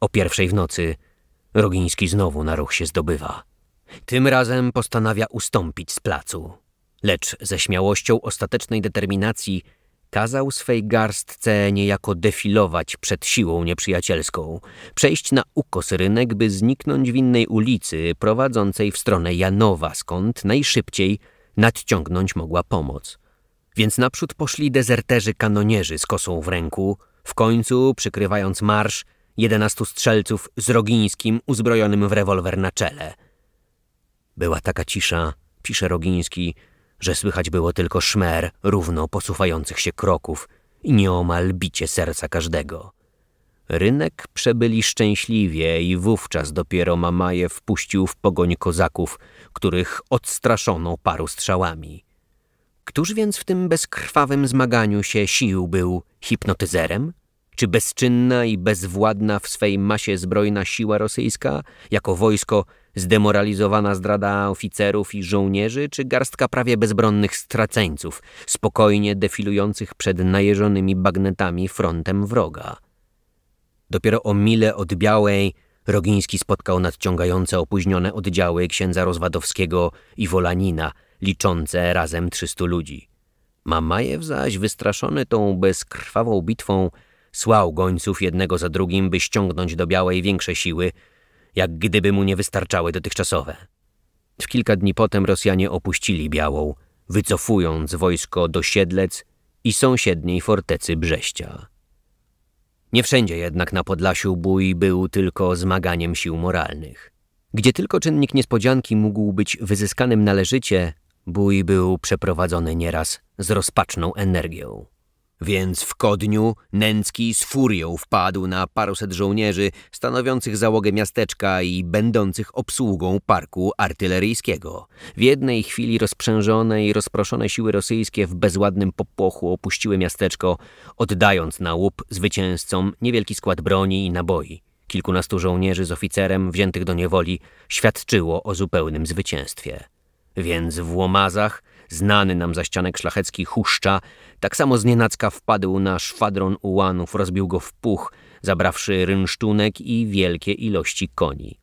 o pierwszej w nocy Rogiński znowu na ruch się zdobywa. Tym razem postanawia ustąpić z placu. Lecz ze śmiałością ostatecznej determinacji kazał swej garstce niejako defilować przed siłą nieprzyjacielską, przejść na ukos rynek, by zniknąć w innej ulicy prowadzącej w stronę Janowa, skąd najszybciej nadciągnąć mogła pomoc. Więc naprzód poszli dezerterzy kanonierzy z kosą w ręku, w końcu, przykrywając marsz, jedenastu strzelców z Rogińskim uzbrojonym w rewolwer na czele. Była taka cisza, pisze Rogiński, że słychać było tylko szmer równo posuwających się kroków i nieomal bicie serca każdego. Rynek przebyli szczęśliwie i wówczas dopiero Mamaje wpuścił w pogoń kozaków, których odstraszono paru strzałami. Któż więc w tym bezkrwawym zmaganiu się sił był hipnotyzerem? Czy bezczynna i bezwładna w swej masie zbrojna siła rosyjska, jako wojsko zdemoralizowana zdrada oficerów i żołnierzy, czy garstka prawie bezbronnych straceńców, spokojnie defilujących przed najeżonymi bagnetami frontem wroga? Dopiero o mile od Białej Rogiński spotkał nadciągające opóźnione oddziały księdza Rozwadowskiego i Wolanina, liczące razem 300 ludzi. Mamajew zaś, wystraszony tą bezkrwawą bitwą, Słał gońców jednego za drugim, by ściągnąć do Białej większe siły, jak gdyby mu nie wystarczały dotychczasowe. W kilka dni potem Rosjanie opuścili Białą, wycofując wojsko do Siedlec i sąsiedniej fortecy Brześcia. Nie wszędzie jednak na Podlasiu bój był tylko zmaganiem sił moralnych. Gdzie tylko czynnik niespodzianki mógł być wyzyskanym należycie, bój był przeprowadzony nieraz z rozpaczną energią. Więc w Kodniu Nęcki z furią wpadł na paruset żołnierzy stanowiących załogę miasteczka i będących obsługą parku artyleryjskiego. W jednej chwili rozprzężone i rozproszone siły rosyjskie w bezładnym popłochu opuściły miasteczko, oddając na łup zwycięzcom niewielki skład broni i naboi. Kilkunastu żołnierzy z oficerem wziętych do niewoli świadczyło o zupełnym zwycięstwie. Więc w Łomazach znany nam za ścianek szlachecki Huszcza, tak samo znienacka wpadł na szwadron ułanów, rozbił go w puch, zabrawszy rynsztunek i wielkie ilości koni.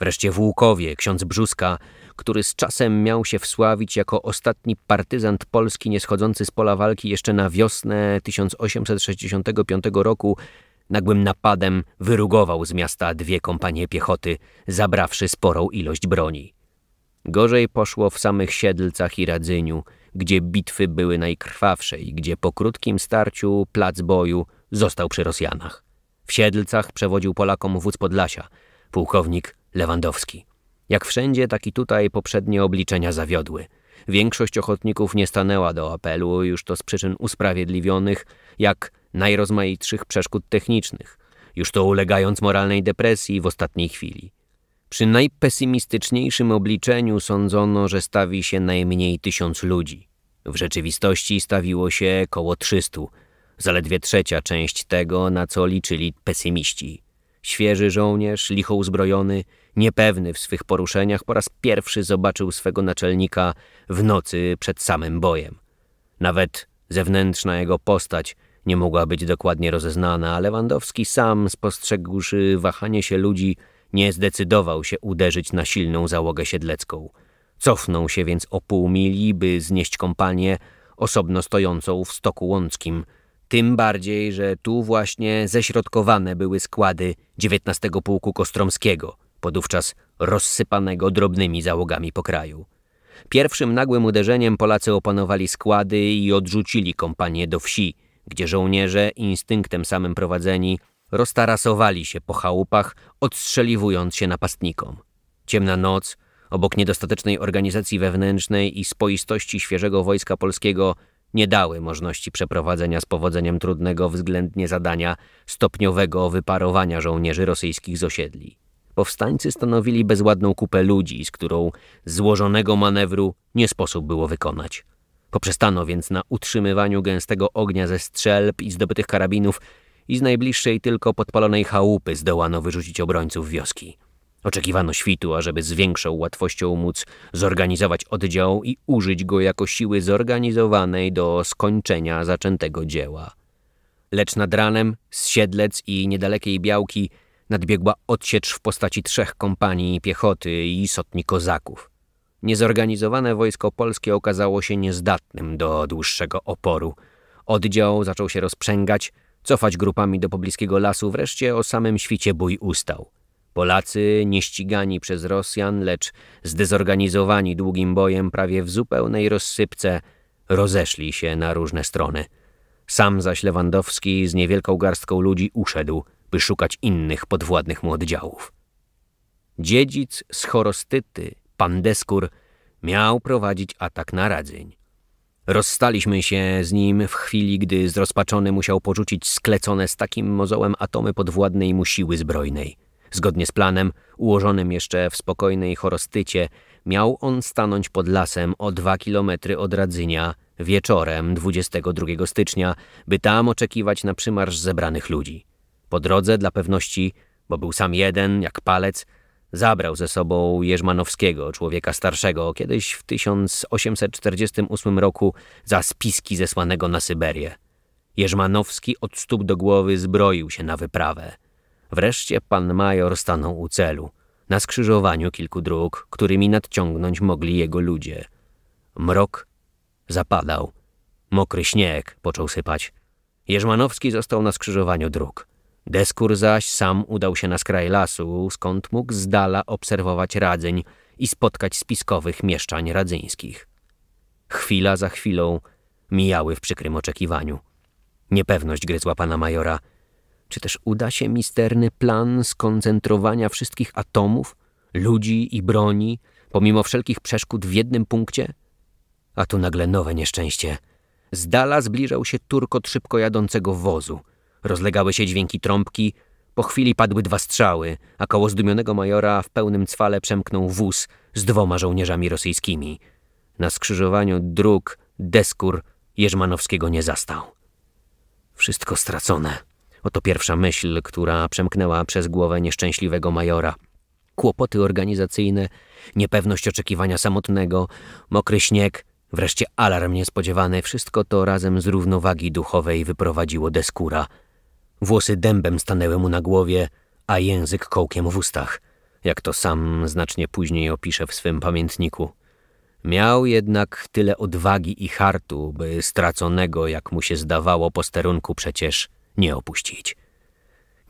Wreszcie Włókowie, ksiądz Brzuska, który z czasem miał się wsławić jako ostatni partyzant Polski nieschodzący z pola walki jeszcze na wiosnę 1865 roku, nagłym napadem wyrugował z miasta dwie kompanie piechoty, zabrawszy sporą ilość broni. Gorzej poszło w samych Siedlcach i Radzyniu, gdzie bitwy były najkrwawsze i gdzie po krótkim starciu plac boju został przy Rosjanach. W Siedlcach przewodził Polakom wódz Podlasia, pułkownik Lewandowski. Jak wszędzie, tak i tutaj poprzednie obliczenia zawiodły. Większość ochotników nie stanęła do apelu, już to z przyczyn usprawiedliwionych, jak najrozmaitszych przeszkód technicznych, już to ulegając moralnej depresji w ostatniej chwili. Przy najpesymistyczniejszym obliczeniu sądzono, że stawi się najmniej tysiąc ludzi. W rzeczywistości stawiło się około trzystu. zaledwie trzecia część tego, na co liczyli pesymiści. Świeży żołnierz, licho uzbrojony, niepewny w swych poruszeniach, po raz pierwszy zobaczył swego naczelnika w nocy przed samym bojem. Nawet zewnętrzna jego postać nie mogła być dokładnie rozeznana, ale Lewandowski sam, spostrzegłszy wahanie się ludzi, nie zdecydował się uderzyć na silną załogę siedlecką. Cofnął się więc o pół mili, by znieść kompanię osobno stojącą w stoku łąckim. Tym bardziej, że tu właśnie ześrodkowane były składy XIX Pułku Kostromskiego, podówczas rozsypanego drobnymi załogami po kraju. Pierwszym nagłym uderzeniem Polacy opanowali składy i odrzucili kompanię do wsi, gdzie żołnierze, instynktem samym prowadzeni, Roztarasowali się po chałupach, odstrzeliwując się napastnikom. Ciemna noc, obok niedostatecznej organizacji wewnętrznej i spoistości świeżego wojska polskiego, nie dały możliwości przeprowadzenia z powodzeniem trudnego względnie zadania stopniowego wyparowania żołnierzy rosyjskich z osiedli. Powstańcy stanowili bezładną kupę ludzi, z którą złożonego manewru nie sposób było wykonać. Poprzestano więc na utrzymywaniu gęstego ognia ze strzelb i zdobytych karabinów i z najbliższej tylko podpalonej chałupy zdołano wyrzucić obrońców wioski. Oczekiwano świtu, ażeby z większą łatwością móc zorganizować oddział i użyć go jako siły zorganizowanej do skończenia zaczętego dzieła. Lecz nad ranem z Siedlec i niedalekiej Białki nadbiegła odsiecz w postaci trzech kompanii piechoty i sotni kozaków. Niezorganizowane wojsko polskie okazało się niezdatnym do dłuższego oporu. Oddział zaczął się rozprzęgać, cofać grupami do pobliskiego lasu, wreszcie o samym świcie bój ustał. Polacy, nieścigani przez Rosjan, lecz zdezorganizowani długim bojem prawie w zupełnej rozsypce, rozeszli się na różne strony. Sam zaś Lewandowski z niewielką garstką ludzi uszedł, by szukać innych podwładnych mu oddziałów. Dziedzic z Chorostyty, pan Deskur, miał prowadzić atak na Radzyń. Rozstaliśmy się z nim w chwili, gdy zrozpaczony musiał porzucić sklecone z takim mozołem atomy podwładnej mu siły zbrojnej. Zgodnie z planem, ułożonym jeszcze w spokojnej chorostycie, miał on stanąć pod lasem o dwa kilometry od Radzynia wieczorem 22 stycznia, by tam oczekiwać na przymarsz zebranych ludzi. Po drodze dla pewności, bo był sam jeden, jak palec, Zabrał ze sobą Jerzmanowskiego, człowieka starszego, kiedyś w 1848 roku za spiski zesłanego na Syberię. Jerzmanowski od stóp do głowy zbroił się na wyprawę. Wreszcie pan major stanął u celu, na skrzyżowaniu kilku dróg, którymi nadciągnąć mogli jego ludzie. Mrok zapadał. Mokry śnieg począł sypać. Jerzmanowski został na skrzyżowaniu dróg. Deskur zaś sam udał się na skraj lasu, skąd mógł z dala obserwować Radzeń i spotkać spiskowych mieszczań radzyńskich. Chwila za chwilą mijały w przykrym oczekiwaniu. Niepewność gryzła pana majora. Czy też uda się misterny plan skoncentrowania wszystkich atomów, ludzi i broni, pomimo wszelkich przeszkód w jednym punkcie? A tu nagle nowe nieszczęście. Z dala zbliżał się turkot szybko jadącego wozu – Rozlegały się dźwięki trąbki, po chwili padły dwa strzały, a koło zdumionego majora w pełnym cwale przemknął wóz z dwoma żołnierzami rosyjskimi. Na skrzyżowaniu dróg Deskur Jerzmanowskiego nie zastał. Wszystko stracone. Oto pierwsza myśl, która przemknęła przez głowę nieszczęśliwego majora. Kłopoty organizacyjne, niepewność oczekiwania samotnego, mokry śnieg, wreszcie alarm niespodziewany, wszystko to razem z równowagi duchowej wyprowadziło Deskura – Włosy dębem stanęły mu na głowie, a język kołkiem w ustach, jak to sam znacznie później opisze w swym pamiętniku. Miał jednak tyle odwagi i hartu, by straconego, jak mu się zdawało, posterunku przecież nie opuścić.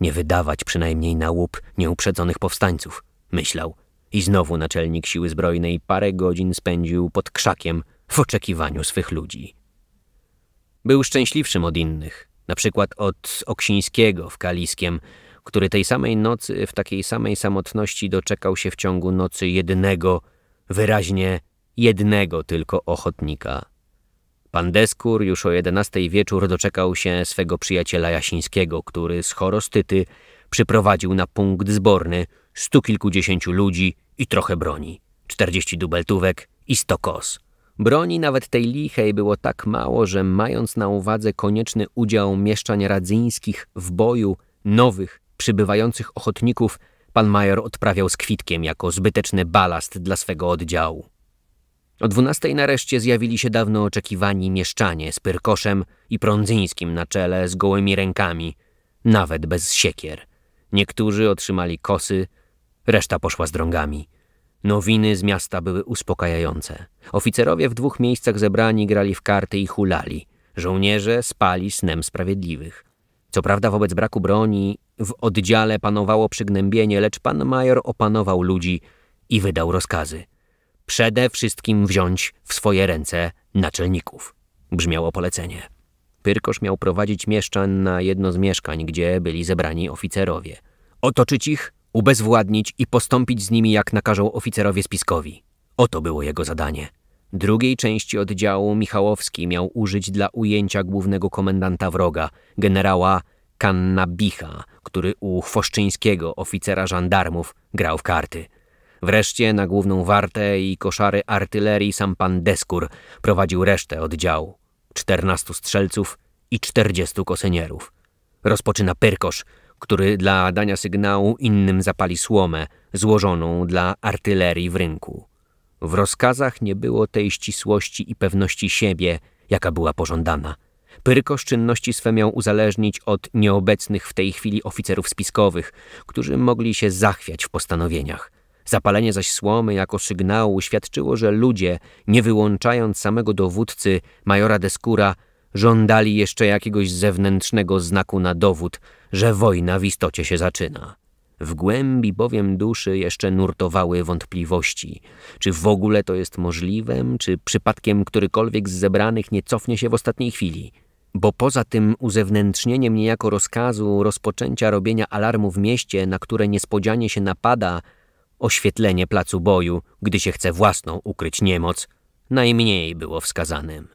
Nie wydawać przynajmniej na łup nieuprzedzonych powstańców, myślał. I znowu naczelnik siły zbrojnej parę godzin spędził pod krzakiem w oczekiwaniu swych ludzi. Był szczęśliwszym od innych na przykład od Oksińskiego w Kaliskiem, który tej samej nocy w takiej samej samotności doczekał się w ciągu nocy jednego, wyraźnie jednego tylko ochotnika. Pan Deskur już o jedenastej wieczór doczekał się swego przyjaciela Jasińskiego, który z chorostyty przyprowadził na punkt zborny stu kilkudziesięciu ludzi i trochę broni, czterdzieści dubeltówek i sto kos. Broni nawet tej lichej było tak mało, że mając na uwadze konieczny udział mieszczań radzyńskich w boju, nowych, przybywających ochotników, pan Major odprawiał z kwitkiem jako zbyteczny balast dla swego oddziału. O dwunastej nareszcie zjawili się dawno oczekiwani mieszczanie z Pyrkoszem i Prądzyńskim na czele z gołymi rękami, nawet bez siekier. Niektórzy otrzymali kosy, reszta poszła z drągami. Nowiny z miasta były uspokajające. Oficerowie w dwóch miejscach zebrani grali w karty i hulali. Żołnierze spali snem sprawiedliwych. Co prawda wobec braku broni w oddziale panowało przygnębienie, lecz pan major opanował ludzi i wydał rozkazy. Przede wszystkim wziąć w swoje ręce naczelników. Brzmiało polecenie. Pyrkosz miał prowadzić mieszczan na jedno z mieszkań, gdzie byli zebrani oficerowie. Otoczyć ich ubezwładnić i postąpić z nimi, jak nakażą oficerowie spiskowi. Oto było jego zadanie. Drugiej części oddziału Michałowski miał użyć dla ujęcia głównego komendanta wroga, generała Kannabicha, który u Chwoszczyńskiego, oficera żandarmów, grał w karty. Wreszcie na główną wartę i koszary artylerii sam pan Deskur prowadził resztę oddziału. Czternastu strzelców i czterdziestu kosenierów. Rozpoczyna Pyrkosz, który dla dania sygnału innym zapali słomę złożoną dla artylerii w rynku. W rozkazach nie było tej ścisłości i pewności siebie, jaka była pożądana. Pyrkosz czynności swe miał uzależnić od nieobecnych w tej chwili oficerów spiskowych, którzy mogli się zachwiać w postanowieniach. Zapalenie zaś słomy jako sygnału świadczyło, że ludzie, nie wyłączając samego dowódcy, majora Deskura, żądali jeszcze jakiegoś zewnętrznego znaku na dowód, że wojna w istocie się zaczyna. W głębi bowiem duszy jeszcze nurtowały wątpliwości, czy w ogóle to jest możliwe, czy przypadkiem którykolwiek z zebranych nie cofnie się w ostatniej chwili. Bo poza tym uzewnętrznieniem niejako rozkazu rozpoczęcia robienia alarmu w mieście, na które niespodzianie się napada, oświetlenie placu boju, gdy się chce własną ukryć niemoc, najmniej było wskazanym.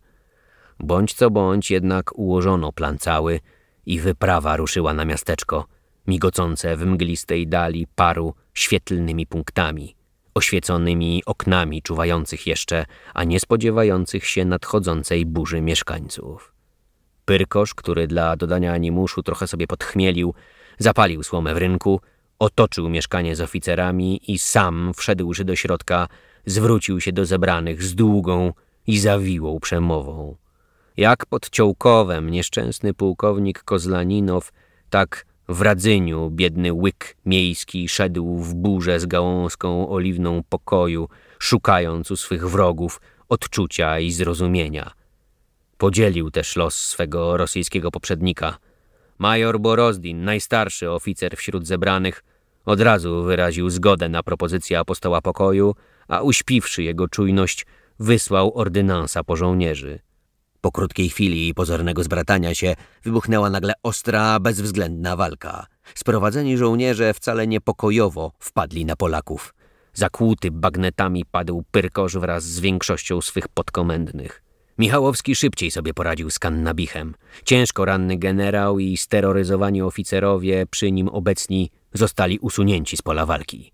Bądź co bądź jednak ułożono plan cały – i wyprawa ruszyła na miasteczko, migocące w mglistej dali paru świetlnymi punktami, oświeconymi oknami czuwających jeszcze, a niespodziewających się nadchodzącej burzy mieszkańców. Pyrkosz, który dla dodania animuszu trochę sobie podchmielił, zapalił słomę w rynku, otoczył mieszkanie z oficerami i sam, wszedłszy do środka, zwrócił się do zebranych z długą i zawiłą przemową. Jak pod Ciołkowem nieszczęsny pułkownik Kozlaninow, tak w Radzyniu biedny łyk miejski szedł w burzę z gałązką oliwną pokoju, szukając u swych wrogów odczucia i zrozumienia. Podzielił też los swego rosyjskiego poprzednika. Major Borozdin, najstarszy oficer wśród zebranych, od razu wyraził zgodę na propozycję apostoła pokoju, a uśpiwszy jego czujność, wysłał ordynansa po żołnierzy. Po krótkiej chwili pozornego zbratania się wybuchnęła nagle ostra, bezwzględna walka. Sprowadzeni żołnierze wcale niepokojowo wpadli na Polaków. Zakłuty bagnetami padł Pyrkosz wraz z większością swych podkomendnych. Michałowski szybciej sobie poradził z kannabichem. Ciężko ranny generał i steroryzowani oficerowie przy nim obecni zostali usunięci z pola walki.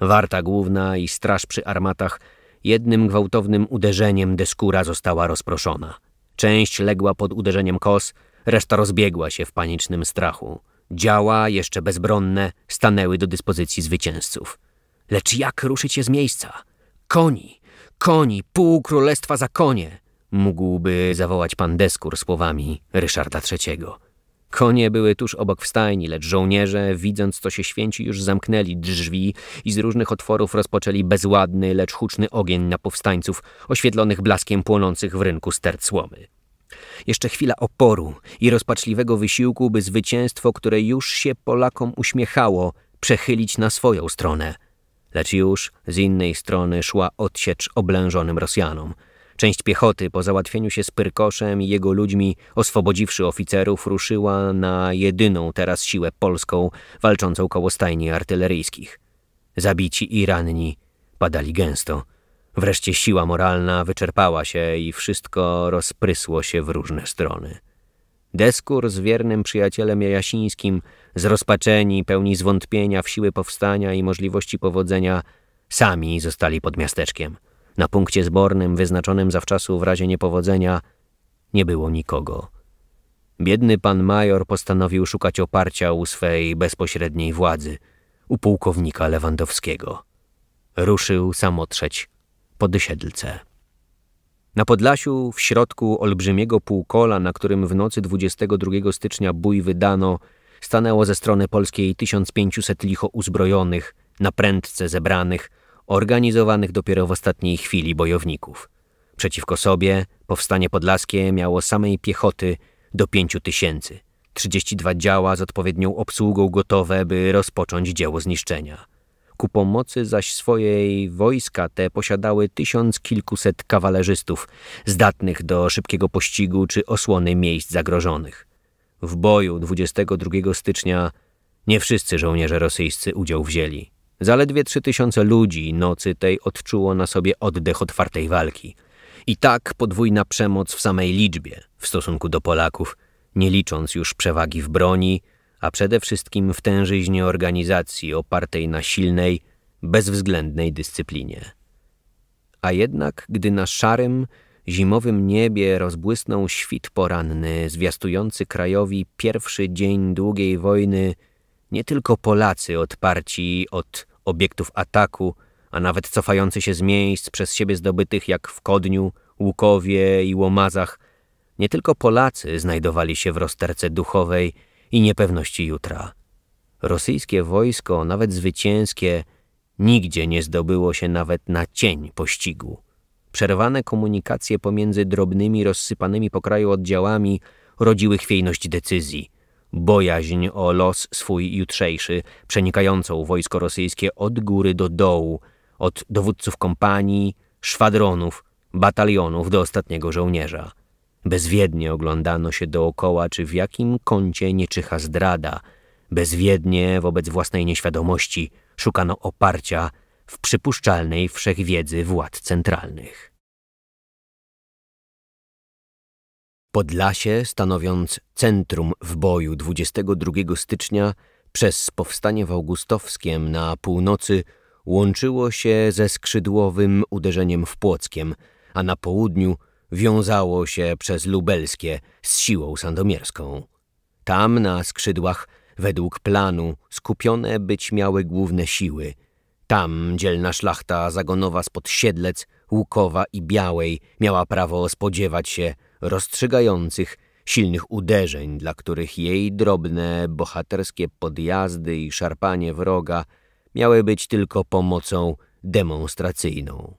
Warta główna i straż przy armatach jednym gwałtownym uderzeniem deskura została rozproszona. Część legła pod uderzeniem kos, reszta rozbiegła się w panicznym strachu. Działa, jeszcze bezbronne, stanęły do dyspozycji zwycięzców. Lecz jak ruszyć je z miejsca? Koni! Koni! Pół królestwa za konie! Mógłby zawołać pan Deskur słowami Ryszarda III. Konie były tuż obok w stajni, lecz żołnierze, widząc co się święci, już zamknęli drzwi i z różnych otworów rozpoczęli bezładny, lecz huczny ogień na powstańców, oświetlonych blaskiem płonących w rynku stert słomy. Jeszcze chwila oporu i rozpaczliwego wysiłku, by zwycięstwo, które już się Polakom uśmiechało, przechylić na swoją stronę. Lecz już z innej strony szła odsiecz oblężonym Rosjanom – Część piechoty po załatwieniu się z Pyrkoszem i jego ludźmi, oswobodziwszy oficerów, ruszyła na jedyną teraz siłę polską, walczącą koło stajni artyleryjskich. Zabici i ranni padali gęsto. Wreszcie siła moralna wyczerpała się i wszystko rozprysło się w różne strony. Deskur z wiernym przyjacielem Jasińskim, zrozpaczeni, pełni zwątpienia w siły powstania i możliwości powodzenia, sami zostali pod miasteczkiem – na punkcie zbornym, wyznaczonym zawczasu w razie niepowodzenia, nie było nikogo. Biedny pan major postanowił szukać oparcia u swej bezpośredniej władzy, u pułkownika Lewandowskiego. Ruszył samotrzeć po dysiedlce. Na Podlasiu, w środku olbrzymiego półkola, na którym w nocy 22 stycznia bój wydano, stanęło ze strony polskiej 1500 licho uzbrojonych, na prędce zebranych, organizowanych dopiero w ostatniej chwili bojowników. Przeciwko sobie powstanie podlaskie miało samej piechoty do pięciu tysięcy. 32 działa z odpowiednią obsługą gotowe, by rozpocząć dzieło zniszczenia. Ku pomocy zaś swojej wojska te posiadały tysiąc kilkuset kawalerzystów, zdatnych do szybkiego pościgu czy osłony miejsc zagrożonych. W boju 22 stycznia nie wszyscy żołnierze rosyjscy udział wzięli. Zaledwie trzy tysiące ludzi nocy tej odczuło na sobie oddech otwartej walki. I tak podwójna przemoc w samej liczbie w stosunku do Polaków, nie licząc już przewagi w broni, a przede wszystkim w tężyźnie organizacji opartej na silnej, bezwzględnej dyscyplinie. A jednak, gdy na szarym, zimowym niebie rozbłysnął świt poranny, zwiastujący krajowi pierwszy dzień długiej wojny, nie tylko Polacy odparci od obiektów ataku, a nawet cofający się z miejsc przez siebie zdobytych jak w Kodniu, Łukowie i Łomazach, nie tylko Polacy znajdowali się w rozterce duchowej i niepewności jutra. Rosyjskie wojsko, nawet zwycięskie, nigdzie nie zdobyło się nawet na cień pościgu. Przerwane komunikacje pomiędzy drobnymi, rozsypanymi po kraju oddziałami rodziły chwiejność decyzji – bojaźń o los swój jutrzejszy, przenikającą wojsko rosyjskie od góry do dołu, od dowódców kompanii, szwadronów, batalionów do ostatniego żołnierza. Bezwiednie oglądano się dookoła, czy w jakim kącie nie czyha zdrada. Bezwiednie wobec własnej nieświadomości szukano oparcia w przypuszczalnej wszechwiedzy władz centralnych. Podlasie, stanowiąc centrum w boju 22 stycznia przez powstanie w Augustowskiem na północy łączyło się ze skrzydłowym uderzeniem w Płockiem, a na południu wiązało się przez Lubelskie z siłą sandomierską. Tam na skrzydłach według planu skupione być miały główne siły. Tam dzielna szlachta zagonowa spod Siedlec, Łukowa i Białej miała prawo spodziewać się rozstrzygających, silnych uderzeń, dla których jej drobne, bohaterskie podjazdy i szarpanie wroga miały być tylko pomocą demonstracyjną.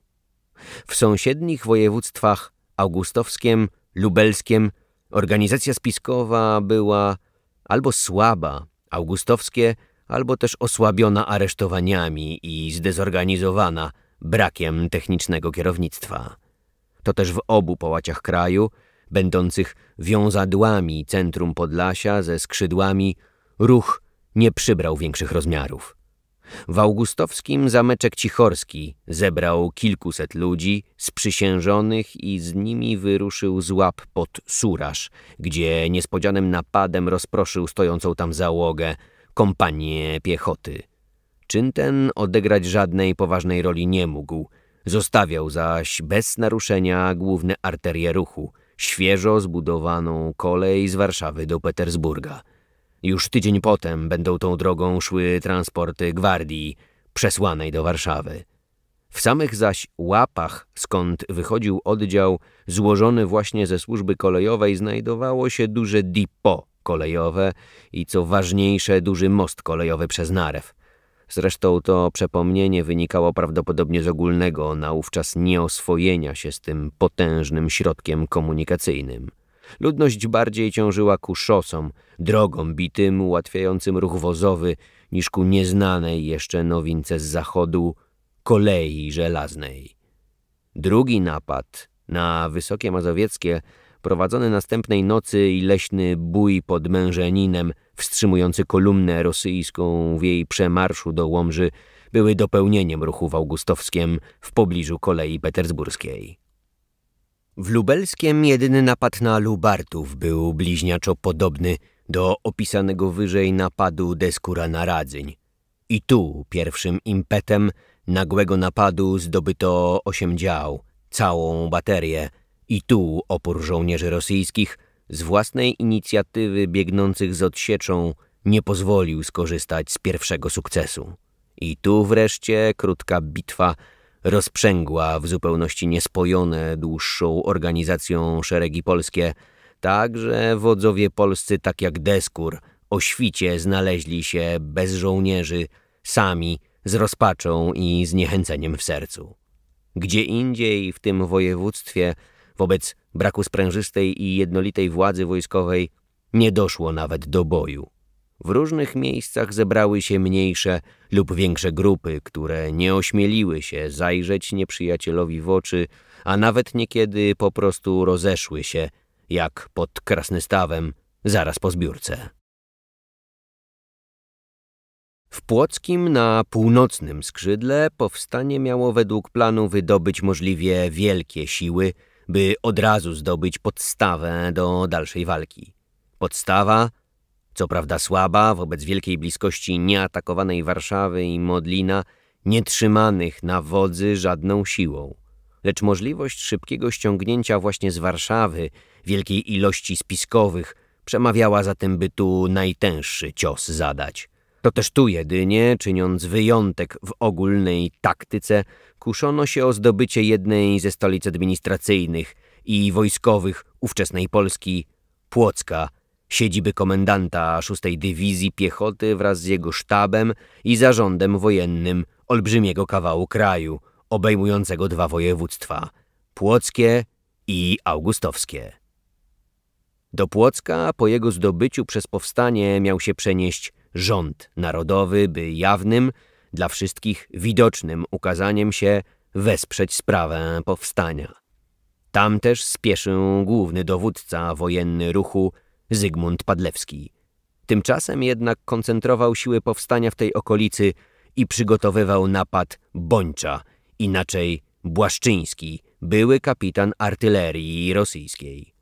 W sąsiednich województwach augustowskiem, lubelskiem organizacja spiskowa była albo słaba, augustowskie, albo też osłabiona aresztowaniami i zdezorganizowana brakiem technicznego kierownictwa. To też w obu połaciach kraju – będących wiązadłami centrum Podlasia ze skrzydłami, ruch nie przybrał większych rozmiarów. W augustowskim zameczek cichorski zebrał kilkuset ludzi sprzysiężonych i z nimi wyruszył z łap pod Suraż, gdzie niespodzianym napadem rozproszył stojącą tam załogę, kompanię piechoty. Czyn ten odegrać żadnej poważnej roli nie mógł, zostawiał zaś bez naruszenia główne arterie ruchu – świeżo zbudowaną kolej z Warszawy do Petersburga. Już tydzień potem będą tą drogą szły transporty gwardii przesłanej do Warszawy. W samych zaś łapach, skąd wychodził oddział złożony właśnie ze służby kolejowej, znajdowało się duże dipo kolejowe i co ważniejsze duży most kolejowy przez Narew – Zresztą to przepomnienie wynikało prawdopodobnie z ogólnego naówczas nieoswojenia się z tym potężnym środkiem komunikacyjnym. Ludność bardziej ciążyła ku szosom, drogom bitym, ułatwiającym ruch wozowy, niż ku nieznanej jeszcze nowince z zachodu kolei żelaznej. Drugi napad na Wysokie Mazowieckie prowadzony następnej nocy i leśny bój pod Mężeninem, wstrzymujący kolumnę rosyjską w jej przemarszu do Łomży, były dopełnieniem ruchu w Augustowskiem w pobliżu kolei petersburskiej. W Lubelskiem jedyny napad na Lubartów był bliźniaczo podobny do opisanego wyżej napadu Deskura na Radzyń. I tu pierwszym impetem nagłego napadu zdobyto osiem dział, całą baterię – i tu opór żołnierzy rosyjskich z własnej inicjatywy biegnących z odsieczą nie pozwolił skorzystać z pierwszego sukcesu. I tu wreszcie krótka bitwa rozprzęgła w zupełności niespojone dłuższą organizacją szeregi polskie, tak że wodzowie polscy tak jak Deskur o świcie znaleźli się bez żołnierzy, sami, z rozpaczą i zniechęceniem w sercu. Gdzie indziej w tym województwie Wobec braku sprężystej i jednolitej władzy wojskowej nie doszło nawet do boju. W różnych miejscach zebrały się mniejsze lub większe grupy, które nie ośmieliły się zajrzeć nieprzyjacielowi w oczy, a nawet niekiedy po prostu rozeszły się, jak pod Krasnystawem, zaraz po zbiórce. W Płockim na północnym skrzydle powstanie miało według planu wydobyć możliwie wielkie siły – by od razu zdobyć podstawę do dalszej walki. Podstawa, co prawda słaba, wobec wielkiej bliskości nieatakowanej Warszawy i Modlina, nietrzymanych na wodzy żadną siłą, lecz możliwość szybkiego ściągnięcia właśnie z Warszawy wielkiej ilości spiskowych przemawiała za tym, by tu najtęższy cios zadać. To też tu jedynie, czyniąc wyjątek w ogólnej taktyce, kuszono się o zdobycie jednej ze stolic administracyjnych i wojskowych ówczesnej Polski, Płocka, siedziby komendanta 6 Dywizji Piechoty wraz z jego sztabem i zarządem wojennym olbrzymiego kawału kraju, obejmującego dwa województwa – Płockie i Augustowskie. Do Płocka po jego zdobyciu przez powstanie miał się przenieść rząd narodowy, by jawnym – dla wszystkich widocznym ukazaniem się wesprzeć sprawę powstania. Tam też spieszył główny dowódca wojenny ruchu Zygmunt Padlewski. Tymczasem jednak koncentrował siły powstania w tej okolicy i przygotowywał napad Bończa, inaczej Błaszczyński, były kapitan artylerii rosyjskiej.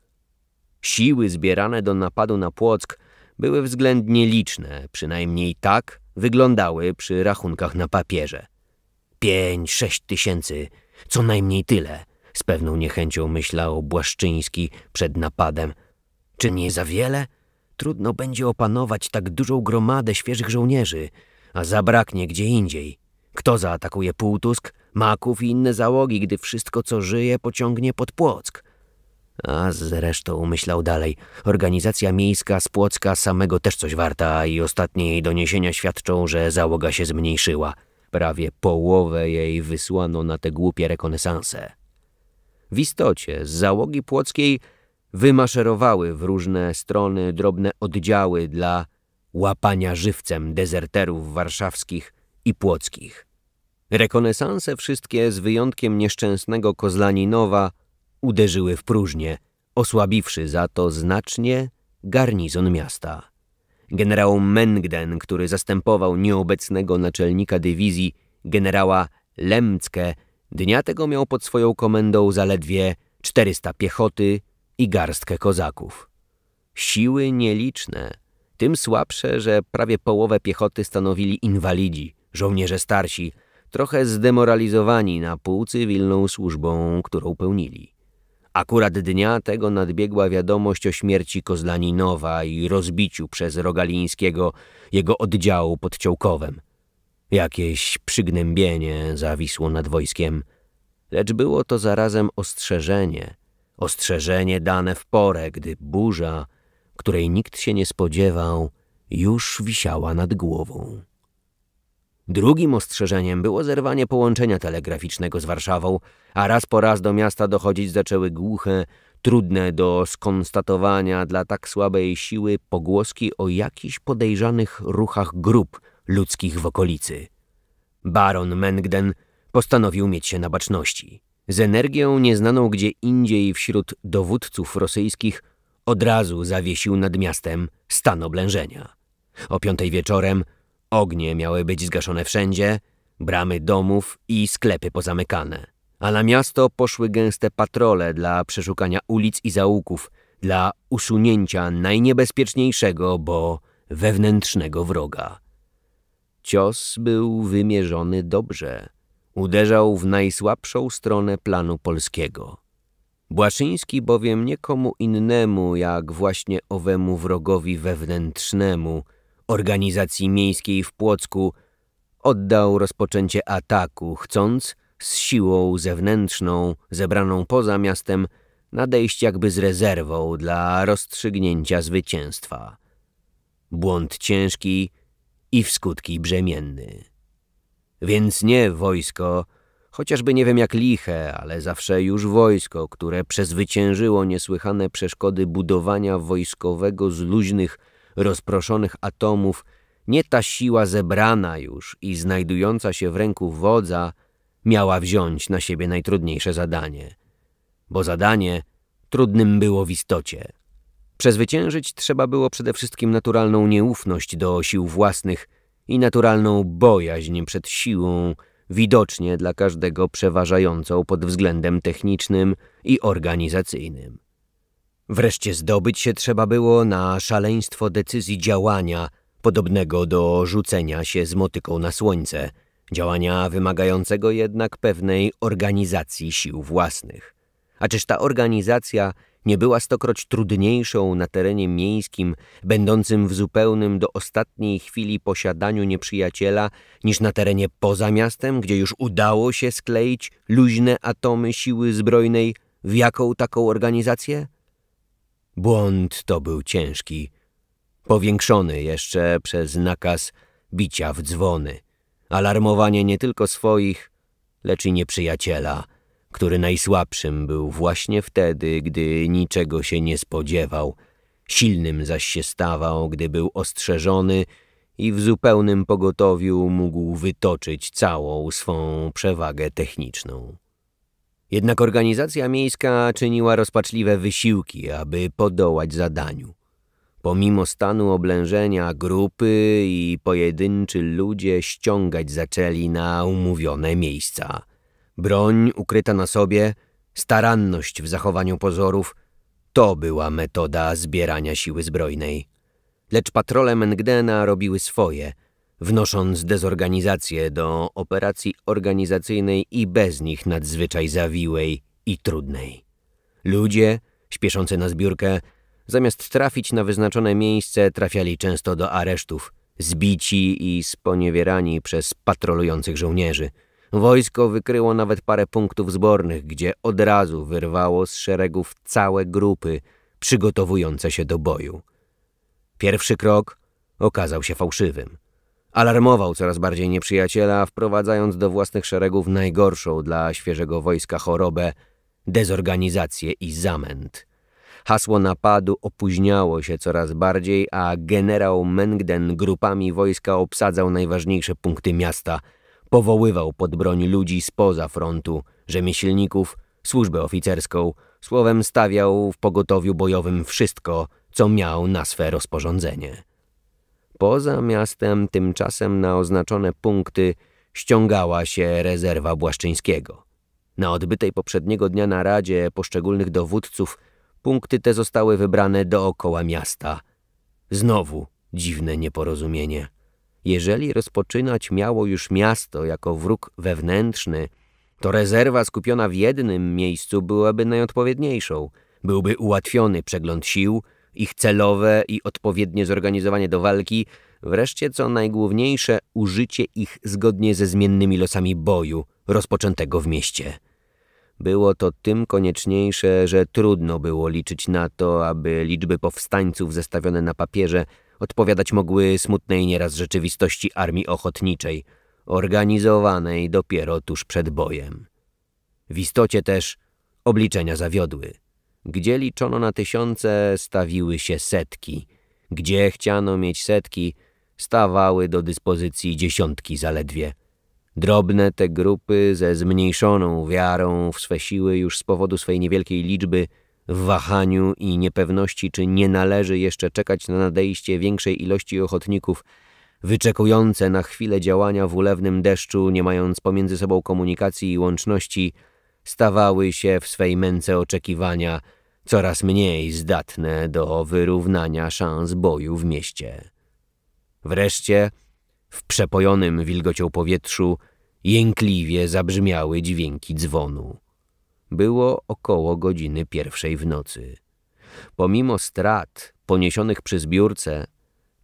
Siły zbierane do napadu na Płock – były względnie liczne, przynajmniej tak wyglądały przy rachunkach na papierze. Pięć, sześć tysięcy, co najmniej tyle, z pewną niechęcią myślał Błaszczyński przed napadem. Czy nie za wiele? Trudno będzie opanować tak dużą gromadę świeżych żołnierzy, a zabraknie gdzie indziej. Kto zaatakuje Półtusk, Maków i inne załogi, gdy wszystko, co żyje, pociągnie pod Płock? A zresztą myślał dalej. Organizacja miejska z Płocka samego też coś warta i ostatnie jej doniesienia świadczą, że załoga się zmniejszyła. Prawie połowę jej wysłano na te głupie rekonesanse. W istocie z załogi płockiej wymaszerowały w różne strony drobne oddziały dla łapania żywcem dezerterów warszawskich i płockich. Rekonesanse wszystkie z wyjątkiem nieszczęsnego Kozlaninowa uderzyły w próżnię, osłabiwszy za to znacznie garnizon miasta. Generał Mengden, który zastępował nieobecnego naczelnika dywizji generała Lemckę, dnia tego miał pod swoją komendą zaledwie 400 piechoty i garstkę kozaków. Siły nieliczne, tym słabsze, że prawie połowę piechoty stanowili inwalidzi, żołnierze starsi, trochę zdemoralizowani na pół cywilną służbą, którą pełnili. Akurat dnia tego nadbiegła wiadomość o śmierci Kozlaninowa i rozbiciu przez Rogalińskiego jego oddziału pod Ciołkowem. Jakieś przygnębienie zawisło nad wojskiem, lecz było to zarazem ostrzeżenie. Ostrzeżenie dane w porę, gdy burza, której nikt się nie spodziewał, już wisiała nad głową. Drugim ostrzeżeniem było zerwanie połączenia telegraficznego z Warszawą, a raz po raz do miasta dochodzić zaczęły głuche, trudne do skonstatowania dla tak słabej siły pogłoski o jakichś podejrzanych ruchach grup ludzkich w okolicy. Baron Mengden postanowił mieć się na baczności. Z energią nieznaną gdzie indziej wśród dowódców rosyjskich od razu zawiesił nad miastem stan oblężenia. O piątej wieczorem Ognie miały być zgaszone wszędzie, bramy domów i sklepy pozamykane. A na miasto poszły gęste patrole dla przeszukania ulic i zaułków, dla usunięcia najniebezpieczniejszego, bo wewnętrznego wroga. Cios był wymierzony dobrze. Uderzał w najsłabszą stronę planu polskiego. Błaszyński bowiem nikomu innemu, jak właśnie owemu wrogowi wewnętrznemu – organizacji miejskiej w Płocku oddał rozpoczęcie ataku, chcąc z siłą zewnętrzną, zebraną poza miastem, nadejść jakby z rezerwą dla rozstrzygnięcia zwycięstwa. Błąd ciężki i w skutki brzemienny. Więc nie wojsko, chociażby nie wiem jak liche, ale zawsze już wojsko, które przezwyciężyło niesłychane przeszkody budowania wojskowego z luźnych, rozproszonych atomów, nie ta siła zebrana już i znajdująca się w ręku wodza miała wziąć na siebie najtrudniejsze zadanie. Bo zadanie trudnym było w istocie. Przezwyciężyć trzeba było przede wszystkim naturalną nieufność do sił własnych i naturalną bojaźń przed siłą, widocznie dla każdego przeważającą pod względem technicznym i organizacyjnym. Wreszcie zdobyć się trzeba było na szaleństwo decyzji działania, podobnego do rzucenia się z motyką na słońce, działania wymagającego jednak pewnej organizacji sił własnych. A czyż ta organizacja nie była stokroć trudniejszą na terenie miejskim, będącym w zupełnym do ostatniej chwili posiadaniu nieprzyjaciela, niż na terenie poza miastem, gdzie już udało się skleić luźne atomy siły zbrojnej w jaką taką organizację? Błąd to był ciężki, powiększony jeszcze przez nakaz bicia w dzwony, alarmowanie nie tylko swoich, lecz i nieprzyjaciela, który najsłabszym był właśnie wtedy, gdy niczego się nie spodziewał, silnym zaś się stawał, gdy był ostrzeżony i w zupełnym pogotowiu mógł wytoczyć całą swą przewagę techniczną. Jednak organizacja miejska czyniła rozpaczliwe wysiłki, aby podołać zadaniu. Pomimo stanu oblężenia grupy i pojedynczy ludzie ściągać zaczęli na umówione miejsca. Broń ukryta na sobie, staranność w zachowaniu pozorów – to była metoda zbierania siły zbrojnej. Lecz patrole Mengdena robiły swoje – wnosząc dezorganizację do operacji organizacyjnej i bez nich nadzwyczaj zawiłej i trudnej. Ludzie, śpieszący na zbiórkę, zamiast trafić na wyznaczone miejsce, trafiali często do aresztów, zbici i sponiewierani przez patrolujących żołnierzy. Wojsko wykryło nawet parę punktów zbornych, gdzie od razu wyrwało z szeregów całe grupy przygotowujące się do boju. Pierwszy krok okazał się fałszywym. Alarmował coraz bardziej nieprzyjaciela, wprowadzając do własnych szeregów najgorszą dla świeżego wojska chorobę dezorganizację i zamęt. Hasło napadu opóźniało się coraz bardziej, a generał Mengden grupami wojska obsadzał najważniejsze punkty miasta, powoływał pod broń ludzi spoza frontu, rzemieślników, służbę oficerską, słowem stawiał w pogotowiu bojowym wszystko, co miał na swe rozporządzenie. Poza miastem tymczasem na oznaczone punkty ściągała się rezerwa Błaszczyńskiego. Na odbytej poprzedniego dnia na Radzie poszczególnych dowódców punkty te zostały wybrane dookoła miasta. Znowu dziwne nieporozumienie. Jeżeli rozpoczynać miało już miasto jako wróg wewnętrzny, to rezerwa skupiona w jednym miejscu byłaby najodpowiedniejszą. Byłby ułatwiony przegląd sił, ich celowe i odpowiednie zorganizowanie do walki, wreszcie co najgłówniejsze użycie ich zgodnie ze zmiennymi losami boju rozpoczętego w mieście. Było to tym konieczniejsze, że trudno było liczyć na to, aby liczby powstańców zestawione na papierze odpowiadać mogły smutnej nieraz rzeczywistości armii ochotniczej, organizowanej dopiero tuż przed bojem. W istocie też obliczenia zawiodły. Gdzie liczono na tysiące, stawiły się setki. Gdzie chciano mieć setki, stawały do dyspozycji dziesiątki zaledwie. Drobne te grupy ze zmniejszoną wiarą w swe siły już z powodu swej niewielkiej liczby w wahaniu i niepewności, czy nie należy jeszcze czekać na nadejście większej ilości ochotników, wyczekujące na chwilę działania w ulewnym deszczu, nie mając pomiędzy sobą komunikacji i łączności – stawały się w swej męce oczekiwania coraz mniej zdatne do wyrównania szans boju w mieście. Wreszcie, w przepojonym wilgocią powietrzu, jękliwie zabrzmiały dźwięki dzwonu. Było około godziny pierwszej w nocy. Pomimo strat poniesionych przy zbiórce,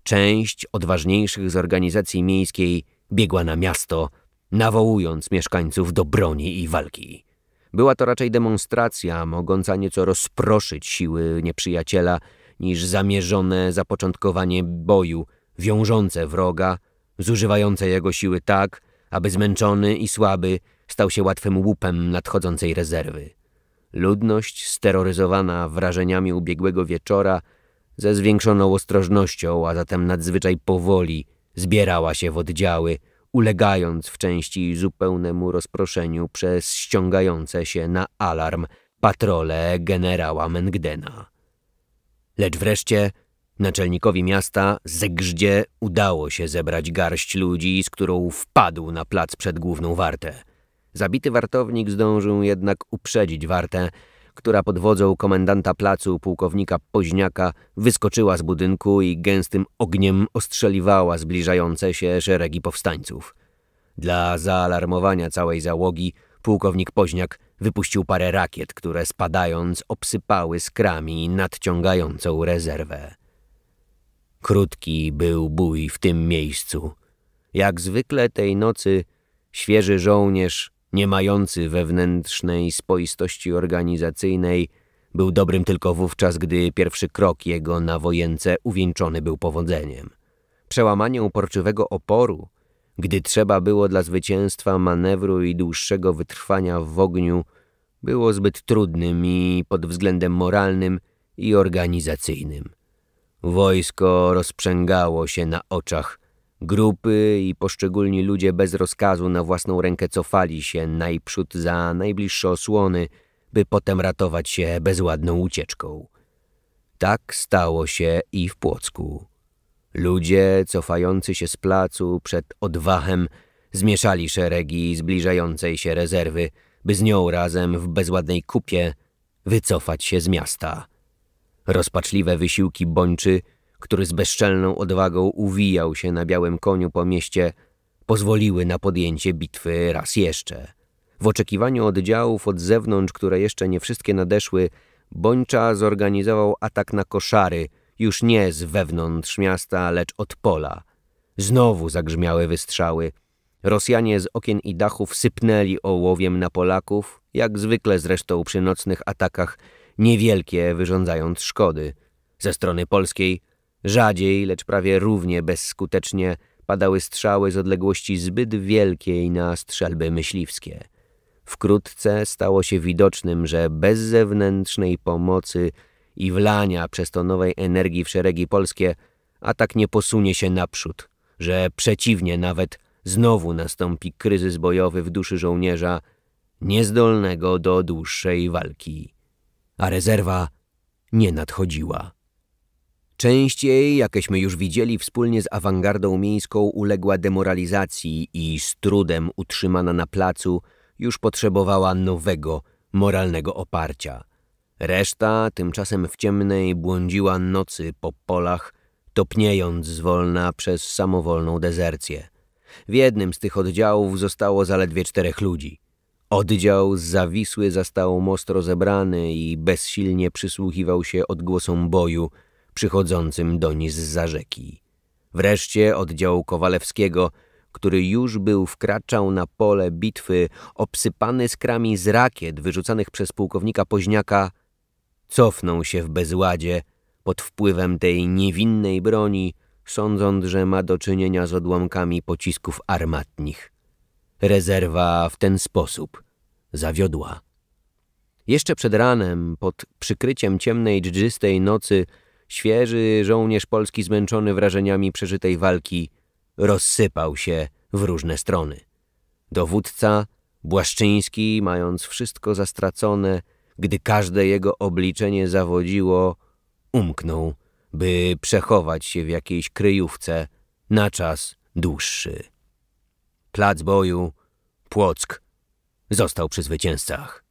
część odważniejszych z organizacji miejskiej biegła na miasto, nawołując mieszkańców do broni i walki. Była to raczej demonstracja mogąca nieco rozproszyć siły nieprzyjaciela niż zamierzone zapoczątkowanie boju, wiążące wroga, zużywające jego siły tak, aby zmęczony i słaby stał się łatwym łupem nadchodzącej rezerwy. Ludność, steroryzowana wrażeniami ubiegłego wieczora, ze zwiększoną ostrożnością, a zatem nadzwyczaj powoli, zbierała się w oddziały – ulegając w części zupełnemu rozproszeniu przez ściągające się na alarm patrole generała Mengdena. Lecz wreszcie naczelnikowi miasta Zegrzdzie udało się zebrać garść ludzi, z którą wpadł na plac przed główną wartę. Zabity wartownik zdążył jednak uprzedzić wartę, która pod wodzą komendanta placu pułkownika Poźniaka wyskoczyła z budynku i gęstym ogniem ostrzeliwała zbliżające się szeregi powstańców. Dla zaalarmowania całej załogi pułkownik Poźniak wypuścił parę rakiet, które spadając obsypały skrami nadciągającą rezerwę. Krótki był bój w tym miejscu. Jak zwykle tej nocy świeży żołnierz nie mający wewnętrznej spoistości organizacyjnej, był dobrym tylko wówczas, gdy pierwszy krok jego na wojence uwieńczony był powodzeniem. Przełamanie uporczywego oporu, gdy trzeba było dla zwycięstwa manewru i dłuższego wytrwania w ogniu, było zbyt trudnym i pod względem moralnym i organizacyjnym. Wojsko rozprzęgało się na oczach Grupy i poszczególni ludzie bez rozkazu na własną rękę cofali się najprzód za najbliższe osłony, by potem ratować się bezładną ucieczką. Tak stało się i w Płocku. Ludzie cofający się z placu przed odwachem zmieszali szeregi zbliżającej się rezerwy, by z nią razem w bezładnej kupie wycofać się z miasta. Rozpaczliwe wysiłki Bończy – który z bezczelną odwagą uwijał się na białym koniu po mieście, pozwoliły na podjęcie bitwy raz jeszcze. W oczekiwaniu oddziałów od zewnątrz, które jeszcze nie wszystkie nadeszły, Bończa zorganizował atak na koszary, już nie z wewnątrz miasta, lecz od pola. Znowu zagrzmiały wystrzały. Rosjanie z okien i dachów sypnęli ołowiem na Polaków, jak zwykle zresztą przy nocnych atakach, niewielkie wyrządzając szkody. Ze strony polskiej Rzadziej, lecz prawie równie bezskutecznie padały strzały z odległości zbyt wielkiej na strzelby myśliwskie. Wkrótce stało się widocznym, że bez zewnętrznej pomocy i wlania nowej energii w szeregi polskie atak nie posunie się naprzód, że przeciwnie nawet znowu nastąpi kryzys bojowy w duszy żołnierza niezdolnego do dłuższej walki. A rezerwa nie nadchodziła. Część jej, jakeśmy już widzieli, wspólnie z awangardą miejską uległa demoralizacji i z trudem utrzymana na placu już potrzebowała nowego, moralnego oparcia. Reszta tymczasem w ciemnej błądziła nocy po polach, topniejąc zwolna przez samowolną dezercję. W jednym z tych oddziałów zostało zaledwie czterech ludzi. Oddział z Zawisły zastał mostro zebrany i bezsilnie przysłuchiwał się odgłosom boju – przychodzącym do niz za rzeki. Wreszcie oddział Kowalewskiego, który już był wkraczał na pole bitwy, obsypany skrami z rakiet wyrzucanych przez pułkownika Poźniaka, cofnął się w bezładzie pod wpływem tej niewinnej broni, sądząc, że ma do czynienia z odłamkami pocisków armatnich. Rezerwa w ten sposób zawiodła. Jeszcze przed ranem, pod przykryciem ciemnej dżdżystej nocy, Świeży żołnierz polski zmęczony wrażeniami przeżytej walki rozsypał się w różne strony. Dowódca, Błaszczyński, mając wszystko zastracone, gdy każde jego obliczenie zawodziło, umknął, by przechować się w jakiejś kryjówce na czas dłuższy. Plac boju, Płock, został przy zwycięzcach.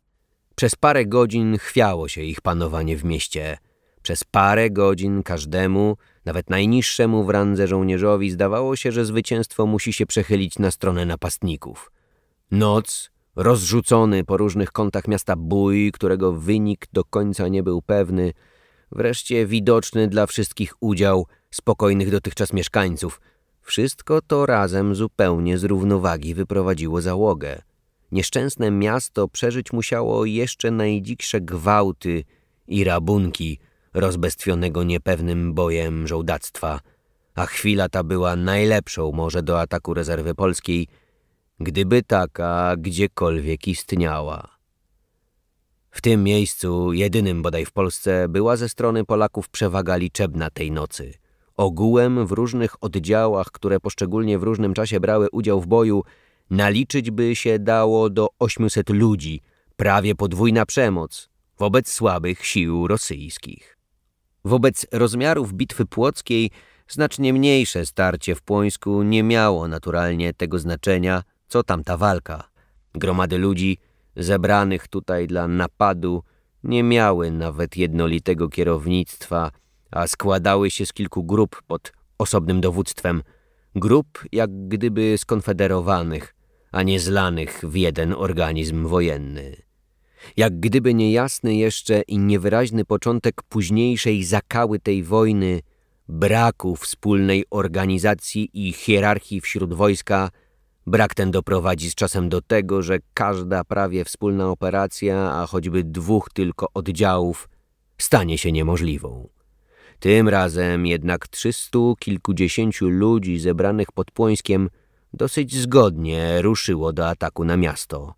Przez parę godzin chwiało się ich panowanie w mieście, przez parę godzin każdemu, nawet najniższemu w randze żołnierzowi, zdawało się, że zwycięstwo musi się przechylić na stronę napastników. Noc, rozrzucony po różnych kątach miasta bój, którego wynik do końca nie był pewny, wreszcie widoczny dla wszystkich udział spokojnych dotychczas mieszkańców. Wszystko to razem zupełnie z równowagi wyprowadziło załogę. Nieszczęsne miasto przeżyć musiało jeszcze najdziksze gwałty i rabunki – rozbestwionego niepewnym bojem żołdactwa, a chwila ta była najlepszą może do ataku rezerwy polskiej, gdyby taka gdziekolwiek istniała. W tym miejscu, jedynym bodaj w Polsce, była ze strony Polaków przewaga liczebna tej nocy. Ogółem w różnych oddziałach, które poszczególnie w różnym czasie brały udział w boju, naliczyć by się dało do 800 ludzi, prawie podwójna przemoc wobec słabych sił rosyjskich. Wobec rozmiarów bitwy płockiej znacznie mniejsze starcie w Płońsku nie miało naturalnie tego znaczenia, co tamta walka. Gromady ludzi zebranych tutaj dla napadu nie miały nawet jednolitego kierownictwa, a składały się z kilku grup pod osobnym dowództwem. Grup jak gdyby skonfederowanych, a nie zlanych w jeden organizm wojenny jak gdyby niejasny jeszcze i niewyraźny początek późniejszej zakały tej wojny, braku wspólnej organizacji i hierarchii wśród wojska, brak ten doprowadzi z czasem do tego, że każda prawie wspólna operacja, a choćby dwóch tylko oddziałów, stanie się niemożliwą. Tym razem jednak trzystu kilkudziesięciu ludzi zebranych pod Płońskiem dosyć zgodnie ruszyło do ataku na miasto –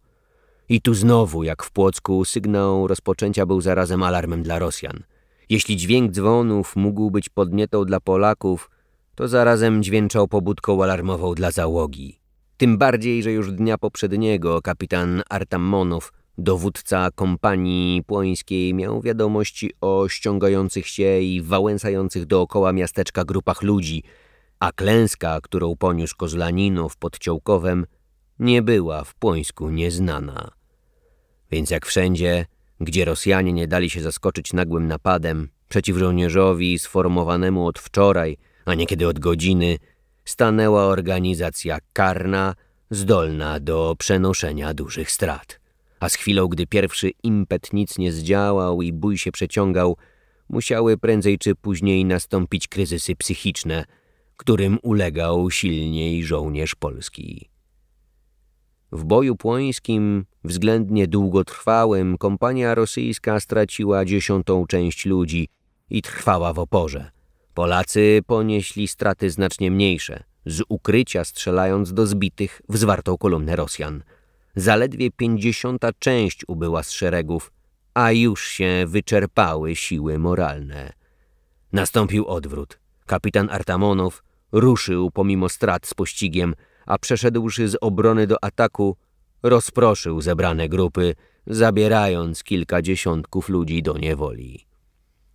i tu znowu, jak w Płocku, sygnał rozpoczęcia był zarazem alarmem dla Rosjan. Jeśli dźwięk dzwonów mógł być podnietą dla Polaków, to zarazem dźwięczał pobudką alarmową dla załogi. Tym bardziej, że już dnia poprzedniego kapitan Artamonow, dowódca kompanii płońskiej, miał wiadomości o ściągających się i wałęsających dookoła miasteczka grupach ludzi, a klęska, którą poniósł Kozlaninów pod Ciołkowem, nie była w Płońsku nieznana. Więc jak wszędzie, gdzie Rosjanie nie dali się zaskoczyć nagłym napadem przeciw żołnierzowi sformowanemu od wczoraj, a niekiedy od godziny, stanęła organizacja karna zdolna do przenoszenia dużych strat. A z chwilą, gdy pierwszy impet nic nie zdziałał i bój się przeciągał, musiały prędzej czy później nastąpić kryzysy psychiczne, którym ulegał silniej żołnierz polski. W boju płońskim względnie długotrwałym kompania rosyjska straciła dziesiątą część ludzi i trwała w oporze. Polacy ponieśli straty znacznie mniejsze, z ukrycia strzelając do zbitych w zwartą kolumnę Rosjan. Zaledwie pięćdziesiąta część ubyła z szeregów, a już się wyczerpały siły moralne. Nastąpił odwrót. Kapitan Artamonow ruszył pomimo strat z pościgiem, a przeszedłszy z obrony do ataku, rozproszył zebrane grupy, zabierając kilka dziesiątków ludzi do niewoli.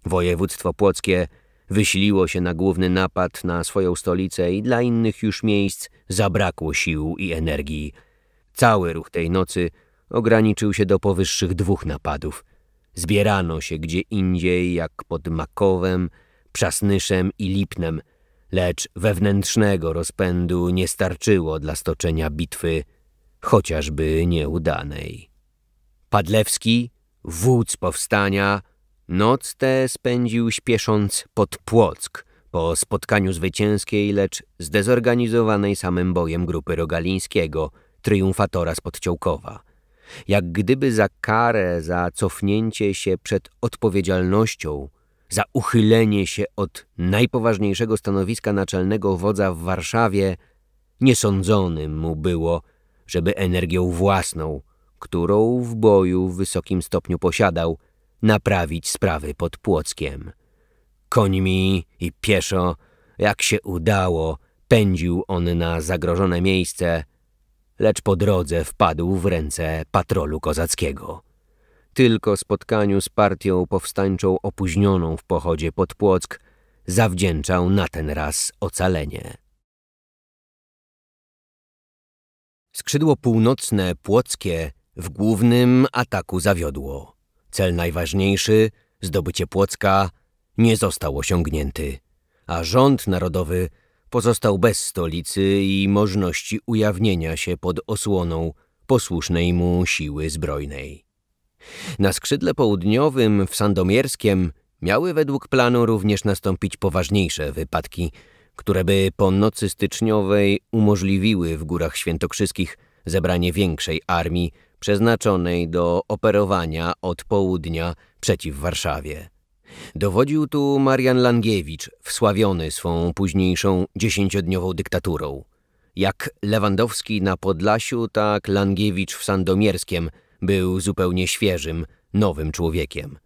Województwo płockie wysiliło się na główny napad na swoją stolicę i dla innych już miejsc zabrakło sił i energii. Cały ruch tej nocy ograniczył się do powyższych dwóch napadów. Zbierano się gdzie indziej, jak pod Makowem, Przasnyszem i Lipnem, lecz wewnętrznego rozpędu nie starczyło dla stoczenia bitwy chociażby nieudanej. Padlewski, wódz powstania, noc tę spędził śpiesząc pod Płock po spotkaniu zwycięskiej, lecz zdezorganizowanej samym bojem grupy Rogalińskiego, triumfatora z Podciołkowa. Jak gdyby za karę, za cofnięcie się przed odpowiedzialnością, za uchylenie się od najpoważniejszego stanowiska naczelnego wodza w Warszawie, niesądzonym mu było – żeby energią własną, którą w boju w wysokim stopniu posiadał, naprawić sprawy pod Płockiem. Końmi i pieszo, jak się udało, pędził on na zagrożone miejsce, lecz po drodze wpadł w ręce patrolu kozackiego. Tylko spotkaniu z partią powstańczą opóźnioną w pochodzie pod Płock zawdzięczał na ten raz ocalenie. Skrzydło północne, płockie, w głównym ataku zawiodło. Cel najważniejszy, zdobycie Płocka, nie został osiągnięty, a rząd narodowy pozostał bez stolicy i możliwości ujawnienia się pod osłoną posłusznej mu siły zbrojnej. Na skrzydle południowym w Sandomierskiem miały według planu również nastąpić poważniejsze wypadki które by po nocy styczniowej umożliwiły w Górach Świętokrzyskich zebranie większej armii przeznaczonej do operowania od południa przeciw Warszawie. Dowodził tu Marian Langiewicz, wsławiony swą późniejszą dziesięciodniową dyktaturą. Jak Lewandowski na Podlasiu, tak Langiewicz w Sandomierskiem był zupełnie świeżym, nowym człowiekiem.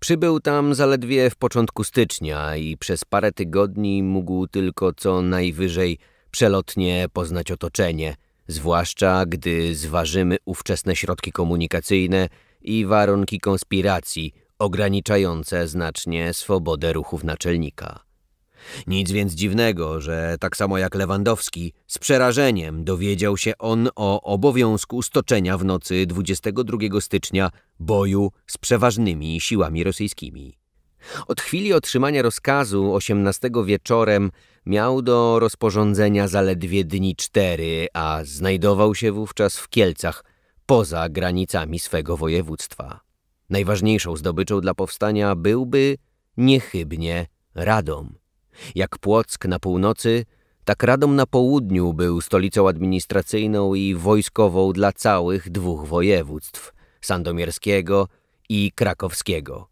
Przybył tam zaledwie w początku stycznia i przez parę tygodni mógł tylko co najwyżej przelotnie poznać otoczenie, zwłaszcza gdy zważymy ówczesne środki komunikacyjne i warunki konspiracji ograniczające znacznie swobodę ruchów naczelnika. Nic więc dziwnego, że tak samo jak Lewandowski, z przerażeniem dowiedział się on o obowiązku stoczenia w nocy 22 stycznia boju z przeważnymi siłami rosyjskimi. Od chwili otrzymania rozkazu 18 wieczorem miał do rozporządzenia zaledwie dni cztery, a znajdował się wówczas w Kielcach, poza granicami swego województwa. Najważniejszą zdobyczą dla powstania byłby niechybnie Radom. Jak Płock na północy, tak Radom na południu był stolicą administracyjną i wojskową dla całych dwóch województw, sandomierskiego i krakowskiego.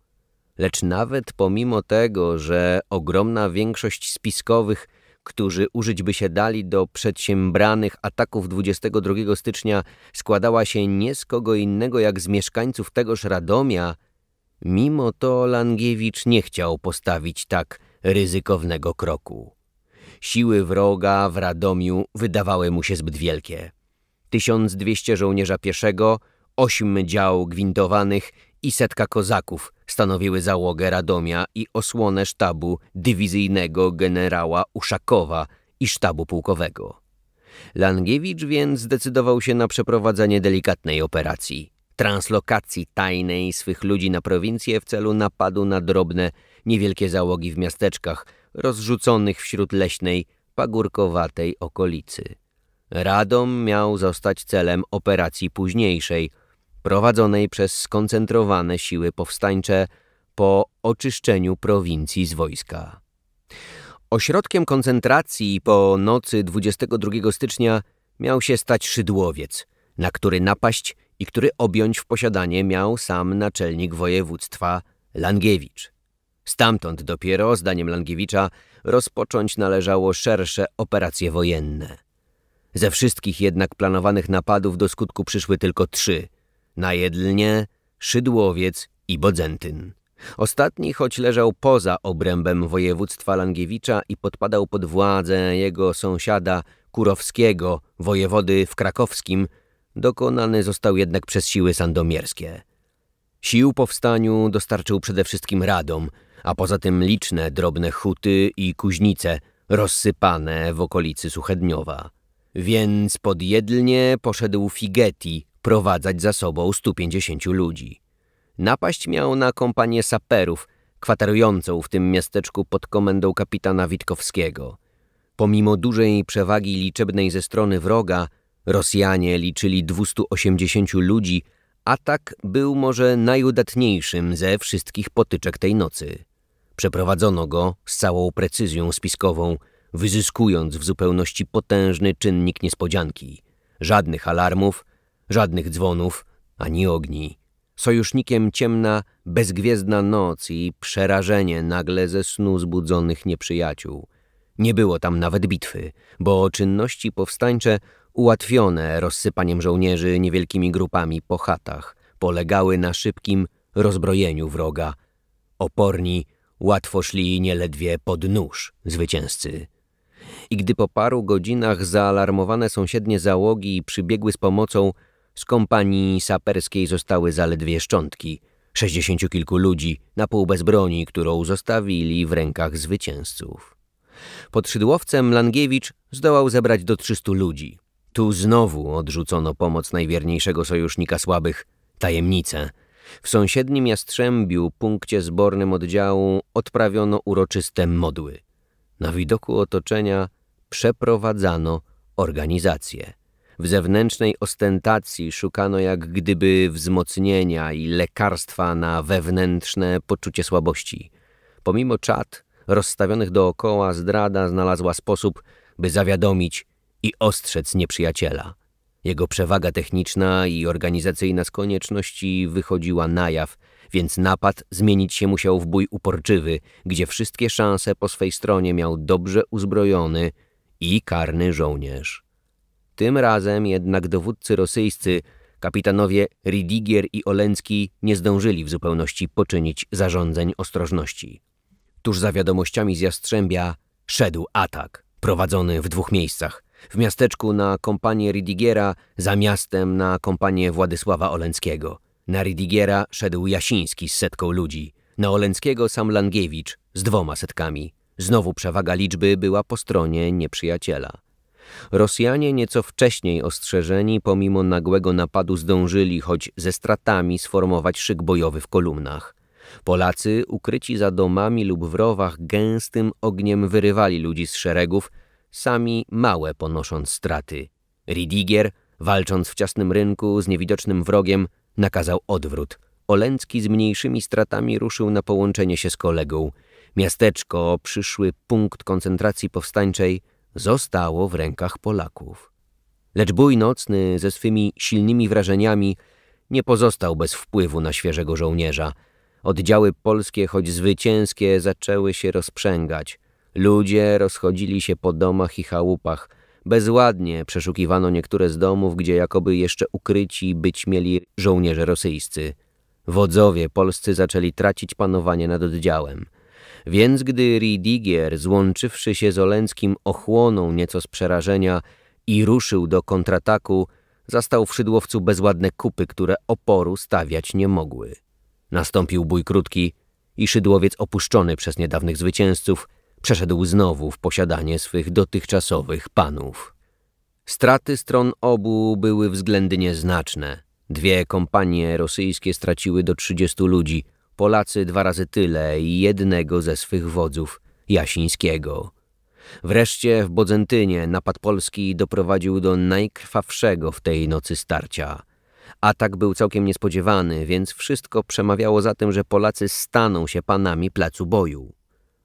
Lecz nawet pomimo tego, że ogromna większość spiskowych, którzy użyć by się dali do przedsiębranych ataków 22 stycznia, składała się nie z kogo innego jak z mieszkańców tegoż Radomia, mimo to Langiewicz nie chciał postawić tak – ryzykownego kroku. Siły wroga w Radomiu wydawały mu się zbyt wielkie. 1200 żołnierza pieszego, 8 dział gwintowanych i setka kozaków stanowiły załogę Radomia i osłonę sztabu dywizyjnego generała Uszakowa i sztabu pułkowego. Langiewicz więc zdecydował się na przeprowadzenie delikatnej operacji – translokacji tajnej swych ludzi na prowincję w celu napadu na drobne niewielkie załogi w miasteczkach, rozrzuconych wśród leśnej, pagórkowatej okolicy. Radom miał zostać celem operacji późniejszej, prowadzonej przez skoncentrowane siły powstańcze po oczyszczeniu prowincji z wojska. Ośrodkiem koncentracji po nocy 22 stycznia miał się stać Szydłowiec, na który napaść i który objąć w posiadanie miał sam naczelnik województwa Langiewicz. Stamtąd dopiero, zdaniem Langiewicza, rozpocząć należało szersze operacje wojenne. Ze wszystkich jednak planowanych napadów do skutku przyszły tylko trzy – na Jedlnie, Szydłowiec i Bodzentyn. Ostatni, choć leżał poza obrębem województwa Langiewicza i podpadał pod władzę jego sąsiada Kurowskiego, wojewody w krakowskim, dokonany został jednak przez siły sandomierskie. Sił powstaniu dostarczył przede wszystkim Radom – a poza tym liczne drobne huty i kuźnice rozsypane w okolicy Suchedniowa. Więc pod jedlnie poszedł Figeti prowadzać za sobą 150 ludzi. Napaść miał na kompanię saperów, kwaterującą w tym miasteczku pod komendą kapitana Witkowskiego. Pomimo dużej przewagi liczebnej ze strony wroga, Rosjanie liczyli 280 ludzi, a tak był może najudatniejszym ze wszystkich potyczek tej nocy. Przeprowadzono go z całą precyzją spiskową, wyzyskując w zupełności potężny czynnik niespodzianki. Żadnych alarmów, żadnych dzwonów, ani ogni. Sojusznikiem ciemna, bezgwiezdna noc i przerażenie nagle ze snu zbudzonych nieprzyjaciół. Nie było tam nawet bitwy, bo czynności powstańcze ułatwione rozsypaniem żołnierzy niewielkimi grupami po chatach polegały na szybkim rozbrojeniu wroga. Oporni Łatwo szli nieledwie pod nóż zwycięzcy. I gdy po paru godzinach zaalarmowane sąsiednie załogi przybiegły z pomocą, z kompanii saperskiej zostały zaledwie szczątki, sześćdziesięciu kilku ludzi, na pół bez broni, którą zostawili w rękach zwycięzców. Pod Szydłowcem Langiewicz zdołał zebrać do trzystu ludzi. Tu znowu odrzucono pomoc najwierniejszego sojusznika słabych, tajemnicę, w sąsiednim Jastrzębiu, punkcie zbornym oddziału, odprawiono uroczyste modły. Na widoku otoczenia przeprowadzano organizację. W zewnętrznej ostentacji szukano jak gdyby wzmocnienia i lekarstwa na wewnętrzne poczucie słabości. Pomimo czat rozstawionych dookoła zdrada znalazła sposób, by zawiadomić i ostrzec nieprzyjaciela – jego przewaga techniczna i organizacyjna z konieczności wychodziła na jaw, więc napad zmienić się musiał w bój uporczywy, gdzie wszystkie szanse po swej stronie miał dobrze uzbrojony i karny żołnierz. Tym razem jednak dowódcy rosyjscy, kapitanowie Ridigier i Oleński, nie zdążyli w zupełności poczynić zarządzeń ostrożności. Tuż za wiadomościami z Jastrzębia szedł atak, prowadzony w dwóch miejscach, w miasteczku na kompanię Ridigiera, za miastem na kompanię Władysława Oleńskiego. Na Ridigiera szedł Jasiński z setką ludzi, na Oleńskiego sam Langiewicz z dwoma setkami. Znowu przewaga liczby była po stronie nieprzyjaciela. Rosjanie nieco wcześniej ostrzeżeni pomimo nagłego napadu zdążyli choć ze stratami sformować szyk bojowy w kolumnach. Polacy, ukryci za domami lub w rowach gęstym ogniem wyrywali ludzi z szeregów, sami małe ponosząc straty. Ridigier, walcząc w ciasnym rynku z niewidocznym wrogiem, nakazał odwrót. Olęcki z mniejszymi stratami ruszył na połączenie się z kolegą. Miasteczko, przyszły punkt koncentracji powstańczej, zostało w rękach Polaków. Lecz bój nocny ze swymi silnymi wrażeniami nie pozostał bez wpływu na świeżego żołnierza. Oddziały polskie, choć zwycięskie, zaczęły się rozprzęgać – Ludzie rozchodzili się po domach i chałupach. Bezładnie przeszukiwano niektóre z domów, gdzie jakoby jeszcze ukryci być mieli żołnierze rosyjscy. Wodzowie polscy zaczęli tracić panowanie nad oddziałem. Więc gdy Ridigier, złączywszy się z Oleńskim, ochłonął nieco z przerażenia i ruszył do kontrataku, zastał w Szydłowcu bezładne kupy, które oporu stawiać nie mogły. Nastąpił bój krótki i Szydłowiec opuszczony przez niedawnych zwycięzców – przeszedł znowu w posiadanie swych dotychczasowych panów. Straty stron obu były względnie znaczne. Dwie kompanie rosyjskie straciły do 30 ludzi, Polacy dwa razy tyle i jednego ze swych wodzów, Jasińskiego. Wreszcie w Bodzentynie napad polski doprowadził do najkrwawszego w tej nocy starcia. Atak był całkiem niespodziewany, więc wszystko przemawiało za tym, że Polacy staną się panami placu boju.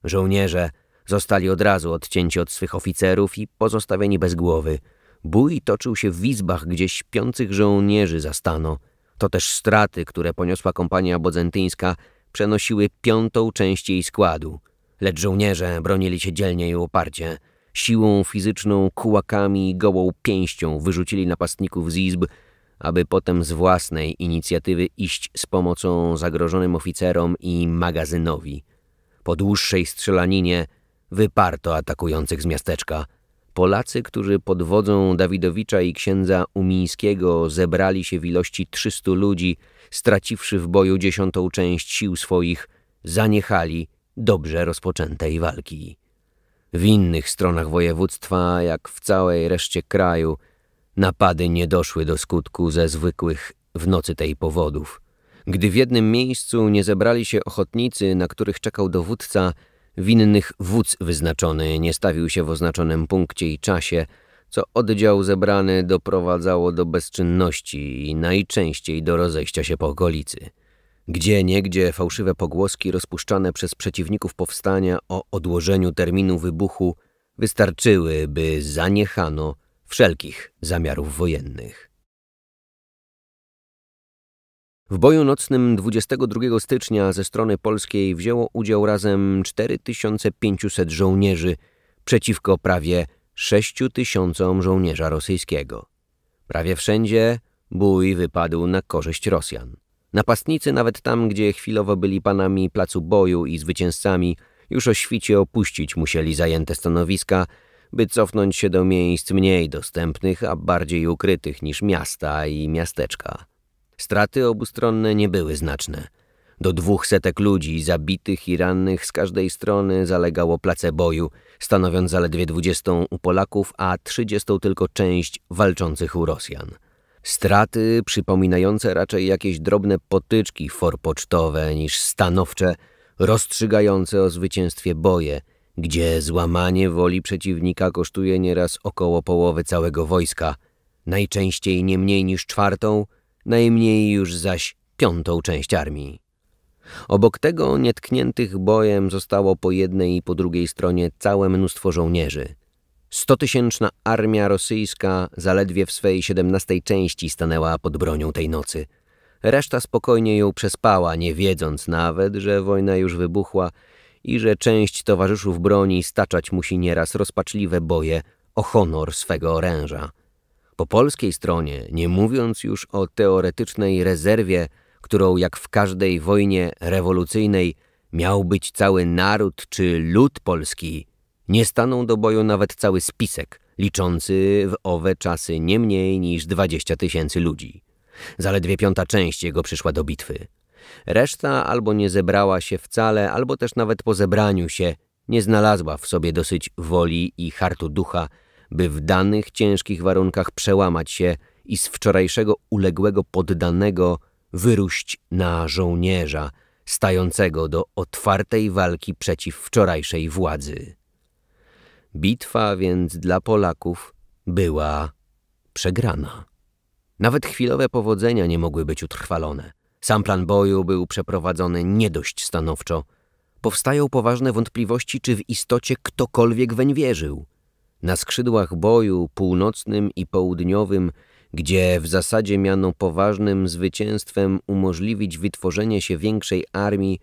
Żołnierze Zostali od razu odcięci od swych oficerów i pozostawieni bez głowy. Bój toczył się w izbach, gdzie śpiących żołnierzy zastano. To też straty, które poniosła kompania bodzentyńska, przenosiły piątą część jej składu. Lecz żołnierze bronili się dzielnie i oparcie. Siłą fizyczną, kułakami i gołą pięścią wyrzucili napastników z izb, aby potem z własnej inicjatywy iść z pomocą zagrożonym oficerom i magazynowi. Po dłuższej strzelaninie wyparto atakujących z miasteczka. Polacy, którzy pod wodzą Dawidowicza i księdza Umińskiego zebrali się w ilości trzystu ludzi, straciwszy w boju dziesiątą część sił swoich, zaniechali dobrze rozpoczętej walki. W innych stronach województwa, jak w całej reszcie kraju, napady nie doszły do skutku ze zwykłych w nocy tej powodów. Gdy w jednym miejscu nie zebrali się ochotnicy, na których czekał dowódca, Winnych wódz wyznaczony nie stawił się w oznaczonym punkcie i czasie, co oddział zebrany doprowadzało do bezczynności i najczęściej do rozejścia się po okolicy. Gdzie niegdzie fałszywe pogłoski rozpuszczane przez przeciwników powstania o odłożeniu terminu wybuchu wystarczyły, by zaniechano wszelkich zamiarów wojennych. W boju nocnym 22 stycznia ze strony polskiej wzięło udział razem 4500 żołnierzy przeciwko prawie 6000 żołnierza rosyjskiego. Prawie wszędzie bój wypadł na korzyść Rosjan. Napastnicy nawet tam, gdzie chwilowo byli panami placu boju i zwycięzcami, już o świcie opuścić musieli zajęte stanowiska, by cofnąć się do miejsc mniej dostępnych, a bardziej ukrytych niż miasta i miasteczka. Straty obustronne nie były znaczne. Do dwóch setek ludzi zabitych i rannych z każdej strony zalegało place boju, stanowiąc zaledwie dwudziestą u Polaków, a trzydziestą tylko część walczących u Rosjan. Straty przypominające raczej jakieś drobne potyczki forpocztowe niż stanowcze, rozstrzygające o zwycięstwie boje, gdzie złamanie woli przeciwnika kosztuje nieraz około połowy całego wojska, najczęściej nie mniej niż czwartą, najmniej już zaś piątą część armii. Obok tego nietkniętych bojem zostało po jednej i po drugiej stronie całe mnóstwo żołnierzy. Stotysięczna armia rosyjska zaledwie w swej siedemnastej części stanęła pod bronią tej nocy. Reszta spokojnie ją przespała, nie wiedząc nawet, że wojna już wybuchła i że część towarzyszów broni staczać musi nieraz rozpaczliwe boje o honor swego oręża. Po polskiej stronie, nie mówiąc już o teoretycznej rezerwie, którą jak w każdej wojnie rewolucyjnej miał być cały naród czy lud polski, nie staną do boju nawet cały spisek, liczący w owe czasy nie mniej niż 20 tysięcy ludzi. Zaledwie piąta część jego przyszła do bitwy. Reszta albo nie zebrała się wcale, albo też nawet po zebraniu się nie znalazła w sobie dosyć woli i hartu ducha, by w danych ciężkich warunkach przełamać się i z wczorajszego uległego poddanego wyruść na żołnierza, stającego do otwartej walki przeciw wczorajszej władzy. Bitwa więc dla Polaków była przegrana. Nawet chwilowe powodzenia nie mogły być utrwalone. Sam plan boju był przeprowadzony nie dość stanowczo. Powstają poważne wątpliwości, czy w istocie ktokolwiek weń wierzył na skrzydłach boju północnym i południowym, gdzie w zasadzie miano poważnym zwycięstwem umożliwić wytworzenie się większej armii,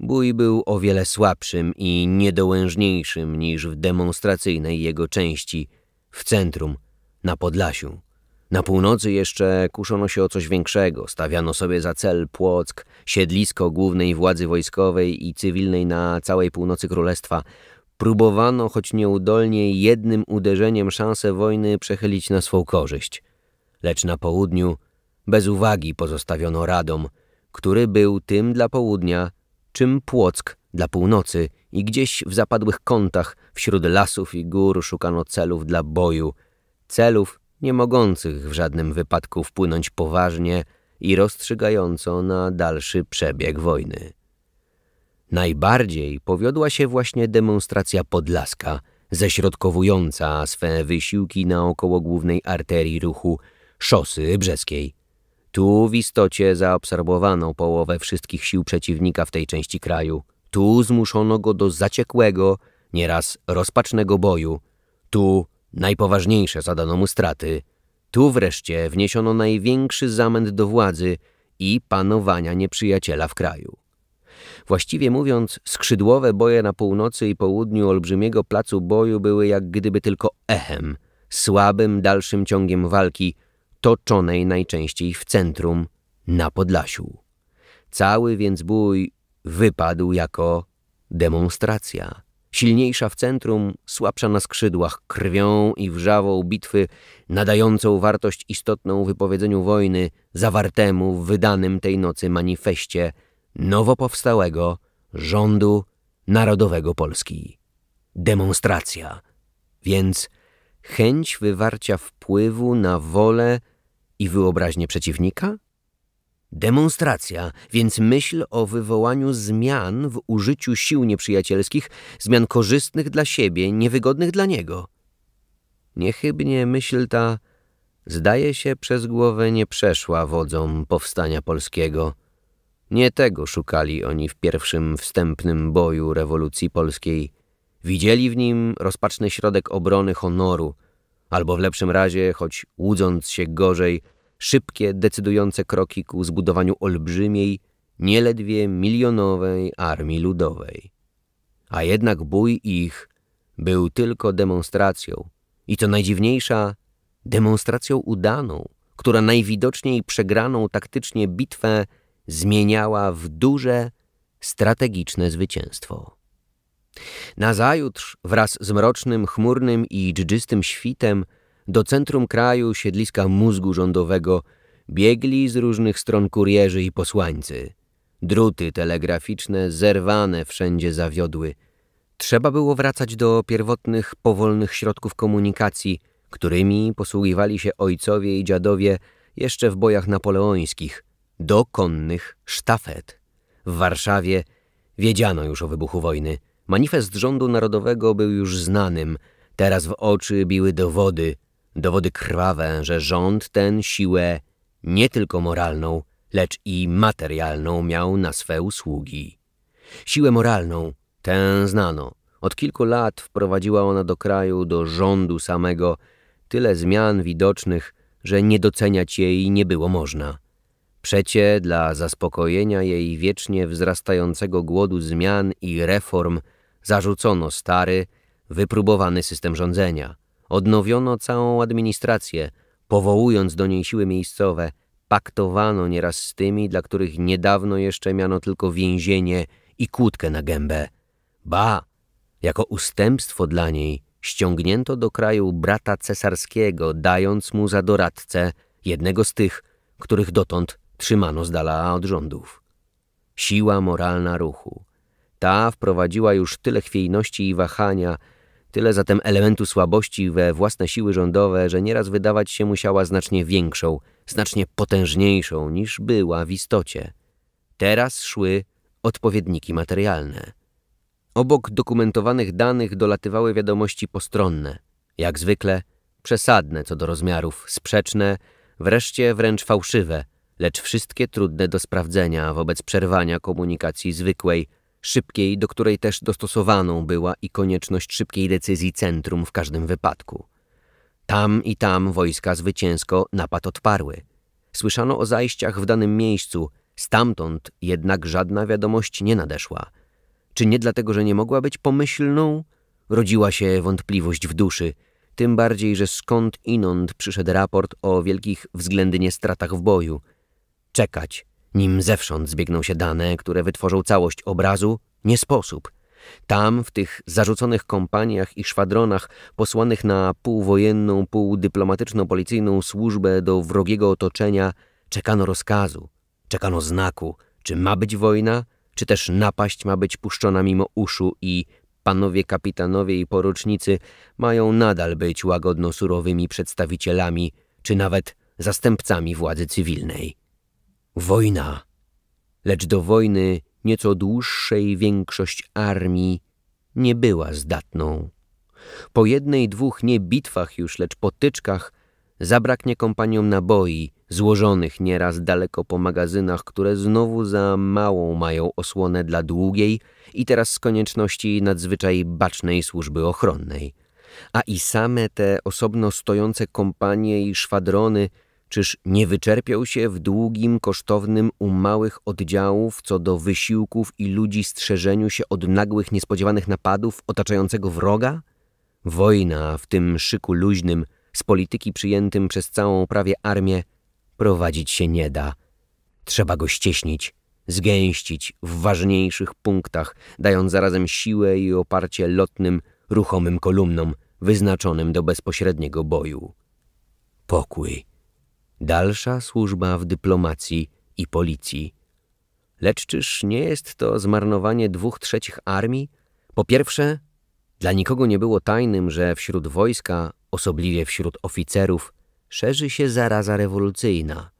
bój był o wiele słabszym i niedołężniejszym niż w demonstracyjnej jego części, w centrum, na Podlasiu. Na północy jeszcze kuszono się o coś większego, stawiano sobie za cel Płock, siedlisko głównej władzy wojskowej i cywilnej na całej północy królestwa, próbowano, choć nieudolnie, jednym uderzeniem szanse wojny przechylić na swą korzyść. Lecz na południu bez uwagi pozostawiono Radom, który był tym dla południa, czym Płock dla północy i gdzieś w zapadłych kątach wśród lasów i gór szukano celów dla boju, celów nie mogących w żadnym wypadku wpłynąć poważnie i rozstrzygająco na dalszy przebieg wojny. Najbardziej powiodła się właśnie demonstracja Podlaska, ześrodkowująca swe wysiłki na około głównej arterii ruchu szosy brzeskiej. Tu w istocie zaobserwowano połowę wszystkich sił przeciwnika w tej części kraju. Tu zmuszono go do zaciekłego, nieraz rozpacznego boju. Tu najpoważniejsze zadano mu straty. Tu wreszcie wniesiono największy zamęt do władzy i panowania nieprzyjaciela w kraju. Właściwie mówiąc, skrzydłowe boje na północy i południu olbrzymiego placu boju były jak gdyby tylko echem, słabym dalszym ciągiem walki, toczonej najczęściej w centrum, na Podlasiu. Cały więc bój wypadł jako demonstracja. Silniejsza w centrum, słabsza na skrzydłach, krwią i wrzawą bitwy, nadającą wartość istotną wypowiedzeniu wojny, zawartemu w wydanym tej nocy manifestie – nowo powstałego rządu narodowego Polski. Demonstracja, więc chęć wywarcia wpływu na wolę i wyobraźnię przeciwnika? Demonstracja, więc myśl o wywołaniu zmian w użyciu sił nieprzyjacielskich, zmian korzystnych dla siebie, niewygodnych dla niego. Niechybnie myśl ta, zdaje się, przez głowę nie przeszła wodzom powstania polskiego – nie tego szukali oni w pierwszym wstępnym boju rewolucji polskiej. Widzieli w nim rozpaczny środek obrony honoru, albo w lepszym razie, choć łudząc się gorzej, szybkie, decydujące kroki ku zbudowaniu olbrzymiej, nieledwie milionowej armii ludowej. A jednak bój ich był tylko demonstracją i to najdziwniejsza demonstracją udaną, która najwidoczniej przegraną taktycznie bitwę zmieniała w duże, strategiczne zwycięstwo. Nazajutrz wraz z mrocznym, chmurnym i dżdżystym świtem do centrum kraju siedliska mózgu rządowego biegli z różnych stron kurierzy i posłańcy. Druty telegraficzne zerwane wszędzie zawiodły. Trzeba było wracać do pierwotnych, powolnych środków komunikacji, którymi posługiwali się ojcowie i dziadowie jeszcze w bojach napoleońskich, do konnych sztafet. W Warszawie wiedziano już o wybuchu wojny. Manifest rządu narodowego był już znanym. Teraz w oczy biły dowody, dowody krwawe, że rząd ten siłę nie tylko moralną, lecz i materialną miał na swe usługi. Siłę moralną tę znano. Od kilku lat wprowadziła ona do kraju, do rządu samego, tyle zmian widocznych, że nie doceniać jej nie było można. Przecie dla zaspokojenia jej wiecznie wzrastającego głodu zmian i reform zarzucono stary, wypróbowany system rządzenia. Odnowiono całą administrację, powołując do niej siły miejscowe, paktowano nieraz z tymi, dla których niedawno jeszcze miano tylko więzienie i kłódkę na gębę. Ba, jako ustępstwo dla niej ściągnięto do kraju brata cesarskiego, dając mu za doradcę jednego z tych, których dotąd trzymano z dala od rządów. Siła moralna ruchu. Ta wprowadziła już tyle chwiejności i wahania, tyle zatem elementu słabości we własne siły rządowe, że nieraz wydawać się musiała znacznie większą, znacznie potężniejszą niż była w istocie. Teraz szły odpowiedniki materialne. Obok dokumentowanych danych dolatywały wiadomości postronne, jak zwykle przesadne co do rozmiarów, sprzeczne, wreszcie wręcz fałszywe – lecz wszystkie trudne do sprawdzenia wobec przerwania komunikacji zwykłej, szybkiej, do której też dostosowaną była i konieczność szybkiej decyzji centrum w każdym wypadku. Tam i tam wojska zwycięsko napad odparły. Słyszano o zajściach w danym miejscu, stamtąd jednak żadna wiadomość nie nadeszła. Czy nie dlatego, że nie mogła być pomyślną? Rodziła się wątpliwość w duszy, tym bardziej, że skąd inąd przyszedł raport o wielkich względnie stratach w boju – Czekać, nim zewsząd zbiegną się dane, które wytworzą całość obrazu, nie sposób. Tam, w tych zarzuconych kompaniach i szwadronach posłanych na półwojenną, półdyplomatyczno-policyjną służbę do wrogiego otoczenia, czekano rozkazu, czekano znaku, czy ma być wojna, czy też napaść ma być puszczona mimo uszu i panowie kapitanowie i porucznicy mają nadal być łagodno surowymi przedstawicielami, czy nawet zastępcami władzy cywilnej. Wojna, lecz do wojny nieco dłuższej większość armii nie była zdatną. Po jednej, dwóch nie bitwach już, lecz potyczkach zabraknie kompaniom naboi, złożonych nieraz daleko po magazynach, które znowu za małą mają osłonę dla długiej i teraz z konieczności nadzwyczaj bacznej służby ochronnej. A i same te osobno stojące kompanie i szwadrony – Czyż nie wyczerpiał się w długim, kosztownym u małych oddziałów co do wysiłków i ludzi strzeżeniu się od nagłych, niespodziewanych napadów otaczającego wroga? Wojna w tym szyku luźnym, z polityki przyjętym przez całą prawie armię, prowadzić się nie da. Trzeba go ścieśnić, zgęścić w ważniejszych punktach, dając zarazem siłę i oparcie lotnym, ruchomym kolumnom, wyznaczonym do bezpośredniego boju. Pokój dalsza służba w dyplomacji i policji. Lecz czyż nie jest to zmarnowanie dwóch trzecich armii? Po pierwsze, dla nikogo nie było tajnym, że wśród wojska, osobliwie wśród oficerów, szerzy się zaraza rewolucyjna.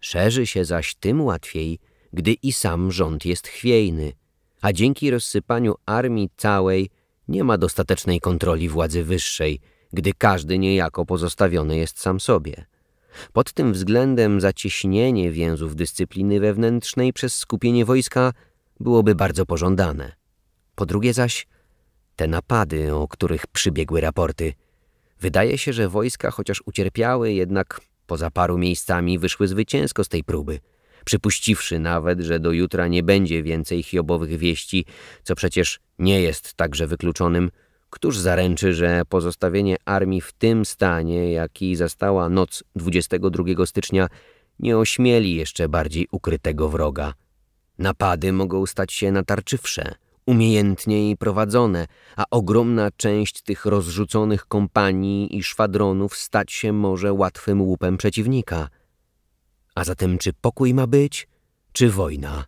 Szerzy się zaś tym łatwiej, gdy i sam rząd jest chwiejny, a dzięki rozsypaniu armii całej nie ma dostatecznej kontroli władzy wyższej, gdy każdy niejako pozostawiony jest sam sobie. Pod tym względem zacieśnienie więzów dyscypliny wewnętrznej przez skupienie wojska byłoby bardzo pożądane. Po drugie zaś, te napady, o których przybiegły raporty. Wydaje się, że wojska, chociaż ucierpiały, jednak poza paru miejscami wyszły zwycięsko z tej próby. Przypuściwszy nawet, że do jutra nie będzie więcej hiobowych wieści, co przecież nie jest także wykluczonym, Któż zaręczy, że pozostawienie armii w tym stanie, jaki zastała noc 22 stycznia, nie ośmieli jeszcze bardziej ukrytego wroga? Napady mogą stać się natarczywsze, umiejętniej prowadzone, a ogromna część tych rozrzuconych kompanii i szwadronów stać się może łatwym łupem przeciwnika. A zatem czy pokój ma być, czy wojna?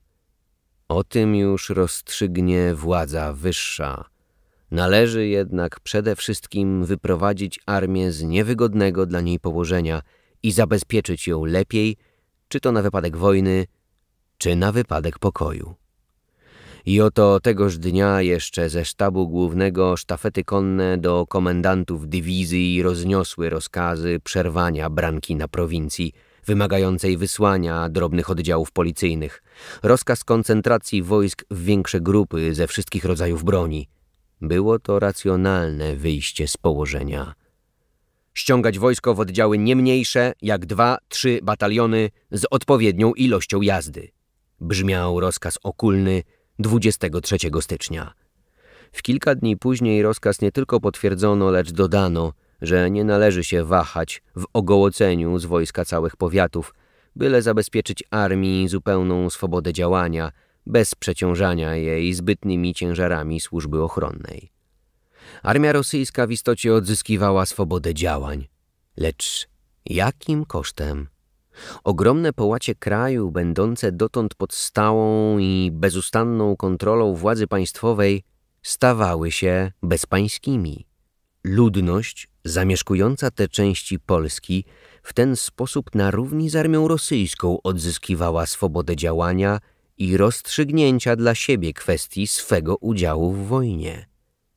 O tym już rozstrzygnie władza wyższa. Należy jednak przede wszystkim wyprowadzić armię z niewygodnego dla niej położenia i zabezpieczyć ją lepiej, czy to na wypadek wojny, czy na wypadek pokoju. I oto tegoż dnia jeszcze ze sztabu głównego sztafety konne do komendantów dywizji rozniosły rozkazy przerwania branki na prowincji, wymagającej wysłania drobnych oddziałów policyjnych, rozkaz koncentracji wojsk w większe grupy ze wszystkich rodzajów broni – było to racjonalne wyjście z położenia. Ściągać wojsko w oddziały nie mniejsze jak dwa, trzy bataliony z odpowiednią ilością jazdy. Brzmiał rozkaz okulny 23 stycznia. W kilka dni później rozkaz nie tylko potwierdzono, lecz dodano, że nie należy się wahać w ogołoceniu z wojska całych powiatów, byle zabezpieczyć armii zupełną swobodę działania – bez przeciążania jej zbytnimi ciężarami służby ochronnej. Armia rosyjska w istocie odzyskiwała swobodę działań, lecz jakim kosztem? Ogromne połacie kraju, będące dotąd pod stałą i bezustanną kontrolą władzy państwowej, stawały się bezpańskimi. Ludność zamieszkująca te części Polski w ten sposób na równi z armią rosyjską odzyskiwała swobodę działania i rozstrzygnięcia dla siebie kwestii swego udziału w wojnie.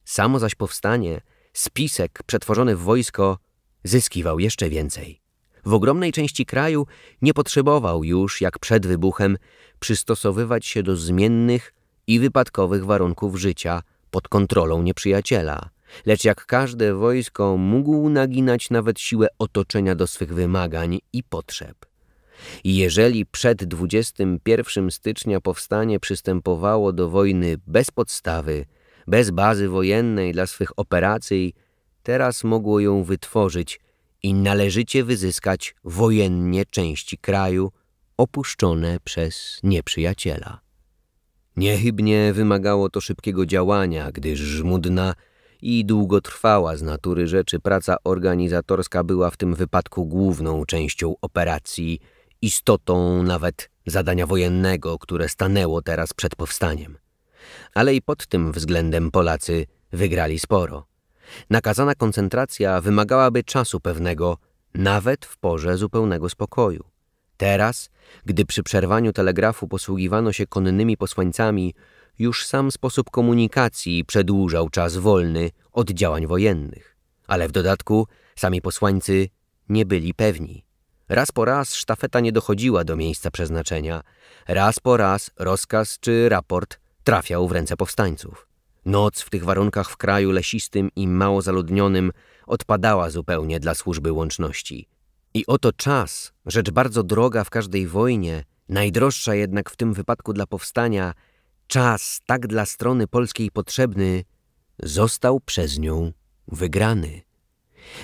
Samo zaś powstanie, spisek przetworzony w wojsko, zyskiwał jeszcze więcej. W ogromnej części kraju nie potrzebował już, jak przed wybuchem, przystosowywać się do zmiennych i wypadkowych warunków życia pod kontrolą nieprzyjaciela, lecz jak każde wojsko mógł naginać nawet siłę otoczenia do swych wymagań i potrzeb. Jeżeli przed 21 stycznia powstanie przystępowało do wojny bez podstawy, bez bazy wojennej dla swych operacji, teraz mogło ją wytworzyć i należycie wyzyskać wojennie części kraju opuszczone przez nieprzyjaciela. Niechybnie wymagało to szybkiego działania, gdyż żmudna i długotrwała z natury rzeczy praca organizatorska była w tym wypadku główną częścią operacji – istotą nawet zadania wojennego, które stanęło teraz przed powstaniem. Ale i pod tym względem Polacy wygrali sporo. Nakazana koncentracja wymagałaby czasu pewnego, nawet w porze zupełnego spokoju. Teraz, gdy przy przerwaniu telegrafu posługiwano się konnymi posłańcami, już sam sposób komunikacji przedłużał czas wolny od działań wojennych. Ale w dodatku sami posłańcy nie byli pewni, Raz po raz sztafeta nie dochodziła do miejsca przeznaczenia. Raz po raz rozkaz czy raport trafiał w ręce powstańców. Noc w tych warunkach w kraju lesistym i mało zaludnionym odpadała zupełnie dla służby łączności. I oto czas, rzecz bardzo droga w każdej wojnie, najdroższa jednak w tym wypadku dla powstania, czas tak dla strony polskiej potrzebny, został przez nią wygrany.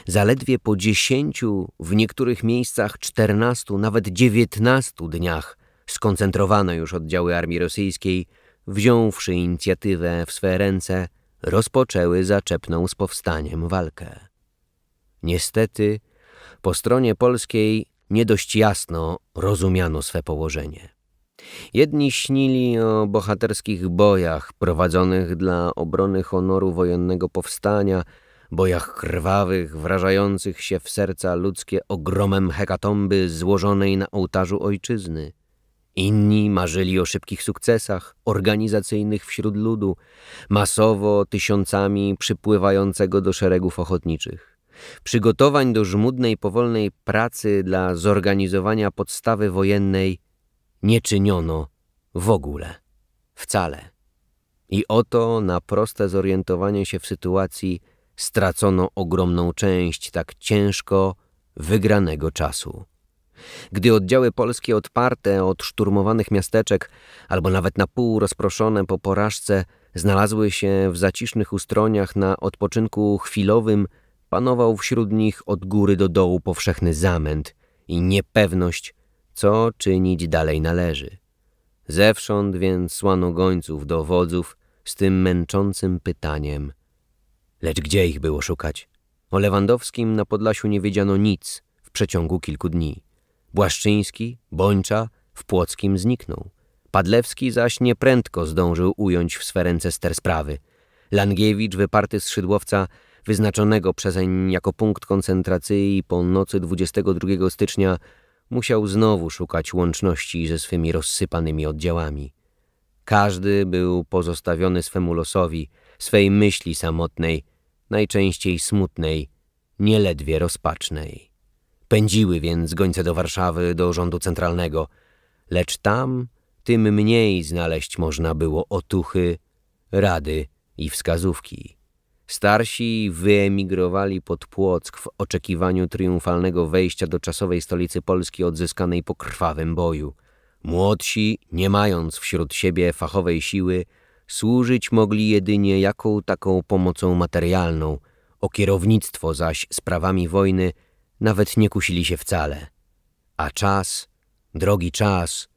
Zaledwie po dziesięciu, w niektórych miejscach czternastu, nawet dziewiętnastu dniach skoncentrowano już oddziały armii rosyjskiej, wziąwszy inicjatywę w swe ręce, rozpoczęły zaczepną z powstaniem walkę. Niestety, po stronie polskiej nie dość jasno rozumiano swe położenie. Jedni śnili o bohaterskich bojach prowadzonych dla obrony honoru wojennego powstania – bojach krwawych, wrażających się w serca ludzkie ogromem hekatomby złożonej na ołtarzu ojczyzny. Inni marzyli o szybkich sukcesach organizacyjnych wśród ludu, masowo tysiącami przypływającego do szeregów ochotniczych. Przygotowań do żmudnej, powolnej pracy dla zorganizowania podstawy wojennej nie czyniono w ogóle, wcale. I oto na proste zorientowanie się w sytuacji stracono ogromną część tak ciężko wygranego czasu. Gdy oddziały polskie odparte od szturmowanych miasteczek albo nawet na pół rozproszone po porażce znalazły się w zacisznych ustroniach na odpoczynku chwilowym, panował wśród nich od góry do dołu powszechny zamęt i niepewność, co czynić dalej należy. Zewsząd więc słano gońców do wodzów z tym męczącym pytaniem Lecz gdzie ich było szukać? O Lewandowskim na Podlasiu nie wiedziano nic w przeciągu kilku dni. Błaszczyński, Bończa w Płockim zniknął. Padlewski zaś nieprędko zdążył ująć w swe ręce ster sprawy. Langiewicz, wyparty z szydłowca, wyznaczonego przezeń jako punkt koncentracji po nocy 22 stycznia, musiał znowu szukać łączności ze swymi rozsypanymi oddziałami. Każdy był pozostawiony swemu losowi – swej myśli samotnej, najczęściej smutnej, nieledwie rozpacznej. Pędziły więc gońce do Warszawy, do rządu centralnego, lecz tam tym mniej znaleźć można było otuchy, rady i wskazówki. Starsi wyemigrowali pod Płock w oczekiwaniu triumfalnego wejścia do czasowej stolicy Polski odzyskanej po krwawym boju. Młodsi, nie mając wśród siebie fachowej siły, służyć mogli jedynie jaką taką pomocą materialną, o kierownictwo zaś sprawami wojny nawet nie kusili się wcale. A czas, drogi czas,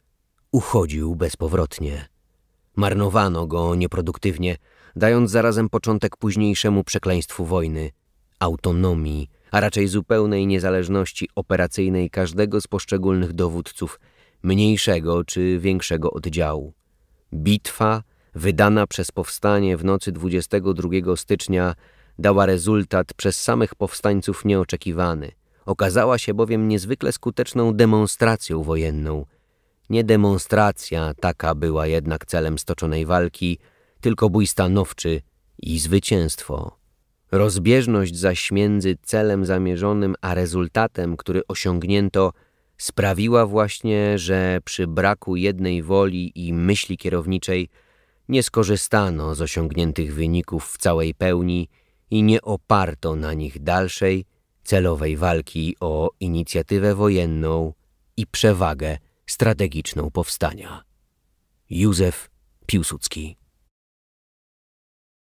uchodził bezpowrotnie. Marnowano go nieproduktywnie, dając zarazem początek późniejszemu przekleństwu wojny, autonomii, a raczej zupełnej niezależności operacyjnej każdego z poszczególnych dowódców, mniejszego czy większego oddziału. Bitwa wydana przez powstanie w nocy 22 stycznia dała rezultat przez samych powstańców nieoczekiwany. Okazała się bowiem niezwykle skuteczną demonstracją wojenną. Nie demonstracja taka była jednak celem stoczonej walki, tylko bój stanowczy i zwycięstwo. Rozbieżność zaś między celem zamierzonym a rezultatem, który osiągnięto, sprawiła właśnie, że przy braku jednej woli i myśli kierowniczej nie skorzystano z osiągniętych wyników w całej pełni i nie oparto na nich dalszej, celowej walki o inicjatywę wojenną i przewagę strategiczną powstania. Józef Piłsudski